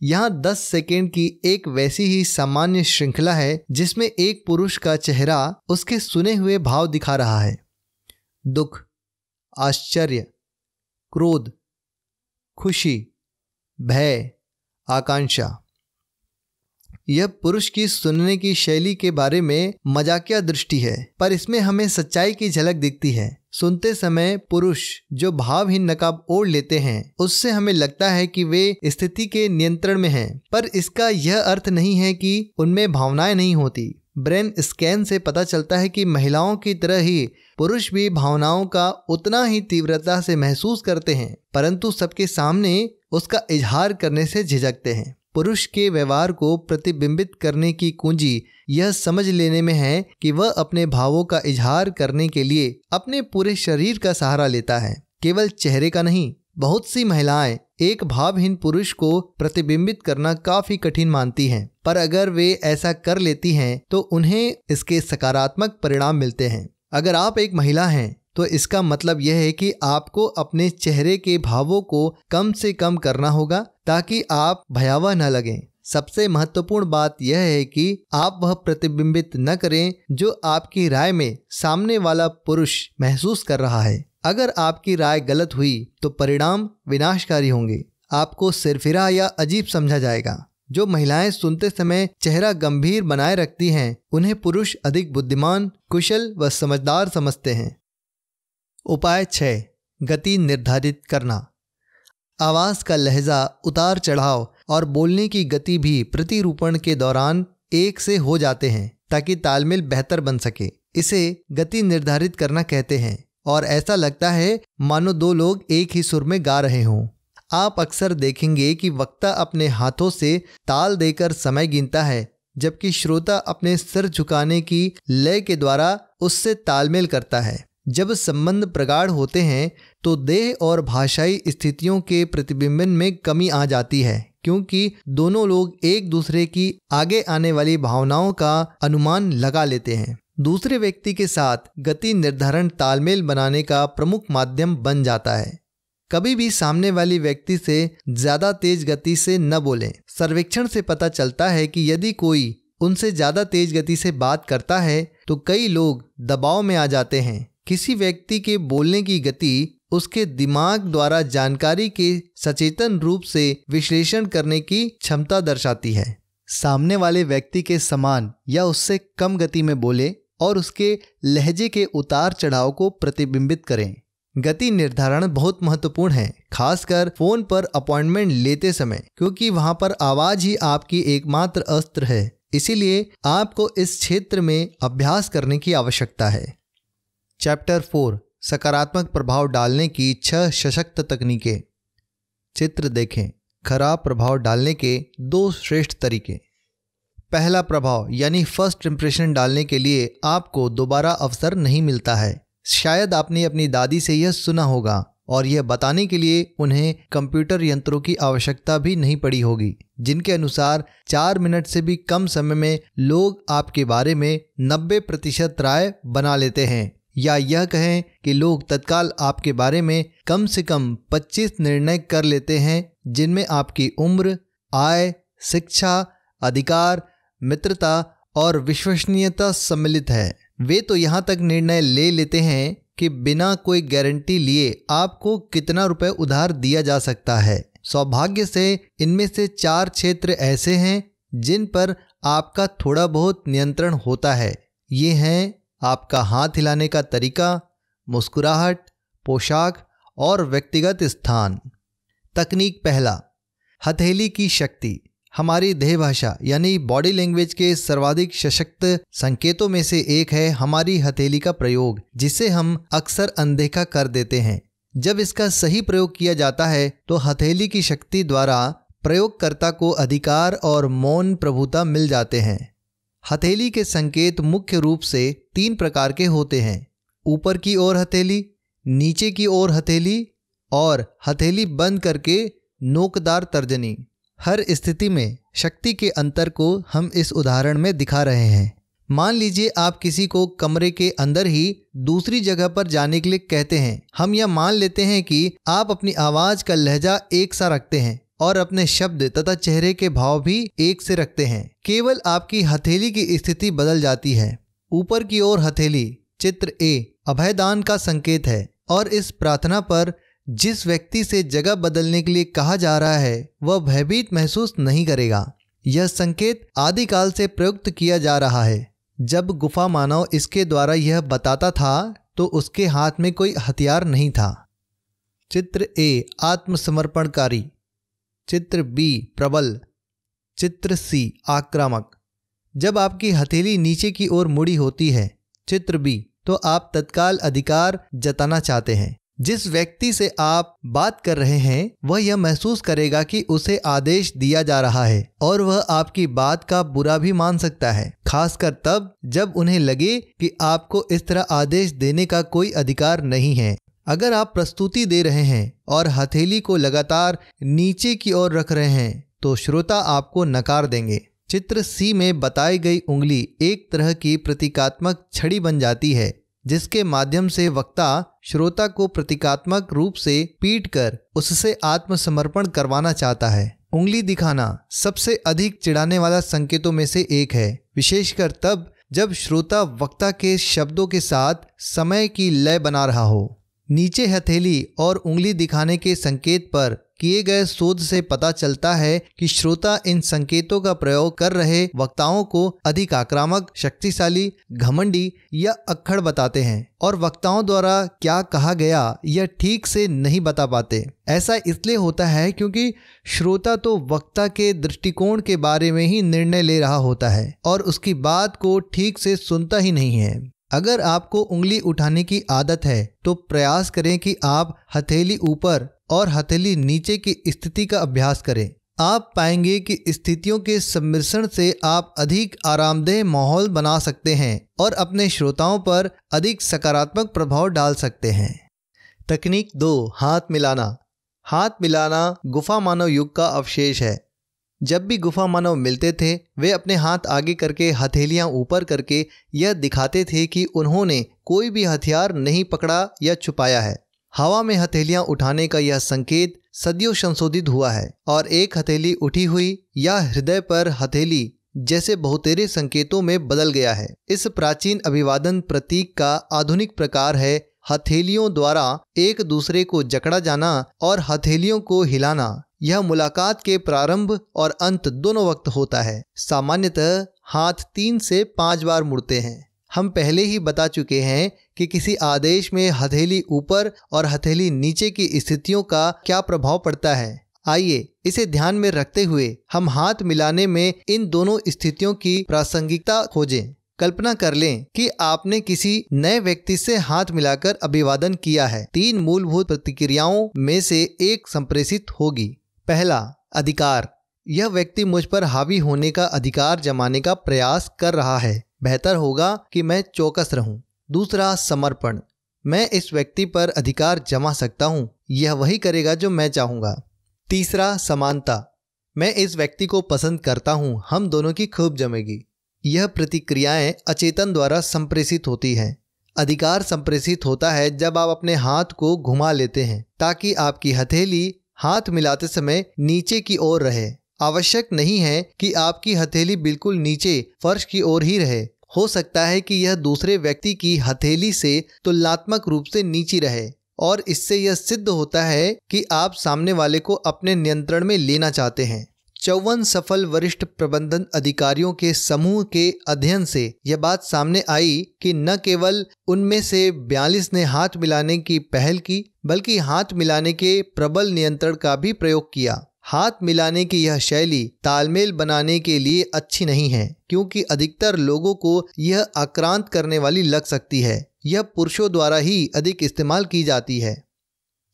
यहाँ 10 सेकेंड की एक वैसी ही सामान्य श्रृंखला है जिसमें एक पुरुष का चेहरा उसके सुने हुए भाव दिखा रहा है दुख आश्चर्य क्रोध खुशी भय आकांक्षा यह पुरुष की सुनने की शैली के बारे में मजाकिया दृष्टि है पर इसमें हमें सच्चाई की झलक दिखती है सुनते समय पुरुष जो भावहीन नकाब ओढ़ लेते हैं उससे हमें लगता है कि वे स्थिति के नियंत्रण में हैं पर इसका यह अर्थ नहीं है कि उनमें भावनाएं नहीं होती ब्रेन स्कैन से पता चलता है कि महिलाओं की तरह ही पुरुष भी भावनाओं का उतना ही तीव्रता से महसूस करते हैं परंतु सबके सामने उसका इजहार करने से झिझकते हैं पुरुष के व्यवहार को प्रतिबिंबित करने की कुंजी यह समझ लेने में है कि वह अपने भावों का इजहार करने के लिए अपने पूरे शरीर का सहारा लेता है केवल चेहरे का नहीं बहुत सी महिलाएं एक भावहीन पुरुष को प्रतिबिंबित करना काफी कठिन मानती हैं पर अगर वे ऐसा कर लेती हैं तो उन्हें इसके सकारात्मक परिणाम मिलते हैं अगर आप एक महिला हैं तो इसका मतलब यह है कि आपको अपने चेहरे के भावों को कम से कम करना होगा ताकि आप भयावह न लगें सबसे महत्वपूर्ण बात यह है कि आप वह प्रतिबिंबित न करें जो आपकी राय में सामने वाला पुरुष महसूस कर रहा है अगर आपकी राय गलत हुई तो परिणाम विनाशकारी होंगे आपको सिरफिरा या अजीब समझा जाएगा जो महिलाएं सुनते समय चेहरा गंभीर बनाए रखती हैं उन्हें पुरुष अधिक बुद्धिमान कुशल व समझदार समझते हैं उपाय छः गति निर्धारित करना आवाज़ का लहजा उतार चढ़ाव और बोलने की गति भी प्रतिरूपण के दौरान एक से हो जाते हैं ताकि तालमेल बेहतर बन सके इसे गति निर्धारित करना कहते हैं और ऐसा लगता है मानो दो लोग एक ही सुर में गा रहे हों आप अक्सर देखेंगे कि वक्ता अपने हाथों से ताल देकर समय गिनता है जबकि श्रोता अपने सिर झुकाने की लय के द्वारा उससे तालमेल करता है जब संबंध प्रगाढ़ होते हैं तो देह और भाषाई स्थितियों के प्रतिबिंबन में कमी आ जाती है क्योंकि दोनों लोग एक दूसरे की आगे आने वाली भावनाओं का अनुमान लगा लेते हैं दूसरे व्यक्ति के साथ गति निर्धारण तालमेल बनाने का प्रमुख माध्यम बन जाता है कभी भी सामने वाली व्यक्ति से ज्यादा तेज गति से न बोलें सर्वेक्षण से पता चलता है कि यदि कोई उनसे ज्यादा तेज गति से बात करता है तो कई लोग दबाव में आ जाते हैं किसी व्यक्ति के बोलने की गति उसके दिमाग द्वारा जानकारी के सचेतन रूप से विश्लेषण करने की क्षमता दर्शाती है सामने वाले व्यक्ति के समान या उससे कम गति में बोले और उसके लहजे के उतार चढ़ाव को प्रतिबिंबित करें गति निर्धारण बहुत महत्वपूर्ण है खासकर फोन पर अपॉइंटमेंट लेते समय क्योंकि वहां पर आवाज ही आपकी एकमात्र अस्त्र है इसीलिए आपको इस क्षेत्र में अभ्यास करने की आवश्यकता है चैप्टर फोर सकारात्मक प्रभाव डालने की छह सशक्त तकनीकें चित्र देखें खराब प्रभाव डालने के दो श्रेष्ठ तरीके पहला प्रभाव यानी फर्स्ट इम्प्रेशन डालने के लिए आपको दोबारा अवसर नहीं मिलता है शायद आपने अपनी दादी से यह सुना होगा और यह बताने के लिए उन्हें कंप्यूटर यंत्रों की आवश्यकता भी नहीं पड़ी होगी जिनके अनुसार चार मिनट से भी कम समय में लोग आपके बारे में नब्बे प्रतिशत राय बना लेते हैं या यह कहें कि लोग तत्काल आपके बारे में कम से कम 25 निर्णय कर लेते हैं जिनमें आपकी उम्र आय शिक्षा अधिकार मित्रता और विश्वसनीयता सम्मिलित है वे तो यहाँ तक निर्णय ले लेते हैं कि बिना कोई गारंटी लिए आपको कितना रुपए उधार दिया जा सकता है सौभाग्य से इनमें से चार क्षेत्र ऐसे हैं जिन पर आपका थोड़ा बहुत नियंत्रण होता है ये हैं आपका हाथ हिलाने का तरीका मुस्कुराहट पोशाक और व्यक्तिगत स्थान तकनीक पहला हथेली की शक्ति हमारी देह भाषा यानी बॉडी लैंग्वेज के सर्वाधिक सशक्त संकेतों में से एक है हमारी हथेली का प्रयोग जिसे हम अक्सर अनदेखा कर देते हैं जब इसका सही प्रयोग किया जाता है तो हथेली की शक्ति द्वारा प्रयोगकर्ता को अधिकार और मौन प्रभुता मिल जाते हैं हथेली के संकेत मुख्य रूप से तीन प्रकार के होते हैं ऊपर की ओर हथेली नीचे की ओर हथेली और हथेली बंद करके नोकदार तर्जनी हर स्थिति में शक्ति के अंतर को हम इस उदाहरण में दिखा रहे हैं मान लीजिए आप किसी को कमरे के अंदर ही दूसरी जगह पर जाने के लिए कहते हैं हम यह मान लेते हैं कि आप अपनी आवाज़ का लहजा एक सा रखते हैं और अपने शब्द तथा चेहरे के भाव भी एक से रखते हैं केवल आपकी हथेली की स्थिति बदल जाती है ऊपर की ओर हथेली चित्र ए अभयदान का संकेत है और इस प्रार्थना पर जिस व्यक्ति से जगह बदलने के लिए कहा जा रहा है वह भयभीत महसूस नहीं करेगा यह संकेत आदिकाल से प्रयुक्त किया जा रहा है जब गुफा मानव इसके द्वारा यह बताता था तो उसके हाथ में कोई हथियार नहीं था चित्र ए आत्मसमर्पणकारी चित्र बी प्रबल चित्र सी आक्रामक जब आपकी हथेली नीचे की ओर मुड़ी होती है चित्र बी तो आप तत्काल अधिकार जताना चाहते हैं जिस व्यक्ति से आप बात कर रहे हैं वह यह महसूस करेगा कि उसे आदेश दिया जा रहा है और वह आपकी बात का बुरा भी मान सकता है खासकर तब जब उन्हें लगे कि आपको इस तरह आदेश देने का कोई अधिकार नहीं है अगर आप प्रस्तुति दे रहे हैं और हथेली को लगातार नीचे की ओर रख रहे हैं तो श्रोता आपको नकार देंगे चित्र सी में बताई गई उंगली एक तरह की प्रतीकात्मक छड़ी बन जाती है जिसके माध्यम से वक्ता श्रोता को प्रतीकात्मक रूप से पीट कर उससे आत्मसमर्पण करवाना चाहता है उंगली दिखाना सबसे अधिक चिढ़ाने वाला संकेतों में से एक है विशेषकर तब जब श्रोता वक्ता के शब्दों के साथ समय की लय बना रहा हो नीचे हथेली और उंगली दिखाने के संकेत पर किए गए शोध से पता चलता है कि श्रोता इन संकेतों का प्रयोग कर रहे वक्ताओं को अधिक आक्रामक शक्तिशाली घमंडी या अक्खड़ बताते हैं और वक्ताओं द्वारा क्या कहा गया यह ठीक से नहीं बता पाते ऐसा इसलिए होता है क्योंकि श्रोता तो वक्ता के दृष्टिकोण के बारे में ही निर्णय ले रहा होता है और उसकी बात को ठीक से सुनता ही नहीं है अगर आपको उंगली उठाने की आदत है तो प्रयास करें कि आप हथेली ऊपर और हथेली नीचे की स्थिति का अभ्यास करें आप पाएंगे कि स्थितियों के सम्मिश्रण से आप अधिक आरामदेह माहौल बना सकते हैं और अपने श्रोताओं पर अधिक सकारात्मक प्रभाव डाल सकते हैं तकनीक दो हाथ मिलाना हाथ मिलाना गुफा मानव युग का अवशेष है जब भी गुफा मानव मिलते थे वे अपने हाथ आगे करके हथेलियां ऊपर करके यह दिखाते थे कि उन्होंने कोई भी हथियार नहीं पकड़ा या छुपाया है हवा में हथेलियां उठाने का यह संकेत सदियों संशोधित हुआ है और एक हथेली उठी हुई या हृदय पर हथेली जैसे बहुतेरे संकेतों में बदल गया है इस प्राचीन अभिवादन प्रतीक का आधुनिक प्रकार है हथेलियों द्वारा एक दूसरे को जकड़ा जाना और हथेलियों को हिलाना यह मुलाकात के प्रारंभ और अंत दोनों वक्त होता है सामान्यतः हाथ तीन से पांच बार मुड़ते हैं हम पहले ही बता चुके हैं कि किसी आदेश में हथेली ऊपर और हथेली नीचे की स्थितियों का क्या प्रभाव पड़ता है आइए इसे ध्यान में रखते हुए हम हाथ मिलाने में इन दोनों स्थितियों की प्रासंगिकता खोजें कल्पना कर लें कि आपने किसी नए व्यक्ति से हाथ मिलाकर अभिवादन किया है तीन मूलभूत प्रतिक्रियाओं में से एक संप्रेषित होगी पहला अधिकार यह व्यक्ति मुझ पर हावी होने का अधिकार जमाने का प्रयास कर रहा है बेहतर होगा कि मैं चौकस रहूं। दूसरा समर्पण मैं इस व्यक्ति पर अधिकार जमा सकता हूं। यह वही करेगा जो मैं चाहूंगा तीसरा समानता मैं इस व्यक्ति को पसंद करता हूं। हम दोनों की खूब जमेगी यह प्रतिक्रियाएं अचेतन द्वारा संप्रेषित होती हैं अधिकार संप्रेषित होता है जब आप अपने हाथ को घुमा लेते हैं ताकि आपकी हथेली हाथ मिलाते समय नीचे की ओर रहे आवश्यक नहीं है कि आपकी हथेली बिल्कुल नीचे फर्श की ओर ही रहे हो सकता है कि यह दूसरे व्यक्ति की हथेली से तुलनात्मक रूप से नीची रहे और इससे यह सिद्ध होता है कि आप सामने वाले को अपने नियंत्रण में लेना चाहते हैं चौवन सफल वरिष्ठ प्रबंधन अधिकारियों के समूह के अध्ययन से यह बात सामने आई कि न केवल उनमें से 42 ने हाथ मिलाने की पहल की बल्कि हाथ मिलाने के प्रबल नियंत्रण का भी प्रयोग किया हाथ मिलाने की यह शैली तालमेल बनाने के लिए अच्छी नहीं है क्योंकि अधिकतर लोगों को यह आक्रांत करने वाली लग सकती है यह पुरुषों द्वारा ही अधिक इस्तेमाल की जाती है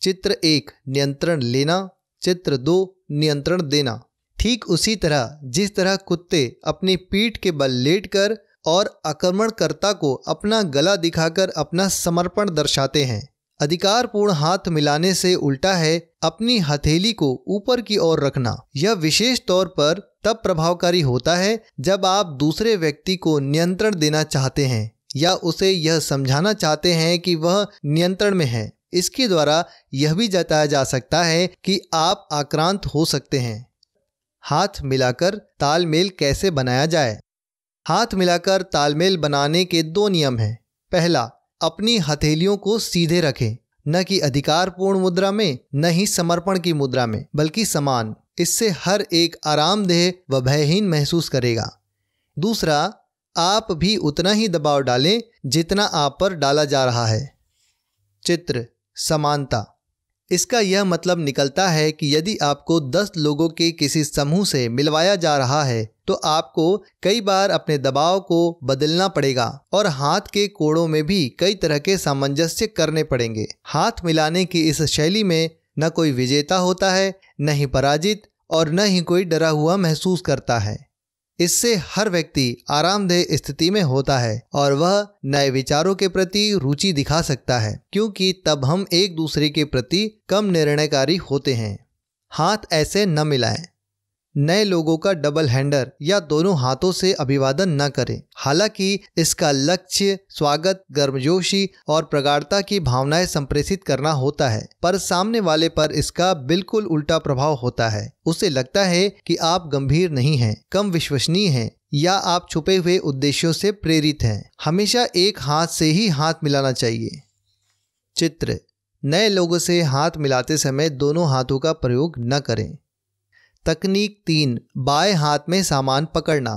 चित्र एक नियंत्रण लेना चित्र दो नियंत्रण देना ठीक उसी तरह जिस तरह कुत्ते अपनी पीठ के बल लेटकर और आक्रमणकर्ता को अपना गला दिखाकर अपना समर्पण दर्शाते हैं अधिकारपूर्ण हाथ मिलाने से उल्टा है अपनी हथेली को ऊपर की ओर रखना यह विशेष तौर पर तब प्रभावकारी होता है जब आप दूसरे व्यक्ति को नियंत्रण देना चाहते हैं या उसे यह समझाना चाहते हैं कि वह नियंत्रण में है इसके द्वारा यह भी जताया जा सकता है कि आप आक्रांत हो सकते हैं हाथ मिलाकर तालमेल कैसे बनाया जाए हाथ मिलाकर तालमेल बनाने के दो नियम हैं पहला अपनी हथेलियों को सीधे रखें न कि अधिकारपूर्ण मुद्रा में न ही समर्पण की मुद्रा में बल्कि समान इससे हर एक आरामदेह व भयहीन महसूस करेगा दूसरा आप भी उतना ही दबाव डालें जितना आप पर डाला जा रहा है चित्र समानता इसका यह मतलब निकलता है कि यदि आपको दस लोगों के किसी समूह से मिलवाया जा रहा है तो आपको कई बार अपने दबाव को बदलना पड़ेगा और हाथ के कोड़ों में भी कई तरह के सामंजस्य करने पड़ेंगे हाथ मिलाने की इस शैली में न कोई विजेता होता है न ही पराजित और न ही कोई डरा हुआ महसूस करता है इससे हर व्यक्ति आरामदेह स्थिति में होता है और वह नए विचारों के प्रति रुचि दिखा सकता है क्योंकि तब हम एक दूसरे के प्रति कम निर्णयकारी होते हैं हाथ ऐसे न मिलाएं नए लोगों का डबल हैंडर या दोनों हाथों से अभिवादन न करें हालांकि इसका लक्ष्य स्वागत गर्मजोशी और प्रगाढ़ता की भावनाएं संप्रेषित करना होता है पर सामने वाले पर इसका बिल्कुल उल्टा प्रभाव होता है उसे लगता है कि आप गंभीर नहीं हैं कम विश्वसनीय हैं या आप छुपे हुए उद्देश्यों से प्रेरित हैं हमेशा एक हाथ से ही हाथ मिलाना चाहिए चित्र नए लोगों से हाथ मिलाते समय दोनों हाथों का प्रयोग न करें तकनीक तीन बाएं हाथ में सामान पकड़ना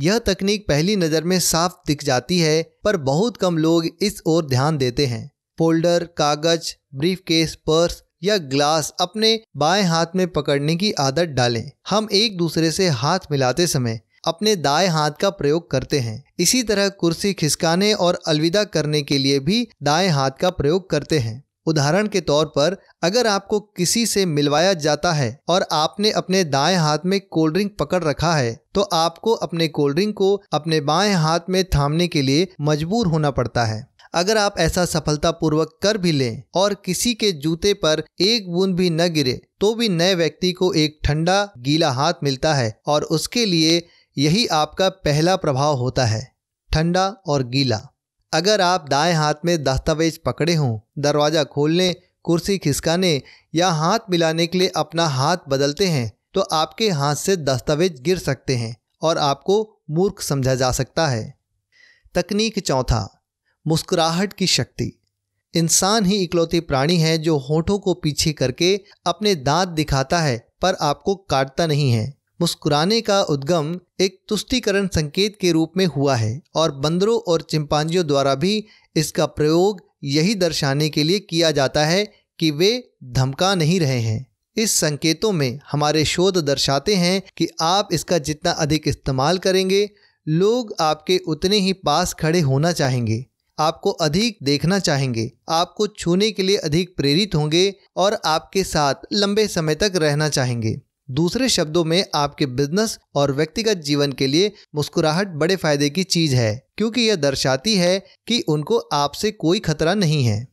यह तकनीक पहली नज़र में साफ दिख जाती है पर बहुत कम लोग इस ओर ध्यान देते हैं फोल्डर कागज ब्रीफकेस पर्स या ग्लास अपने बाएं हाथ में पकड़ने की आदत डालें हम एक दूसरे से हाथ मिलाते समय अपने दाएं हाथ का प्रयोग करते हैं इसी तरह कुर्सी खिसकाने और अलविदा करने के लिए भी दाएं हाथ का प्रयोग करते हैं उदाहरण के तौर पर अगर आपको किसी से मिलवाया जाता है और आपने अपने दाएं हाथ में कोल्ड ड्रिंक पकड़ रखा है तो आपको अपने कोल्ड ड्रिंक को अपने बाएं हाथ में थामने के लिए मजबूर होना पड़ता है अगर आप ऐसा सफलतापूर्वक कर भी लें और किसी के जूते पर एक बूंद भी न गिरे तो भी नए व्यक्ति को एक ठंडा गीला हाथ मिलता है और उसके लिए यही आपका पहला प्रभाव होता है ठंडा और गीला अगर आप दाएं हाथ में दस्तावेज पकड़े हों दरवाज़ा खोलने कुर्सी खिसकाने या हाथ मिलाने के लिए अपना हाथ बदलते हैं तो आपके हाथ से दस्तावेज गिर सकते हैं और आपको मूर्ख समझा जा सकता है तकनीक चौथा मुस्कुराहट की शक्ति इंसान ही इकलौती प्राणी है जो होठों को पीछे करके अपने दांत दिखाता है पर आपको काटता नहीं है मुस्कुराने का उद्गम एक तुष्टिकरण संकेत के रूप में हुआ है और बंदरों और चिंपांजियों द्वारा भी इसका प्रयोग यही दर्शाने के लिए किया जाता है कि वे धमका नहीं रहे हैं इस संकेतों में हमारे शोध दर्शाते हैं कि आप इसका जितना अधिक इस्तेमाल करेंगे लोग आपके उतने ही पास खड़े होना चाहेंगे आपको अधिक देखना चाहेंगे आपको छूने के लिए अधिक प्रेरित होंगे और आपके साथ लंबे समय तक रहना चाहेंगे दूसरे शब्दों में आपके बिजनेस और व्यक्तिगत जीवन के लिए मुस्कुराहट बड़े फायदे की चीज है क्योंकि यह दर्शाती है कि उनको आपसे कोई खतरा नहीं है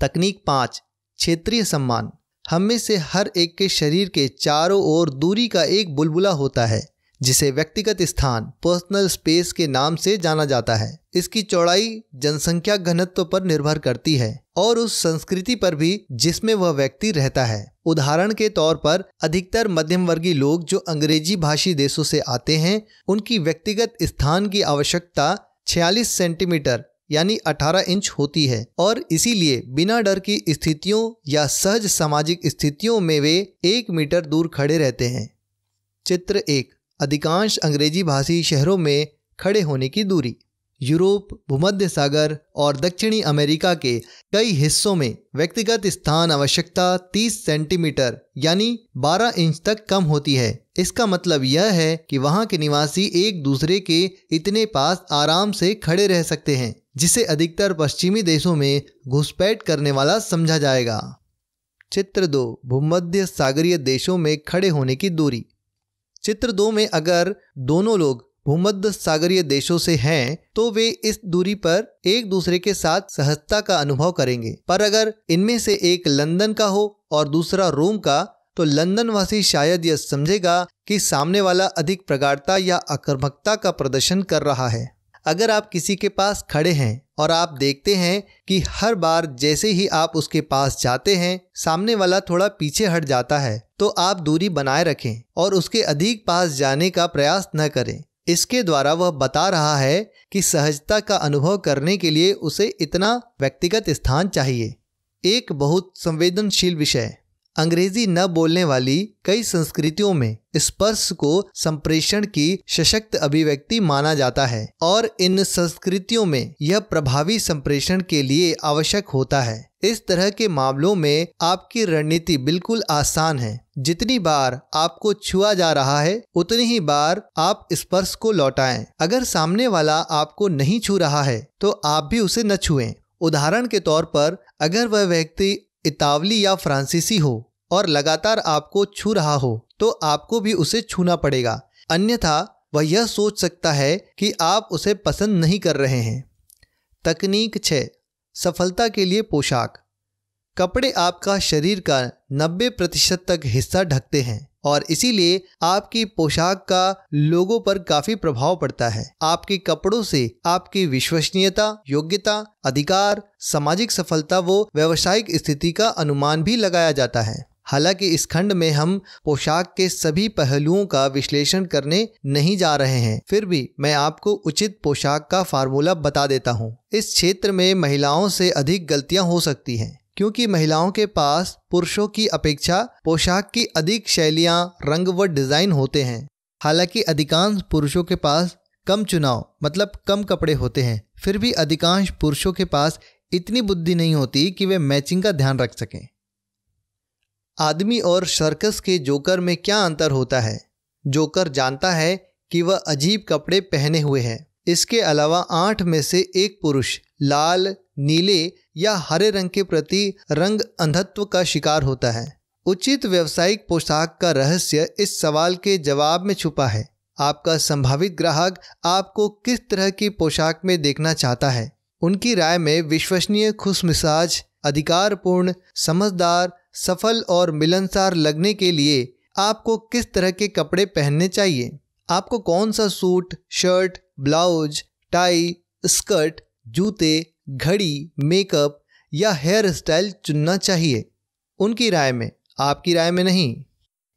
तकनीक पांच क्षेत्रीय सम्मान हम में से हर एक के शरीर के चारों ओर दूरी का एक बुलबुला होता है जिसे व्यक्तिगत स्थान पर्सनल स्पेस के नाम से जाना जाता है इसकी चौड़ाई जनसंख्या घनत्व पर निर्भर करती है और उस संस्कृति पर भी जिसमें वह व्यक्ति रहता है उदाहरण के तौर पर अधिकतर मध्यम वर्गीय लोग जो अंग्रेजी भाषी देशों से आते हैं उनकी व्यक्तिगत स्थान की आवश्यकता 46 सेंटीमीटर यानी 18 इंच होती है और इसीलिए बिना डर की स्थितियों या सहज सामाजिक स्थितियों में वे एक मीटर दूर खड़े रहते हैं चित्र एक अधिकांश अंग्रेजी भाषी शहरों में खड़े होने की दूरी यूरोप भूमध्य सागर और दक्षिणी अमेरिका के कई हिस्सों में व्यक्तिगत स्थान आवश्यकता 30 सेंटीमीटर यानी 12 इंच तक कम होती है इसका मतलब यह है कि वहाँ के निवासी एक दूसरे के इतने पास आराम से खड़े रह सकते हैं जिसे अधिकतर पश्चिमी देशों में घुसपैठ करने वाला समझा जाएगा चित्र दो भूमध्य सागरीय देशों में खड़े होने की दूरी चित्र दो में अगर दोनों लोग भूमध्य सागरीय देशों से हैं तो वे इस दूरी पर एक दूसरे के साथ सहजता का अनुभव करेंगे पर अगर इनमें से एक लंदन का हो और दूसरा रोम का तो लंदनवासी शायद यह समझेगा कि सामने वाला अधिक प्रगाढ़ता या आक्रमकता का प्रदर्शन कर रहा है अगर आप किसी के पास खड़े हैं और आप देखते हैं कि हर बार जैसे ही आप उसके पास जाते हैं सामने वाला थोड़ा पीछे हट जाता है तो आप दूरी बनाए रखें और उसके अधिक पास जाने का प्रयास न करें इसके द्वारा वह बता रहा है कि सहजता का अनुभव करने के लिए उसे इतना व्यक्तिगत स्थान चाहिए एक बहुत संवेदनशील विषय अंग्रेजी न बोलने वाली कई संस्कृतियों में स्पर्श को संप्रेषण की सशक्त अभिव्यक्ति माना जाता है और इन संस्कृतियों में यह प्रभावी संप्रेषण के लिए आवश्यक होता है इस तरह के मामलों में आपकी रणनीति बिल्कुल आसान है जितनी बार आपको छुआ जा रहा है उतनी ही बार आप स्पर्श को लौटाएं अगर सामने वाला आपको नहीं छू रहा है तो आप भी उसे न छुएं उदाहरण के तौर पर अगर वह व्यक्ति इतावली या फ्रांसीसी हो और लगातार आपको छू रहा हो तो आपको भी उसे छूना पड़ेगा अन्यथा वह यह सोच सकता है कि आप उसे पसंद नहीं कर रहे हैं तकनीक छ सफलता के लिए पोशाक कपड़े आपका शरीर का 90 प्रतिशत तक हिस्सा ढकते हैं और इसीलिए आपकी पोशाक का लोगों पर काफी प्रभाव पड़ता है आपके कपड़ों से आपकी विश्वसनीयता योग्यता अधिकार सामाजिक सफलता वो व्यवसायिक स्थिति का अनुमान भी लगाया जाता है हालांकि इस खंड में हम पोशाक के सभी पहलुओं का विश्लेषण करने नहीं जा रहे हैं फिर भी मैं आपको उचित पोशाक का फार्मूला बता देता हूँ इस क्षेत्र में महिलाओं से अधिक गलतियाँ हो सकती हैं क्योंकि महिलाओं के पास पुरुषों की अपेक्षा पोशाक की अधिक शैलियां रंग व डिज़ाइन होते हैं हालांकि अधिकांश पुरुषों के पास कम चुनाव मतलब कम कपड़े होते हैं फिर भी अधिकांश पुरुषों के पास इतनी बुद्धि नहीं होती कि वे मैचिंग का ध्यान रख सकें आदमी और सर्कस के जोकर में क्या अंतर होता है जोकर जानता है कि वह अजीब कपड़े पहने हुए है इसके अलावा आठ में से एक पुरुष लाल नीले या हरे रंग के प्रति रंग अंधत्व का शिकार होता है उचित व्यवसायिक पोशाक का रहस्य इस सवाल के जवाब में छुपा है आपका संभावित ग्राहक आपको किस तरह की पोशाक में देखना चाहता है उनकी राय में विश्वसनीय खुशमिजाज अधिकारपूर्ण समझदार सफल और मिलनसार लगने के लिए आपको किस तरह के कपड़े पहनने चाहिए आपको कौन सा suit shirt blouse tie skirt जूते घड़ी मेकअप या हेयर स्टाइल चुनना चाहिए उनकी राय में आपकी राय में नहीं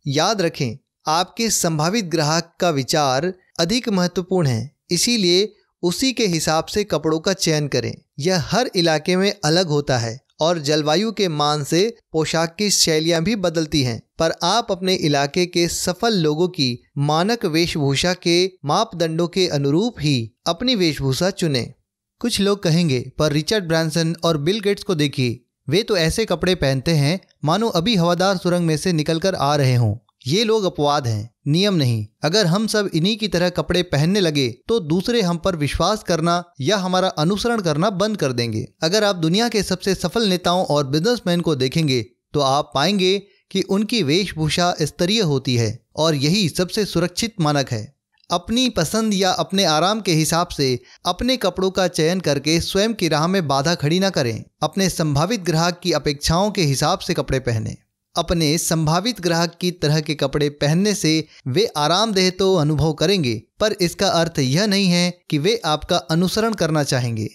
याद रखें आपके संभावित ग्राहक का विचार अधिक महत्वपूर्ण है इसीलिए उसी के हिसाब से कपड़ों का चयन करें यह हर इलाके में अलग होता है और जलवायु के मान से पोशाक की शैलियां भी बदलती हैं पर आप अपने इलाके के सफल लोगों की मानक वेशभूषा के मापदंडों के अनुरूप ही अपनी वेशभूषा चुनें कुछ लोग कहेंगे पर रिचर्ड ब्रांसन और बिल गेट्स को देखिए वे तो ऐसे कपड़े पहनते हैं मानो अभी हवादार सुरंग में से निकलकर आ रहे हों ये लोग अपवाद हैं नियम नहीं अगर हम सब इन्हीं की तरह कपड़े पहनने लगे तो दूसरे हम पर विश्वास करना या हमारा अनुसरण करना बंद कर देंगे अगर आप दुनिया के सबसे सफल नेताओं और बिजनेसमैन को देखेंगे तो आप पाएंगे कि उनकी वेशभूषा स्तरीय होती है और यही सबसे सुरक्षित मानक है अपनी पसंद या अपने आराम के हिसाब से अपने कपड़ों का चयन करके स्वयं की राह में बाधा खड़ी ना करें अपने संभावित ग्राहक की अपेक्षाओं के हिसाब से कपड़े पहने अपने संभावित ग्राहक की तरह के कपड़े पहनने से वे आरामदेह तो अनुभव करेंगे पर इसका अर्थ यह नहीं है कि वे आपका अनुसरण करना चाहेंगे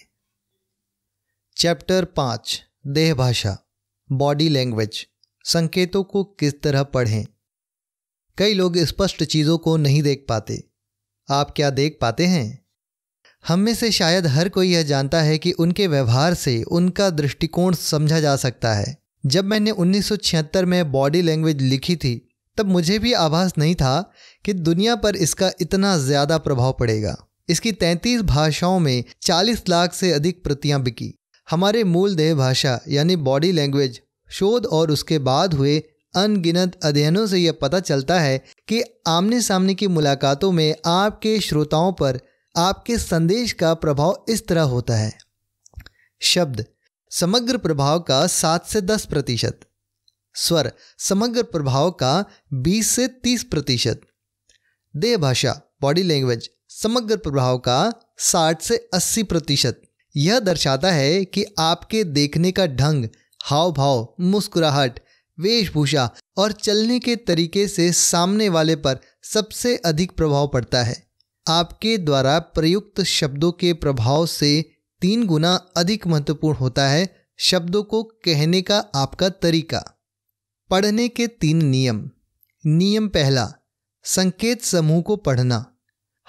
चैप्टर पाँच देह भाषा बॉडी लैंग्वेज संकेतों को किस तरह पढ़ें कई लोग स्पष्ट चीज़ों को नहीं देख पाते आप क्या देख पाते हैं हम में से शायद हर कोई यह जानता है कि उनके व्यवहार से उनका दृष्टिकोण समझा जा सकता है जब मैंने 1976 में बॉडी लैंग्वेज लिखी थी तब मुझे भी आभास नहीं था कि दुनिया पर इसका इतना ज़्यादा प्रभाव पड़ेगा इसकी 33 भाषाओं में 40 लाख से अधिक प्रतियां बिकी हमारे मूल देह भाषा यानी बॉडी लैंग्वेज शोध और उसके बाद हुए अनगिनत अध्ययनों से यह पता चलता है कि आमने सामने की मुलाकातों में आपके श्रोताओं पर आपके संदेश का प्रभाव इस तरह होता है शब्द समग्र प्रभाव का सात से दस प्रतिशत स्वर समग्र प्रभाव का बीस से तीस प्रतिशत देह भाषा बॉडी लैंग्वेज समग्र प्रभाव का साठ से अस्सी प्रतिशत यह दर्शाता है कि आपके देखने का ढंग हाव भाव मुस्कुराहट वेशभूषा और चलने के तरीके से सामने वाले पर सबसे अधिक प्रभाव पड़ता है आपके द्वारा प्रयुक्त शब्दों के प्रभाव से तीन गुना अधिक महत्वपूर्ण होता है शब्दों को कहने का आपका तरीका पढ़ने के तीन नियम नियम पहला संकेत समूह को पढ़ना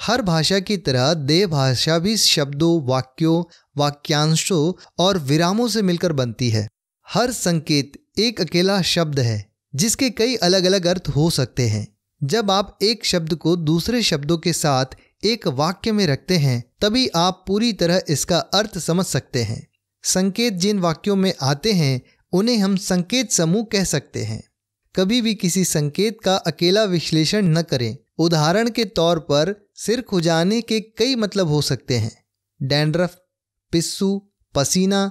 हर भाषा की तरह देह भाषा भी शब्दों वाक्यों वाक्यांशों और विरामों से मिलकर बनती है हर संकेत एक अकेला शब्द है जिसके कई अलग अलग अर्थ हो सकते हैं जब आप एक शब्द को दूसरे शब्दों के साथ एक वाक्य में रखते हैं तभी आप पूरी तरह इसका अर्थ समझ सकते हैं संकेत जिन वाक्यों में आते हैं उन्हें हम संकेत समूह कह सकते हैं कभी भी किसी संकेत का अकेला विश्लेषण न करें उदाहरण के तौर पर सिर खुजाने के कई मतलब हो सकते हैं डैंड्रफ पिस्सू पसीना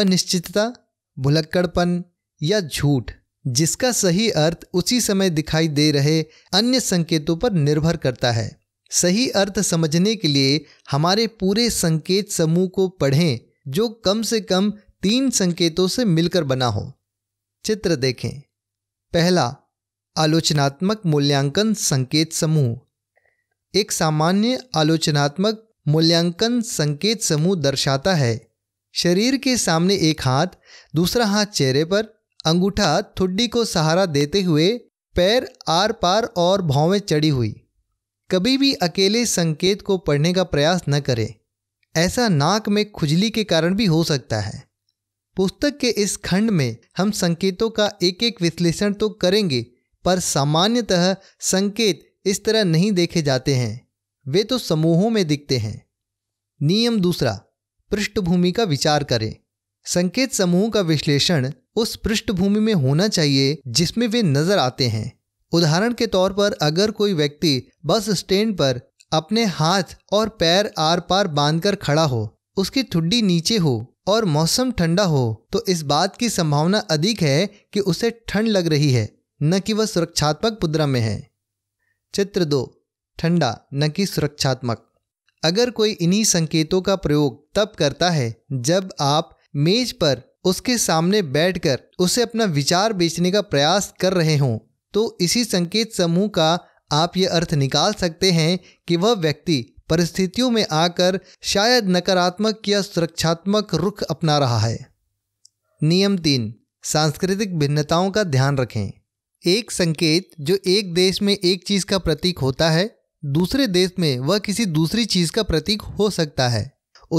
अनिश्चितता भुलक्कड़पन या झूठ जिसका सही अर्थ उसी समय दिखाई दे रहे अन्य संकेतों पर निर्भर करता है सही अर्थ समझने के लिए हमारे पूरे संकेत समूह को पढ़ें जो कम से कम तीन संकेतों से मिलकर बना हो चित्र देखें पहला आलोचनात्मक मूल्यांकन संकेत समूह एक सामान्य आलोचनात्मक मूल्यांकन संकेत समूह दर्शाता है शरीर के सामने एक हाथ दूसरा हाथ चेहरे पर अंगूठा थुड्डी को सहारा देते हुए पैर आर पार और भावें चढ़ी हुई कभी भी अकेले संकेत को पढ़ने का प्रयास न करें ऐसा नाक में खुजली के कारण भी हो सकता है पुस्तक के इस खंड में हम संकेतों का एक एक विश्लेषण तो करेंगे पर सामान्यतः संकेत इस तरह नहीं देखे जाते हैं वे तो समूहों में दिखते हैं नियम दूसरा पृष्ठभूमि का विचार करें संकेत समूह का विश्लेषण उस पृष्ठभूमि में होना चाहिए जिसमें वे नजर आते हैं उदाहरण के तौर पर अगर कोई व्यक्ति बस स्टैंड पर अपने हाथ और पैर आर पार बांधकर खड़ा हो उसकी ठुड्डी नीचे हो और मौसम ठंडा हो तो इस बात की संभावना अधिक है कि उसे ठंड लग रही है न कि वह सुरक्षात्मक मुद्रा में है चित्र दो ठंडा न कि सुरक्षात्मक अगर कोई इन्हीं संकेतों का प्रयोग तब करता है जब आप मेज पर उसके सामने बैठकर उसे अपना विचार बेचने का प्रयास कर रहे हों तो इसी संकेत समूह का आप ये अर्थ निकाल सकते हैं कि वह व्यक्ति परिस्थितियों में आकर शायद नकारात्मक या सुरक्षात्मक रुख अपना रहा है नियम तीन सांस्कृतिक भिन्नताओं का ध्यान रखें एक संकेत जो एक देश में एक चीज़ का प्रतीक होता है दूसरे देश में वह किसी दूसरी चीज़ का प्रतीक हो सकता है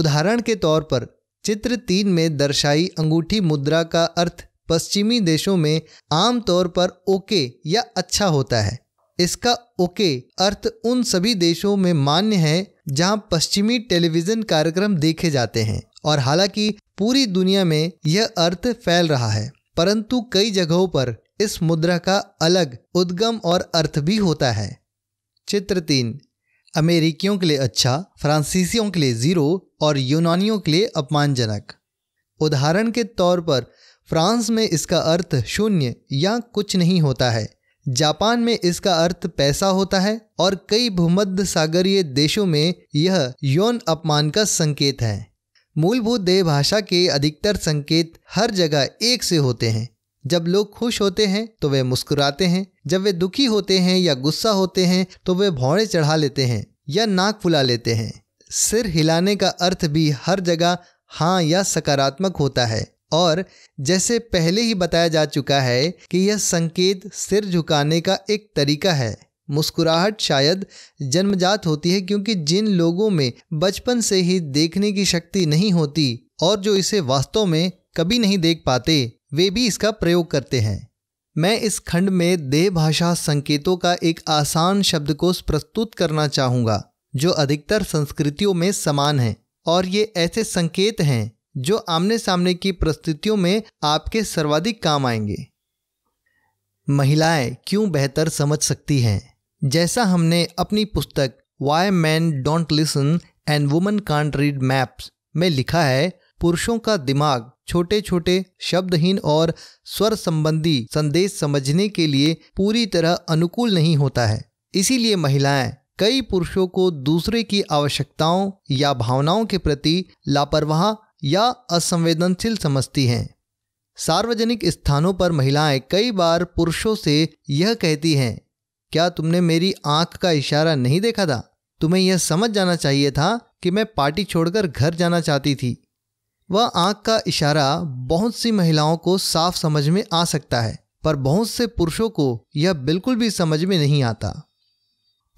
उदाहरण के तौर पर चित्र तीन में दर्शाई अंगूठी मुद्रा का अर्थ पश्चिमी देशों में आमतौर पर ओके या अच्छा होता है इसका ओके अर्थ उन सभी देशों में मान्य है जहां पश्चिमी टेलीविजन कार्यक्रम देखे जाते हैं और हालांकि पूरी दुनिया में यह अर्थ फैल रहा है परंतु कई जगहों पर इस मुद्रा का अलग उद्गम और अर्थ भी होता है चित्र तीन अमेरिकियों के लिए अच्छा फ्रांसीसियों के लिए ज़ीरो और यूनानियों के लिए अपमानजनक उदाहरण के तौर पर फ्रांस में इसका अर्थ शून्य या कुछ नहीं होता है जापान में इसका अर्थ पैसा होता है और कई भूमध्य सागरीय देशों में यह यौन अपमान का संकेत है मूलभूत देह भाषा के अधिकतर संकेत हर जगह एक से होते हैं जब लोग खुश होते हैं तो वे मुस्कुराते हैं जब वे दुखी होते हैं या गुस्सा होते हैं तो वे भौड़े चढ़ा लेते हैं या नाक फुला लेते हैं सिर हिलाने का अर्थ भी हर जगह हाँ या सकारात्मक होता है और जैसे पहले ही बताया जा चुका है कि यह संकेत सिर झुकाने का एक तरीका है मुस्कुराहट शायद जन्मजात होती है क्योंकि जिन लोगों में बचपन से ही देखने की शक्ति नहीं होती और जो इसे वास्तव में कभी नहीं देख पाते वे भी इसका प्रयोग करते हैं मैं इस खंड में देह भाषा संकेतों का एक आसान शब्दकोश प्रस्तुत करना चाहूँगा जो अधिकतर संस्कृतियों में समान है और ये ऐसे संकेत हैं जो आमने सामने की परिस्थितियों में आपके सर्वाधिक काम आएंगे महिलाएं क्यों बेहतर समझ सकती हैं जैसा हमने अपनी पुस्तक why men don't listen and women can't read maps में लिखा है पुरुषों का दिमाग छोटे छोटे शब्दहीन और स्वर संबंधी संदेश समझने के लिए पूरी तरह अनुकूल नहीं होता है इसीलिए महिलाएं कई पुरुषों को दूसरे की आवश्यकताओं या भावनाओं के प्रति लापरवाह या असंवेदनशील समझती हैं सार्वजनिक स्थानों पर महिलाएं कई बार पुरुषों से यह कहती हैं क्या तुमने मेरी आंख का इशारा नहीं देखा था तुम्हें यह समझ जाना चाहिए था कि मैं पार्टी छोड़कर घर जाना चाहती थी वह आँख का इशारा बहुत सी महिलाओं को साफ समझ में आ सकता है पर बहुत से पुरुषों को यह बिल्कुल भी समझ में नहीं आता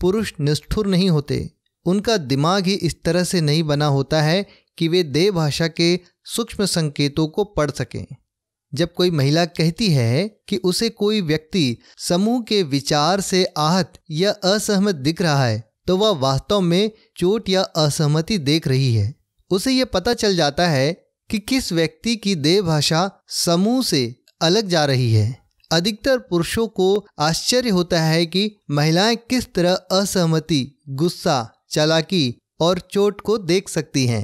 पुरुष निष्ठुर नहीं होते उनका दिमाग ही इस तरह से नहीं बना होता है कि वे देव भाषा के सूक्ष्म संकेतों को पढ़ सकें जब कोई महिला कहती है कि उसे कोई व्यक्ति समूह के विचार से आहत या असहमत दिख रहा है तो वह वा वास्तव में चोट या असहमति देख रही है उसे ये पता चल जाता है कि किस व्यक्ति की भाषा समूह से अलग जा रही है अधिकतर पुरुषों को आश्चर्य होता है कि महिलाएं किस तरह असहमति गुस्सा चालाकी और चोट को देख सकती हैं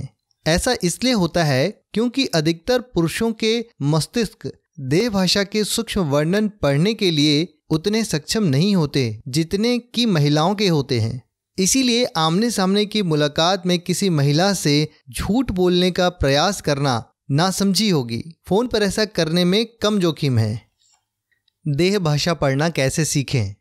ऐसा इसलिए होता है क्योंकि अधिकतर पुरुषों के मस्तिष्क भाषा के सूक्ष्म वर्णन पढ़ने के लिए उतने सक्षम नहीं होते जितने कि महिलाओं के होते हैं इसीलिए आमने सामने की मुलाकात में किसी महिला से झूठ बोलने का प्रयास करना ना समझी होगी फ़ोन पर ऐसा करने में कम जोखिम है देह भाषा पढ़ना कैसे सीखें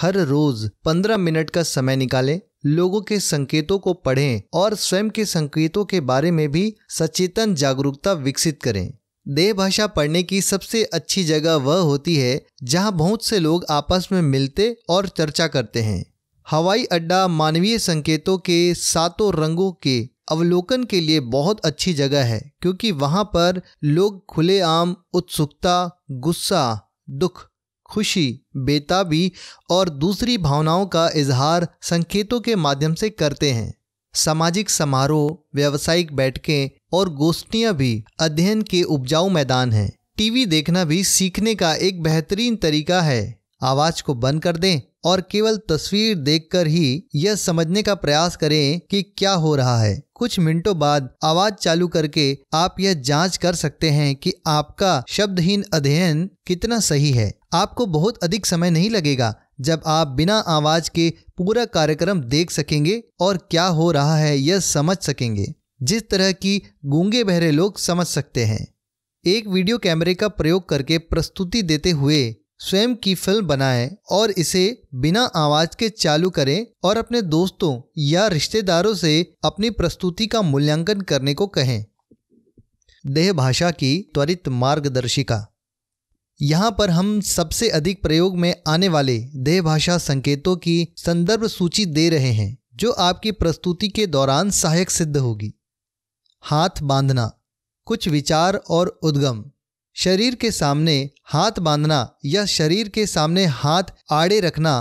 हर रोज़ पंद्रह मिनट का समय निकालें लोगों के संकेतों को पढ़ें और स्वयं के संकेतों के बारे में भी सचेतन जागरूकता विकसित करें देह भाषा पढ़ने की सबसे अच्छी जगह वह होती है जहां बहुत से लोग आपस में मिलते और चर्चा करते हैं हवाई अड्डा मानवीय संकेतों के सातों रंगों के अवलोकन के लिए बहुत अच्छी जगह है क्योंकि वहाँ पर लोग खुलेआम उत्सुकता गुस्सा दुख खुशी बेताबी और दूसरी भावनाओं का इजहार संकेतों के माध्यम से करते हैं सामाजिक समारोह व्यावसायिक बैठकें और गोष्ठियाँ भी अध्ययन के उपजाऊ मैदान हैं टीवी देखना भी सीखने का एक बेहतरीन तरीका है आवाज़ को बंद कर दें और केवल तस्वीर देखकर ही यह समझने का प्रयास करें कि क्या हो रहा है कुछ मिनटों बाद आवाज चालू करके आप यह जांच कर सकते हैं कि आपका शब्दहीन अध्ययन कितना सही है आपको बहुत अधिक समय नहीं लगेगा जब आप बिना आवाज के पूरा कार्यक्रम देख सकेंगे और क्या हो रहा है यह समझ सकेंगे जिस तरह की गूंगे बहरे लोग समझ सकते हैं एक वीडियो कैमरे का प्रयोग करके प्रस्तुति देते हुए स्वयं की फिल्म बनाएं और इसे बिना आवाज के चालू करें और अपने दोस्तों या रिश्तेदारों से अपनी प्रस्तुति का मूल्यांकन करने को कहें देह भाषा की त्वरित मार्गदर्शिका यहाँ पर हम सबसे अधिक प्रयोग में आने वाले देह भाषा संकेतों की संदर्भ सूची दे रहे हैं जो आपकी प्रस्तुति के दौरान सहायक सिद्ध होगी हाथ बांधना कुछ विचार और उद्गम शरीर के सामने हाथ बांधना या शरीर के सामने हाथ आड़े रखना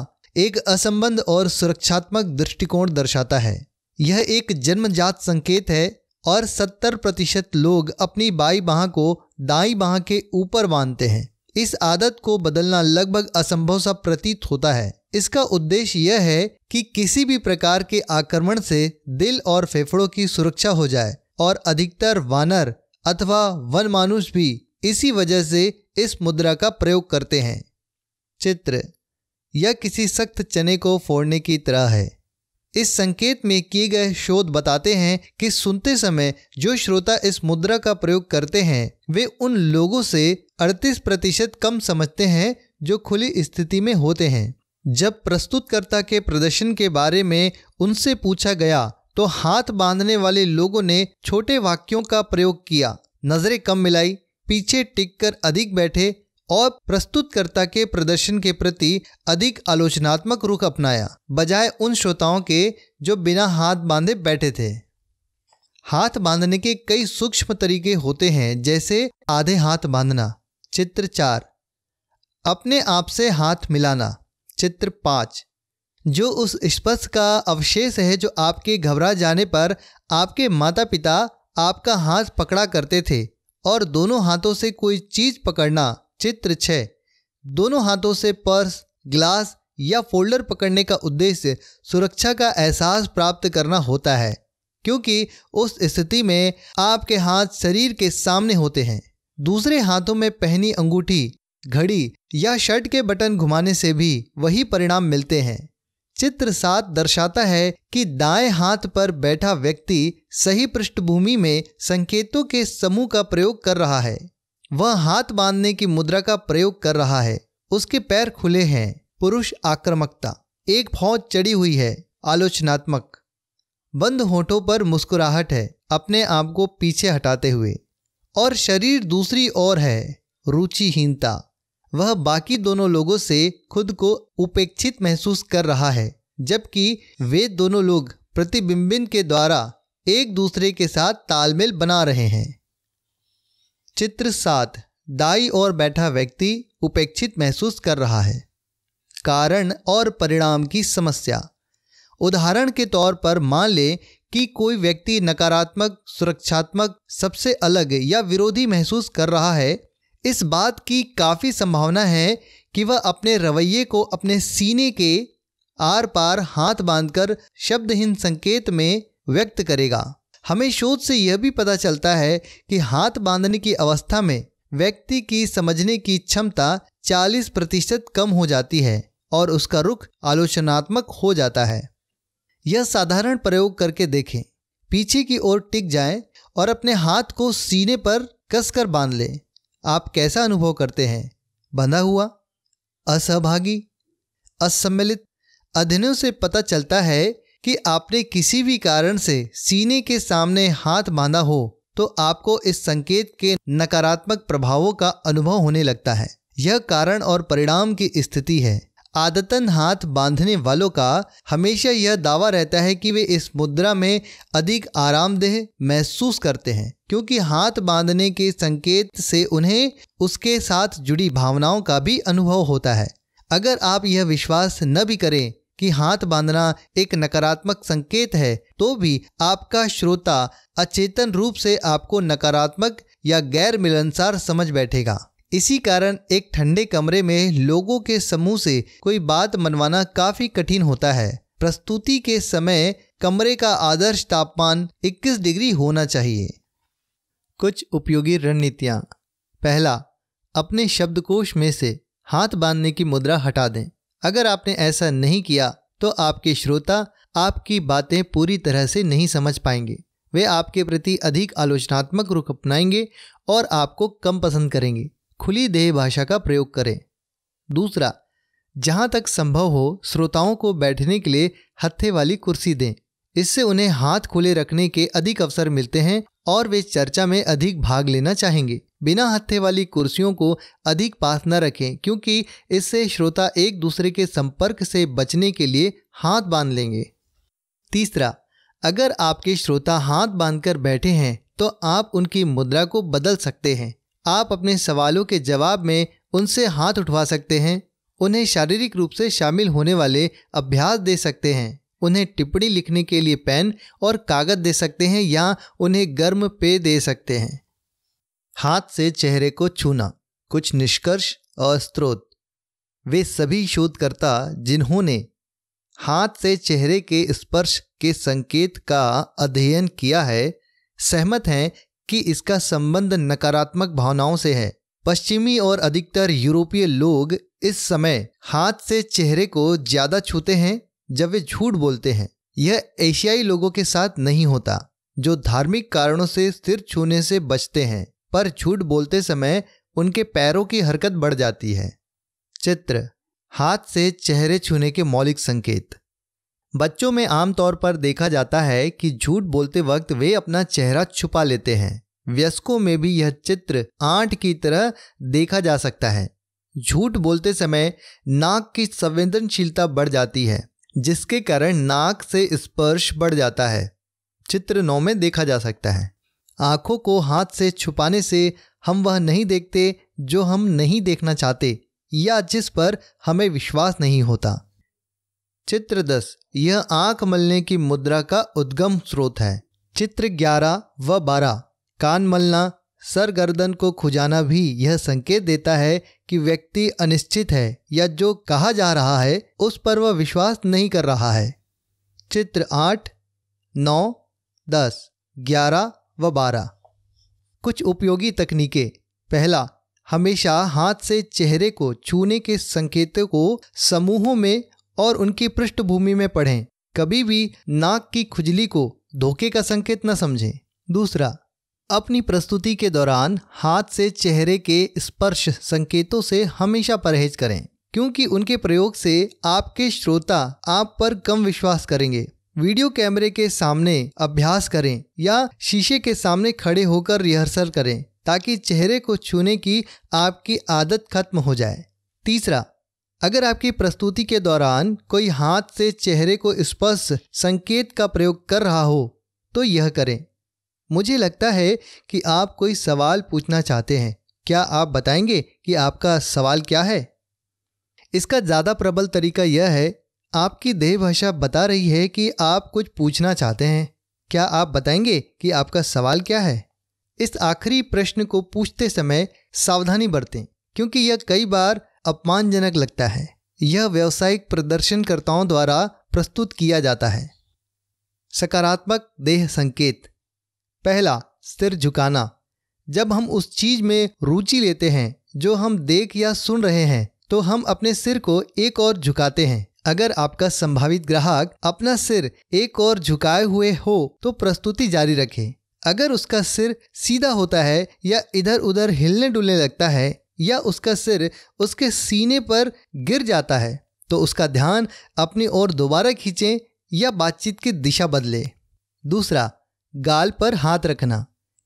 एक असंबंध और सुरक्षात्मक दृष्टिकोण दर्शाता है यह एक जन्मजात संकेत है और 70 प्रतिशत लोग अपनी बाई बाह को दाई बाह के ऊपर बांधते हैं इस आदत को बदलना लगभग असंभव सा प्रतीत होता है इसका उद्देश्य यह है कि किसी भी प्रकार के आक्रमण से दिल और फेफड़ों की सुरक्षा हो जाए और अधिकतर वानर अथवा वनमानुष भी इसी वजह से इस मुद्रा का प्रयोग करते हैं चित्र यह किसी सख्त चने को फोड़ने की तरह है इस संकेत में किए गए शोध बताते हैं कि सुनते समय जो श्रोता इस मुद्रा का प्रयोग करते हैं वे उन लोगों से 38 प्रतिशत कम समझते हैं जो खुली स्थिति में होते हैं जब प्रस्तुतकर्ता के प्रदर्शन के बारे में उनसे पूछा गया तो हाथ बांधने वाले लोगों ने छोटे वाक्यों का प्रयोग किया नज़रें कम मिलाई पीछे टिककर अधिक बैठे और प्रस्तुतकर्ता के प्रदर्शन के प्रति अधिक आलोचनात्मक रुख अपनाया बजाय उन श्रोताओं के जो बिना हाथ बांधे बैठे थे हाथ बांधने के कई सूक्ष्म तरीके होते हैं जैसे आधे हाथ बांधना चित्र चार अपने आप से हाथ मिलाना चित्र पाँच जो उस स्पर्श का अवशेष है जो आपके घबरा जाने पर आपके माता पिता आपका हाथ पकड़ा करते थे और दोनों हाथों से कोई चीज पकड़ना चित्र छः दोनों हाथों से पर्स ग्लास या फोल्डर पकड़ने का उद्देश्य सुरक्षा का एहसास प्राप्त करना होता है क्योंकि उस स्थिति में आपके हाथ शरीर के सामने होते हैं दूसरे हाथों में पहनी अंगूठी घड़ी या शर्ट के बटन घुमाने से भी वही परिणाम मिलते हैं चित्र सात दर्शाता है कि दाएं हाथ पर बैठा व्यक्ति सही पृष्ठभूमि में संकेतों के समूह का प्रयोग कर रहा है वह हाथ बांधने की मुद्रा का प्रयोग कर रहा है उसके पैर खुले हैं पुरुष आक्रामकता एक फौज चढ़ी हुई है आलोचनात्मक बंद होठों पर मुस्कुराहट है अपने आप को पीछे हटाते हुए और शरीर दूसरी ओर है रुचिहीनता वह बाकी दोनों लोगों से खुद को उपेक्षित महसूस कर रहा है जबकि वे दोनों लोग प्रतिबिंबिन के द्वारा एक दूसरे के साथ तालमेल बना रहे हैं चित्र सात दाई और बैठा व्यक्ति उपेक्षित महसूस कर रहा है कारण और परिणाम की समस्या उदाहरण के तौर पर मान ले कि कोई व्यक्ति नकारात्मक सुरक्षात्मक सबसे अलग या विरोधी महसूस कर रहा है इस बात की काफ़ी संभावना है कि वह अपने रवैये को अपने सीने के आर पार हाथ बांधकर शब्दहीन संकेत में व्यक्त करेगा हमें शोध से यह भी पता चलता है कि हाथ बांधने की अवस्था में व्यक्ति की समझने की क्षमता 40 प्रतिशत कम हो जाती है और उसका रुख आलोचनात्मक हो जाता है यह साधारण प्रयोग करके देखें पीछे की ओर टिक जाएं और अपने हाथ को सीने पर कसकर बांध लें आप कैसा अनुभव करते हैं बंधा हुआ असहभागी असम्मिलित अध्ययनों से पता चलता है कि आपने किसी भी कारण से सीने के सामने हाथ बांधा हो तो आपको इस संकेत के नकारात्मक प्रभावों का अनुभव होने लगता है यह कारण और परिणाम की स्थिति है आदतन हाथ बांधने वालों का हमेशा यह दावा रहता है कि वे इस मुद्रा में अधिक आरामदेह महसूस करते हैं क्योंकि हाथ बांधने के संकेत से उन्हें उसके साथ जुड़ी भावनाओं का भी अनुभव होता है अगर आप यह विश्वास न भी करें कि हाथ बांधना एक नकारात्मक संकेत है तो भी आपका श्रोता अचेतन रूप से आपको नकारात्मक या गैर मिलनसार समझ बैठेगा इसी कारण एक ठंडे कमरे में लोगों के समूह से कोई बात मनवाना काफ़ी कठिन होता है प्रस्तुति के समय कमरे का आदर्श तापमान 21 डिग्री होना चाहिए कुछ उपयोगी रणनीतियाँ पहला अपने शब्दकोश में से हाथ बांधने की मुद्रा हटा दें अगर आपने ऐसा नहीं किया तो आपके श्रोता आपकी बातें पूरी तरह से नहीं समझ पाएंगे वे आपके प्रति अधिक आलोचनात्मक रुख अपनाएंगे और आपको कम पसंद करेंगे खुली देह भाषा का प्रयोग करें दूसरा जहां तक संभव हो श्रोताओं को बैठने के लिए हत्थे वाली कुर्सी दें इससे उन्हें हाथ खुले रखने के अधिक अवसर मिलते हैं और वे चर्चा में अधिक भाग लेना चाहेंगे बिना हत्थे वाली कुर्सियों को अधिक पास न रखें क्योंकि इससे श्रोता एक दूसरे के संपर्क से बचने के लिए हाथ बांध लेंगे तीसरा अगर आपके श्रोता हाथ बांधकर बैठे हैं तो आप उनकी मुद्रा को बदल सकते हैं आप अपने सवालों के जवाब में उनसे हाथ उठवा सकते हैं उन्हें शारीरिक रूप से शामिल होने वाले अभ्यास दे सकते हैं उन्हें टिप्पणी लिखने के लिए पेन और कागज दे सकते हैं या उन्हें गर्म पेय दे सकते हैं हाथ से चेहरे को छूना कुछ निष्कर्ष और स्रोत वे सभी शोधकर्ता जिन्होंने हाथ से चेहरे के स्पर्श के संकेत का अध्ययन किया है सहमत हैं कि इसका संबंध नकारात्मक भावनाओं से है पश्चिमी और अधिकतर यूरोपीय लोग इस समय हाथ से चेहरे को ज्यादा छूते हैं जब वे झूठ बोलते हैं यह एशियाई लोगों के साथ नहीं होता जो धार्मिक कारणों से सिर छूने से बचते हैं पर झूठ बोलते समय उनके पैरों की हरकत बढ़ जाती है चित्र हाथ से चेहरे छूने के मौलिक संकेत बच्चों में आमतौर पर देखा जाता है कि झूठ बोलते वक्त वे अपना चेहरा छुपा लेते हैं व्यस्कों में भी यह चित्र आंट की तरह देखा जा सकता है झूठ बोलते समय नाक की संवेदनशीलता बढ़ जाती है जिसके कारण नाक से स्पर्श बढ़ जाता है चित्र नौ में देखा जा सकता है आंखों को हाथ से छुपाने से हम वह नहीं देखते जो हम नहीं देखना चाहते या जिस पर हमें विश्वास नहीं होता चित्र दस यह आंख मलने की मुद्रा का उद्गम स्रोत है चित्र ग्यारह व बारह कान मलना सर गर्दन को खुजाना भी यह संकेत देता है कि व्यक्ति अनिश्चित है या जो कहा जा रहा है उस पर वह विश्वास नहीं कर रहा है चित्र आठ नौ दस ग्यारह व बारह कुछ उपयोगी तकनीकें पहला हमेशा हाथ से चेहरे को छूने के संकेतों को समूहों में और उनकी पृष्ठभूमि में पढ़ें कभी भी नाक की खुजली को धोखे का संकेत न समझें दूसरा अपनी प्रस्तुति के दौरान हाथ से चेहरे के स्पर्श संकेतों से हमेशा परहेज करें क्योंकि उनके प्रयोग से आपके श्रोता आप पर कम विश्वास करेंगे वीडियो कैमरे के सामने अभ्यास करें या शीशे के सामने खड़े होकर रिहर्सल करें ताकि चेहरे को छूने की आपकी आदत खत्म हो जाए तीसरा अगर आपकी प्रस्तुति के दौरान कोई हाथ से चेहरे को स्पर्श संकेत का प्रयोग कर रहा हो तो यह करें मुझे लगता है कि आप कोई सवाल पूछना चाहते हैं क्या आप बताएंगे कि आपका सवाल क्या है इसका ज़्यादा प्रबल तरीका यह है आपकी देह भाषा बता रही है कि आप कुछ पूछना चाहते हैं क्या आप बताएंगे कि आपका सवाल क्या है इस आखिरी प्रश्न को पूछते समय सावधानी बरतें क्योंकि यह कई बार अपमानजनक लगता है यह व्यावसायिक प्रदर्शनकर्ताओं द्वारा प्रस्तुत किया जाता है सकारात्मक देह संकेत पहला सिर झुकाना जब हम उस चीज में रुचि लेते हैं जो हम देख या सुन रहे हैं तो हम अपने सिर को एक और झुकाते हैं अगर आपका संभावित ग्राहक अपना सिर एक और झुकाए हुए हो तो प्रस्तुति जारी रखें अगर उसका सिर सीधा होता है या इधर उधर हिलने डुलने लगता है या उसका सिर उसके सीने पर गिर जाता है तो उसका ध्यान अपनी ओर दोबारा खींचें या बातचीत की दिशा बदले दूसरा गाल पर हाथ रखना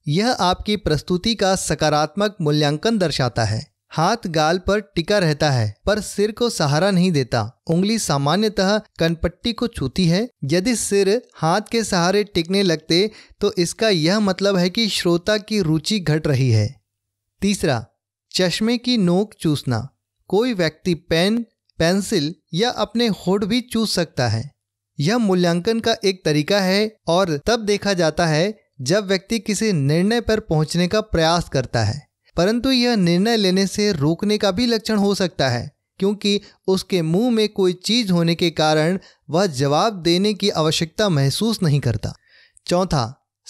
यह आपकी प्रस्तुति का सकारात्मक मूल्यांकन दर्शाता है हाथ गाल पर टिका रहता है पर सिर को सहारा नहीं देता उंगली सामान्यतः कनपट्टी को छूती है यदि सिर हाथ के सहारे टिकने लगते तो इसका यह मतलब है कि श्रोता की रुचि घट रही है तीसरा चश्मे की नोक चूसना कोई व्यक्ति पेन पेंसिल या अपने होठ भी चूस सकता है यह मूल्यांकन का एक तरीका है और तब देखा जाता है जब व्यक्ति किसी निर्णय पर पहुंचने का प्रयास करता है परंतु यह निर्णय लेने से रोकने का भी लक्षण हो सकता है क्योंकि उसके मुंह में कोई चीज होने के कारण वह जवाब देने की आवश्यकता महसूस नहीं करता चौथा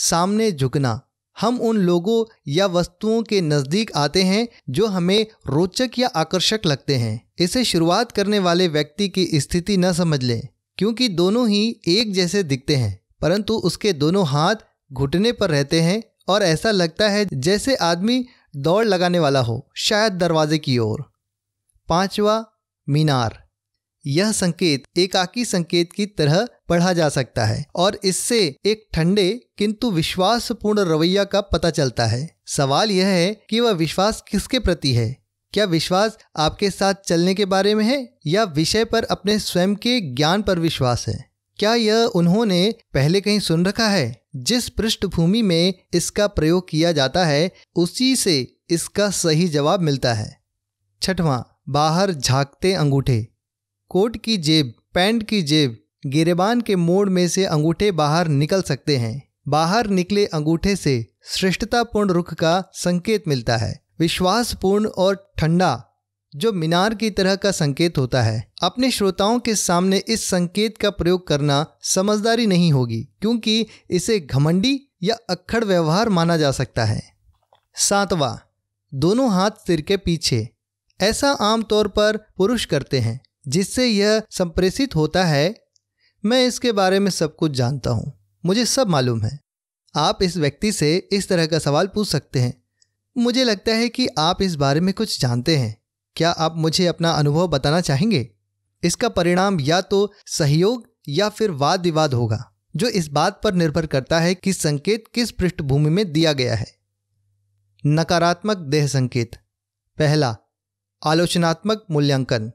सामने झुकना हम उन लोगों या वस्तुओं के नज़दीक आते हैं जो हमें रोचक या आकर्षक लगते हैं इसे शुरुआत करने वाले व्यक्ति की स्थिति न समझ लें क्योंकि दोनों ही एक जैसे दिखते हैं परंतु उसके दोनों हाथ घुटने पर रहते हैं और ऐसा लगता है जैसे आदमी दौड़ लगाने वाला हो शायद दरवाजे की ओर पांचवा मीनार यह संकेत एकाकी संकेत की तरह पढ़ा जा सकता है और इससे एक ठंडे किंतु विश्वासपूर्ण रवैया का पता चलता है सवाल यह है कि वह विश्वास किसके प्रति है क्या विश्वास आपके साथ चलने के बारे में है या विषय पर अपने स्वयं के ज्ञान पर विश्वास है क्या यह उन्होंने पहले कहीं सुन रखा है जिस पृष्ठभूमि में इसका प्रयोग किया जाता है उसी से इसका सही जवाब मिलता है छठवां बाहर झांकते अंगूठे कोट की जेब पैंट की जेब गिरेबान के मोड़ में से अंगूठे बाहर निकल सकते हैं बाहर निकले अंगूठे से श्रेष्ठतापूर्ण रुख का संकेत मिलता है विश्वासपूर्ण और ठंडा जो मीनार की तरह का संकेत होता है अपने श्रोताओं के सामने इस संकेत का प्रयोग करना समझदारी नहीं होगी क्योंकि इसे घमंडी या अक्खड़ व्यवहार माना जा सकता है सातवा दोनों हाथ सिर के पीछे ऐसा आमतौर पर पुरुष करते हैं जिससे यह संप्रेषित होता है मैं इसके बारे में सब कुछ जानता हूँ मुझे सब मालूम है आप इस व्यक्ति से इस तरह का सवाल पूछ सकते हैं मुझे लगता है कि आप इस बारे में कुछ जानते हैं क्या आप मुझे अपना अनुभव बताना चाहेंगे इसका परिणाम या तो सहयोग या फिर वाद विवाद होगा जो इस बात पर निर्भर करता है कि संकेत किस पृष्ठभूमि में दिया गया है नकारात्मक देह संकेत पहला आलोचनात्मक मूल्यांकन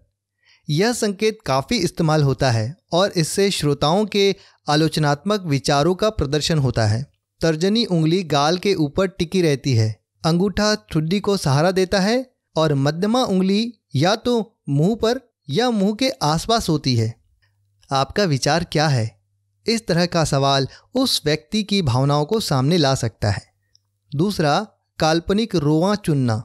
यह संकेत काफ़ी इस्तेमाल होता है और इससे श्रोताओं के आलोचनात्मक विचारों का प्रदर्शन होता है तर्जनी उंगली गाल के ऊपर टिकी रहती है अंगूठा ठुड्डी को सहारा देता है और मध्यमा उंगली या तो मुंह पर या मुंह के आसपास होती है आपका विचार क्या है इस तरह का सवाल उस व्यक्ति की भावनाओं को सामने ला सकता है दूसरा काल्पनिक रोआ चुनना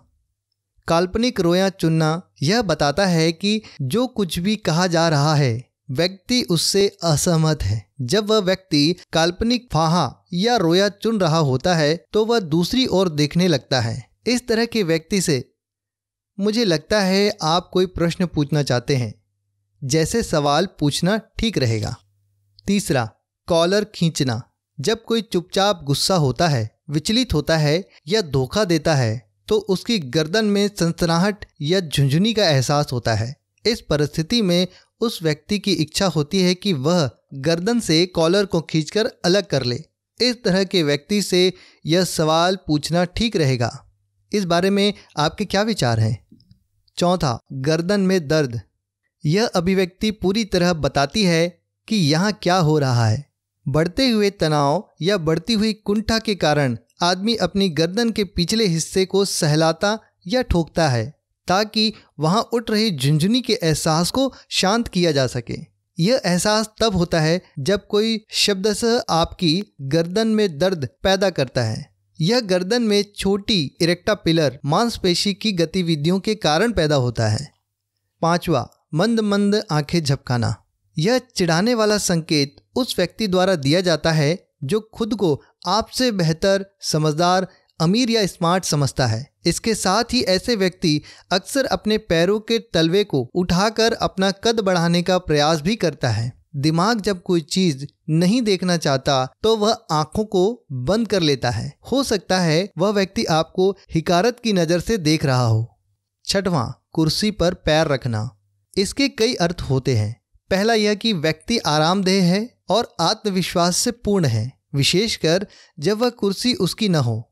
काल्पनिक रोया चुनना यह बताता है कि जो कुछ भी कहा जा रहा है व्यक्ति उससे असहमत है जब वह व्यक्ति काल्पनिक फाहा या रोया चुन रहा होता है तो वह दूसरी ओर देखने लगता है इस तरह के व्यक्ति से मुझे लगता है आप कोई प्रश्न पूछना चाहते हैं जैसे सवाल पूछना ठीक रहेगा तीसरा कॉलर खींचना जब कोई चुपचाप गुस्सा होता है विचलित होता है या धोखा देता है तो उसकी गर्दन में सनसनाहट या झुंझुनी का एहसास होता है इस परिस्थिति में उस व्यक्ति की इच्छा होती है कि वह गर्दन से कॉलर को खींचकर अलग कर ले इस तरह के व्यक्ति से यह सवाल पूछना ठीक रहेगा इस बारे में आपके क्या विचार हैं चौथा गर्दन में दर्द यह अभिव्यक्ति पूरी तरह बताती है कि यहाँ क्या हो रहा है बढ़ते हुए तनाव या बढ़ती हुई कुंठा के कारण आदमी अपनी गर्दन के पिछले हिस्से को सहलाता या ठोकता है ताकि वहाँ उठ रही झुंझुनी के एहसास को शांत किया जा सके यह एहसास तब होता है जब कोई शब्दशः आपकी गर्दन में दर्द पैदा करता है यह गर्दन में छोटी इरेक्टा पिलर मांसपेशी की गतिविधियों के कारण पैदा होता है पांचवा मंद मंद आंखें झपकाना यह चिढ़ाने वाला संकेत उस व्यक्ति द्वारा दिया जाता है जो खुद को आपसे बेहतर समझदार अमीर या स्मार्ट समझता है इसके साथ ही ऐसे व्यक्ति अक्सर अपने पैरों के तलवे को उठाकर अपना कद बढ़ाने का प्रयास भी करता है दिमाग जब कोई चीज नहीं देखना चाहता तो वह आंखों को बंद कर लेता है हो सकता है वह व्यक्ति आपको हिकारत की नज़र से देख रहा हो छठवां कुर्सी पर पैर रखना इसके कई अर्थ होते हैं पहला यह कि व्यक्ति आरामदेह है और आत्मविश्वास से पूर्ण है विशेषकर जब वह कुर्सी उसकी न हो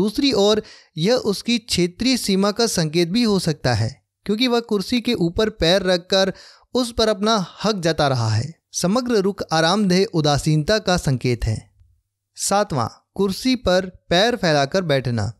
दूसरी ओर यह उसकी क्षेत्रीय सीमा का संकेत भी हो सकता है क्योंकि वह कुर्सी के ऊपर पैर रखकर उस पर अपना हक जता रहा है समग्र रुख आरामदेह उदासीनता का संकेत है सातवां कुर्सी पर पैर फैलाकर बैठना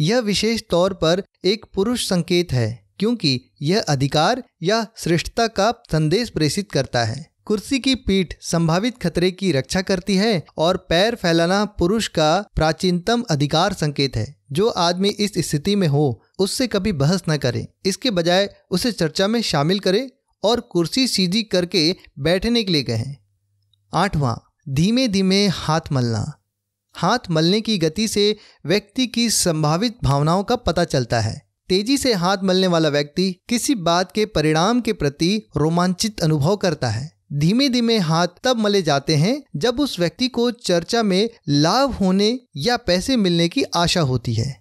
यह विशेष तौर पर एक पुरुष संकेत है क्योंकि यह अधिकार या श्रेष्ठता का संदेश प्रेषित करता है कुर्सी की पीठ संभावित खतरे की रक्षा करती है और पैर फैलाना पुरुष का प्राचीनतम अधिकार संकेत है जो आदमी इस स्थिति में हो उससे कभी बहस न करे इसके बजाय उसे चर्चा में शामिल करे और कुर्सी सीधी करके बैठने के लिए कहें आठवां धीमे धीमे हाथ मलना हाथ मलने की गति से व्यक्ति की संभावित भावनाओं का पता चलता है तेजी से हाथ मलने वाला व्यक्ति किसी बात के परिणाम के प्रति रोमांचित अनुभव करता है धीमे धीमे हाथ तब मले जाते हैं जब उस व्यक्ति को चर्चा में लाभ होने या पैसे मिलने की आशा होती है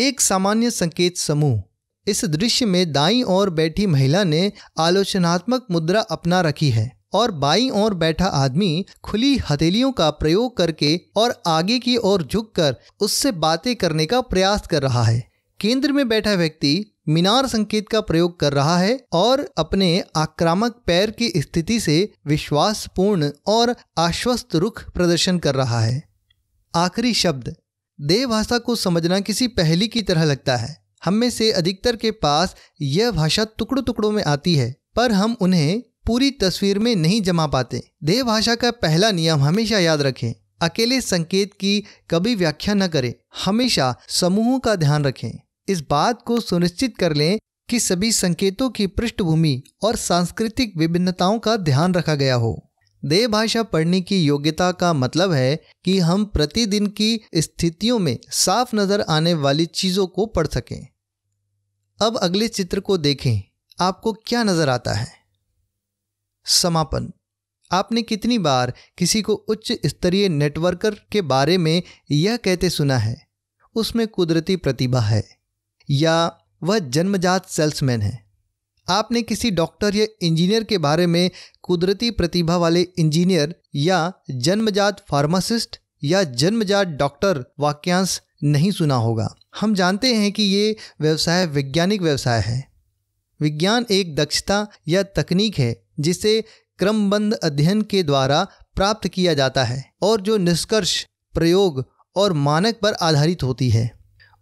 एक सामान्य संकेत समूह इस दृश्य में दाई और बैठी महिला ने आलोचनात्मक मुद्रा अपना रखी है और बाई और बैठा आदमी खुली हथेलियों का प्रयोग करके और आगे की ओर झुककर उससे बातें करने का प्रयास कर रहा है केंद्र में बैठा व्यक्ति मीनार संकेत का प्रयोग कर रहा है और अपने आक्रामक पैर की स्थिति से विश्वासपूर्ण और आश्वस्त रुख प्रदर्शन कर रहा है आखिरी शब्द देव भाषा को समझना किसी पहली की तरह लगता है हम में से अधिकतर के पास यह भाषा टुकड़ों टुकड़ों में आती है पर हम उन्हें पूरी तस्वीर में नहीं जमा पाते देव भाषा का पहला नियम हमेशा याद रखें अकेले संकेत की कभी व्याख्या न करें हमेशा समूहों का ध्यान रखें इस बात को सुनिश्चित कर लें कि सभी संकेतों की पृष्ठभूमि और सांस्कृतिक विभिन्नताओं का ध्यान रखा गया हो भाषा पढ़ने की योग्यता का मतलब है कि हम प्रतिदिन की स्थितियों में साफ नज़र आने वाली चीज़ों को पढ़ सकें अब अगले चित्र को देखें आपको क्या नज़र आता है समापन आपने कितनी बार किसी को उच्च स्तरीय नेटवर्कर के बारे में यह कहते सुना है उसमें कुदरती प्रतिभा है या वह जन्मजात सेल्समैन है आपने किसी डॉक्टर या इंजीनियर के बारे में कुदरती प्रतिभा वाले इंजीनियर या जन्मजात फार्मासिस्ट या जन्मजात डॉक्टर वाक्यांश नहीं सुना होगा हम जानते हैं कि ये व्यवसाय वैज्ञानिक व्यवसाय है विज्ञान एक दक्षता या तकनीक है जिसे क्रमबंद अध्ययन के द्वारा प्राप्त किया जाता है और जो निष्कर्ष प्रयोग और मानक पर आधारित होती है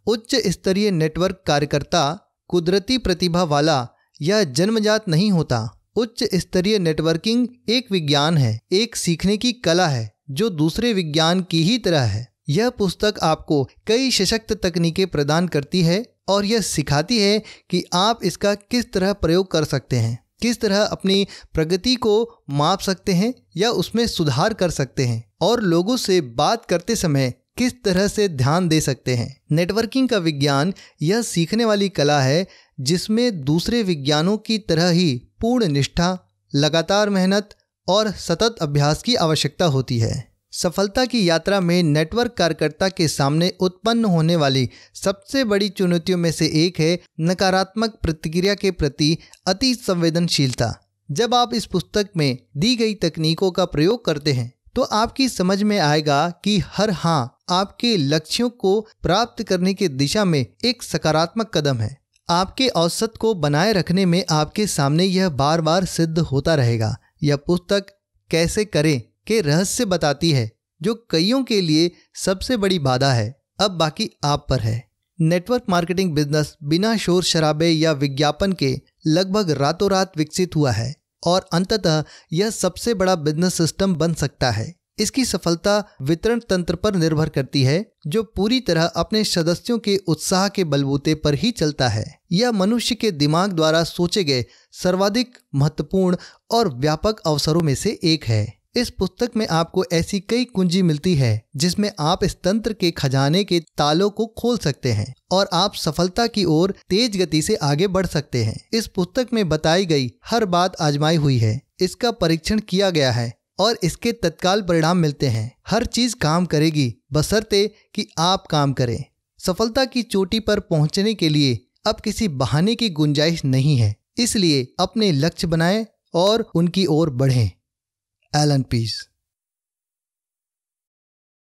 उच्च स्तरीय नेटवर्क कार्यकर्ता कुदरती प्रतिभा वाला या जन्मजात नहीं होता उच्च स्तरीय नेटवर्किंग एक विज्ञान है एक सीखने की कला है जो दूसरे विज्ञान की ही तरह है यह पुस्तक आपको कई सशक्त तकनीकें प्रदान करती है और यह सिखाती है कि आप इसका किस तरह प्रयोग कर सकते हैं किस तरह अपनी प्रगति को माप सकते हैं या उसमें सुधार कर सकते हैं और लोगों से बात करते समय किस तरह से ध्यान दे सकते हैं नेटवर्किंग का विज्ञान यह सीखने वाली कला है जिसमें दूसरे विज्ञानों की तरह ही पूर्ण निष्ठा लगातार मेहनत और सतत अभ्यास की आवश्यकता होती है सफलता की यात्रा में नेटवर्क कार्यकर्ता के सामने उत्पन्न होने वाली सबसे बड़ी चुनौतियों में से एक है नकारात्मक प्रतिक्रिया के प्रति अति संवेदनशीलता जब आप इस पुस्तक में दी गई तकनीकों का प्रयोग करते हैं तो आपकी समझ में आएगा कि हर हाँ आपके लक्ष्यों को प्राप्त करने की दिशा में एक सकारात्मक कदम है आपके औसत को बनाए रखने में आपके सामने यह बार बार सिद्ध होता रहेगा यह पुस्तक कैसे करें के रहस्य बताती है जो कईयों के लिए सबसे बड़ी बाधा है अब बाकी आप पर है नेटवर्क मार्केटिंग बिजनेस बिना शोर शराबे या विज्ञापन के लगभग रातों रात विकसित हुआ है और अंततः यह सबसे बड़ा बिजनेस सिस्टम बन सकता है इसकी सफलता वितरण तंत्र पर निर्भर करती है जो पूरी तरह अपने सदस्यों के उत्साह के बलबूते पर ही चलता है यह मनुष्य के दिमाग द्वारा सोचे गए सर्वाधिक महत्वपूर्ण और व्यापक अवसरों में से एक है इस पुस्तक में आपको ऐसी कई कुंजी मिलती है जिसमें आप इस तंत्र के खजाने के तालों को खोल सकते हैं और आप सफलता की ओर तेज गति से आगे बढ़ सकते हैं इस पुस्तक में बताई गई हर बात आजमाई हुई है इसका परीक्षण किया गया है और इसके तत्काल परिणाम मिलते हैं हर चीज काम करेगी बसरते कि आप काम करें सफलता की चोटी पर पहुंचने के लिए अब किसी बहाने की गुंजाइश नहीं है इसलिए अपने लक्ष्य बनाएं और उनकी ओर बढ़ें एलन पीस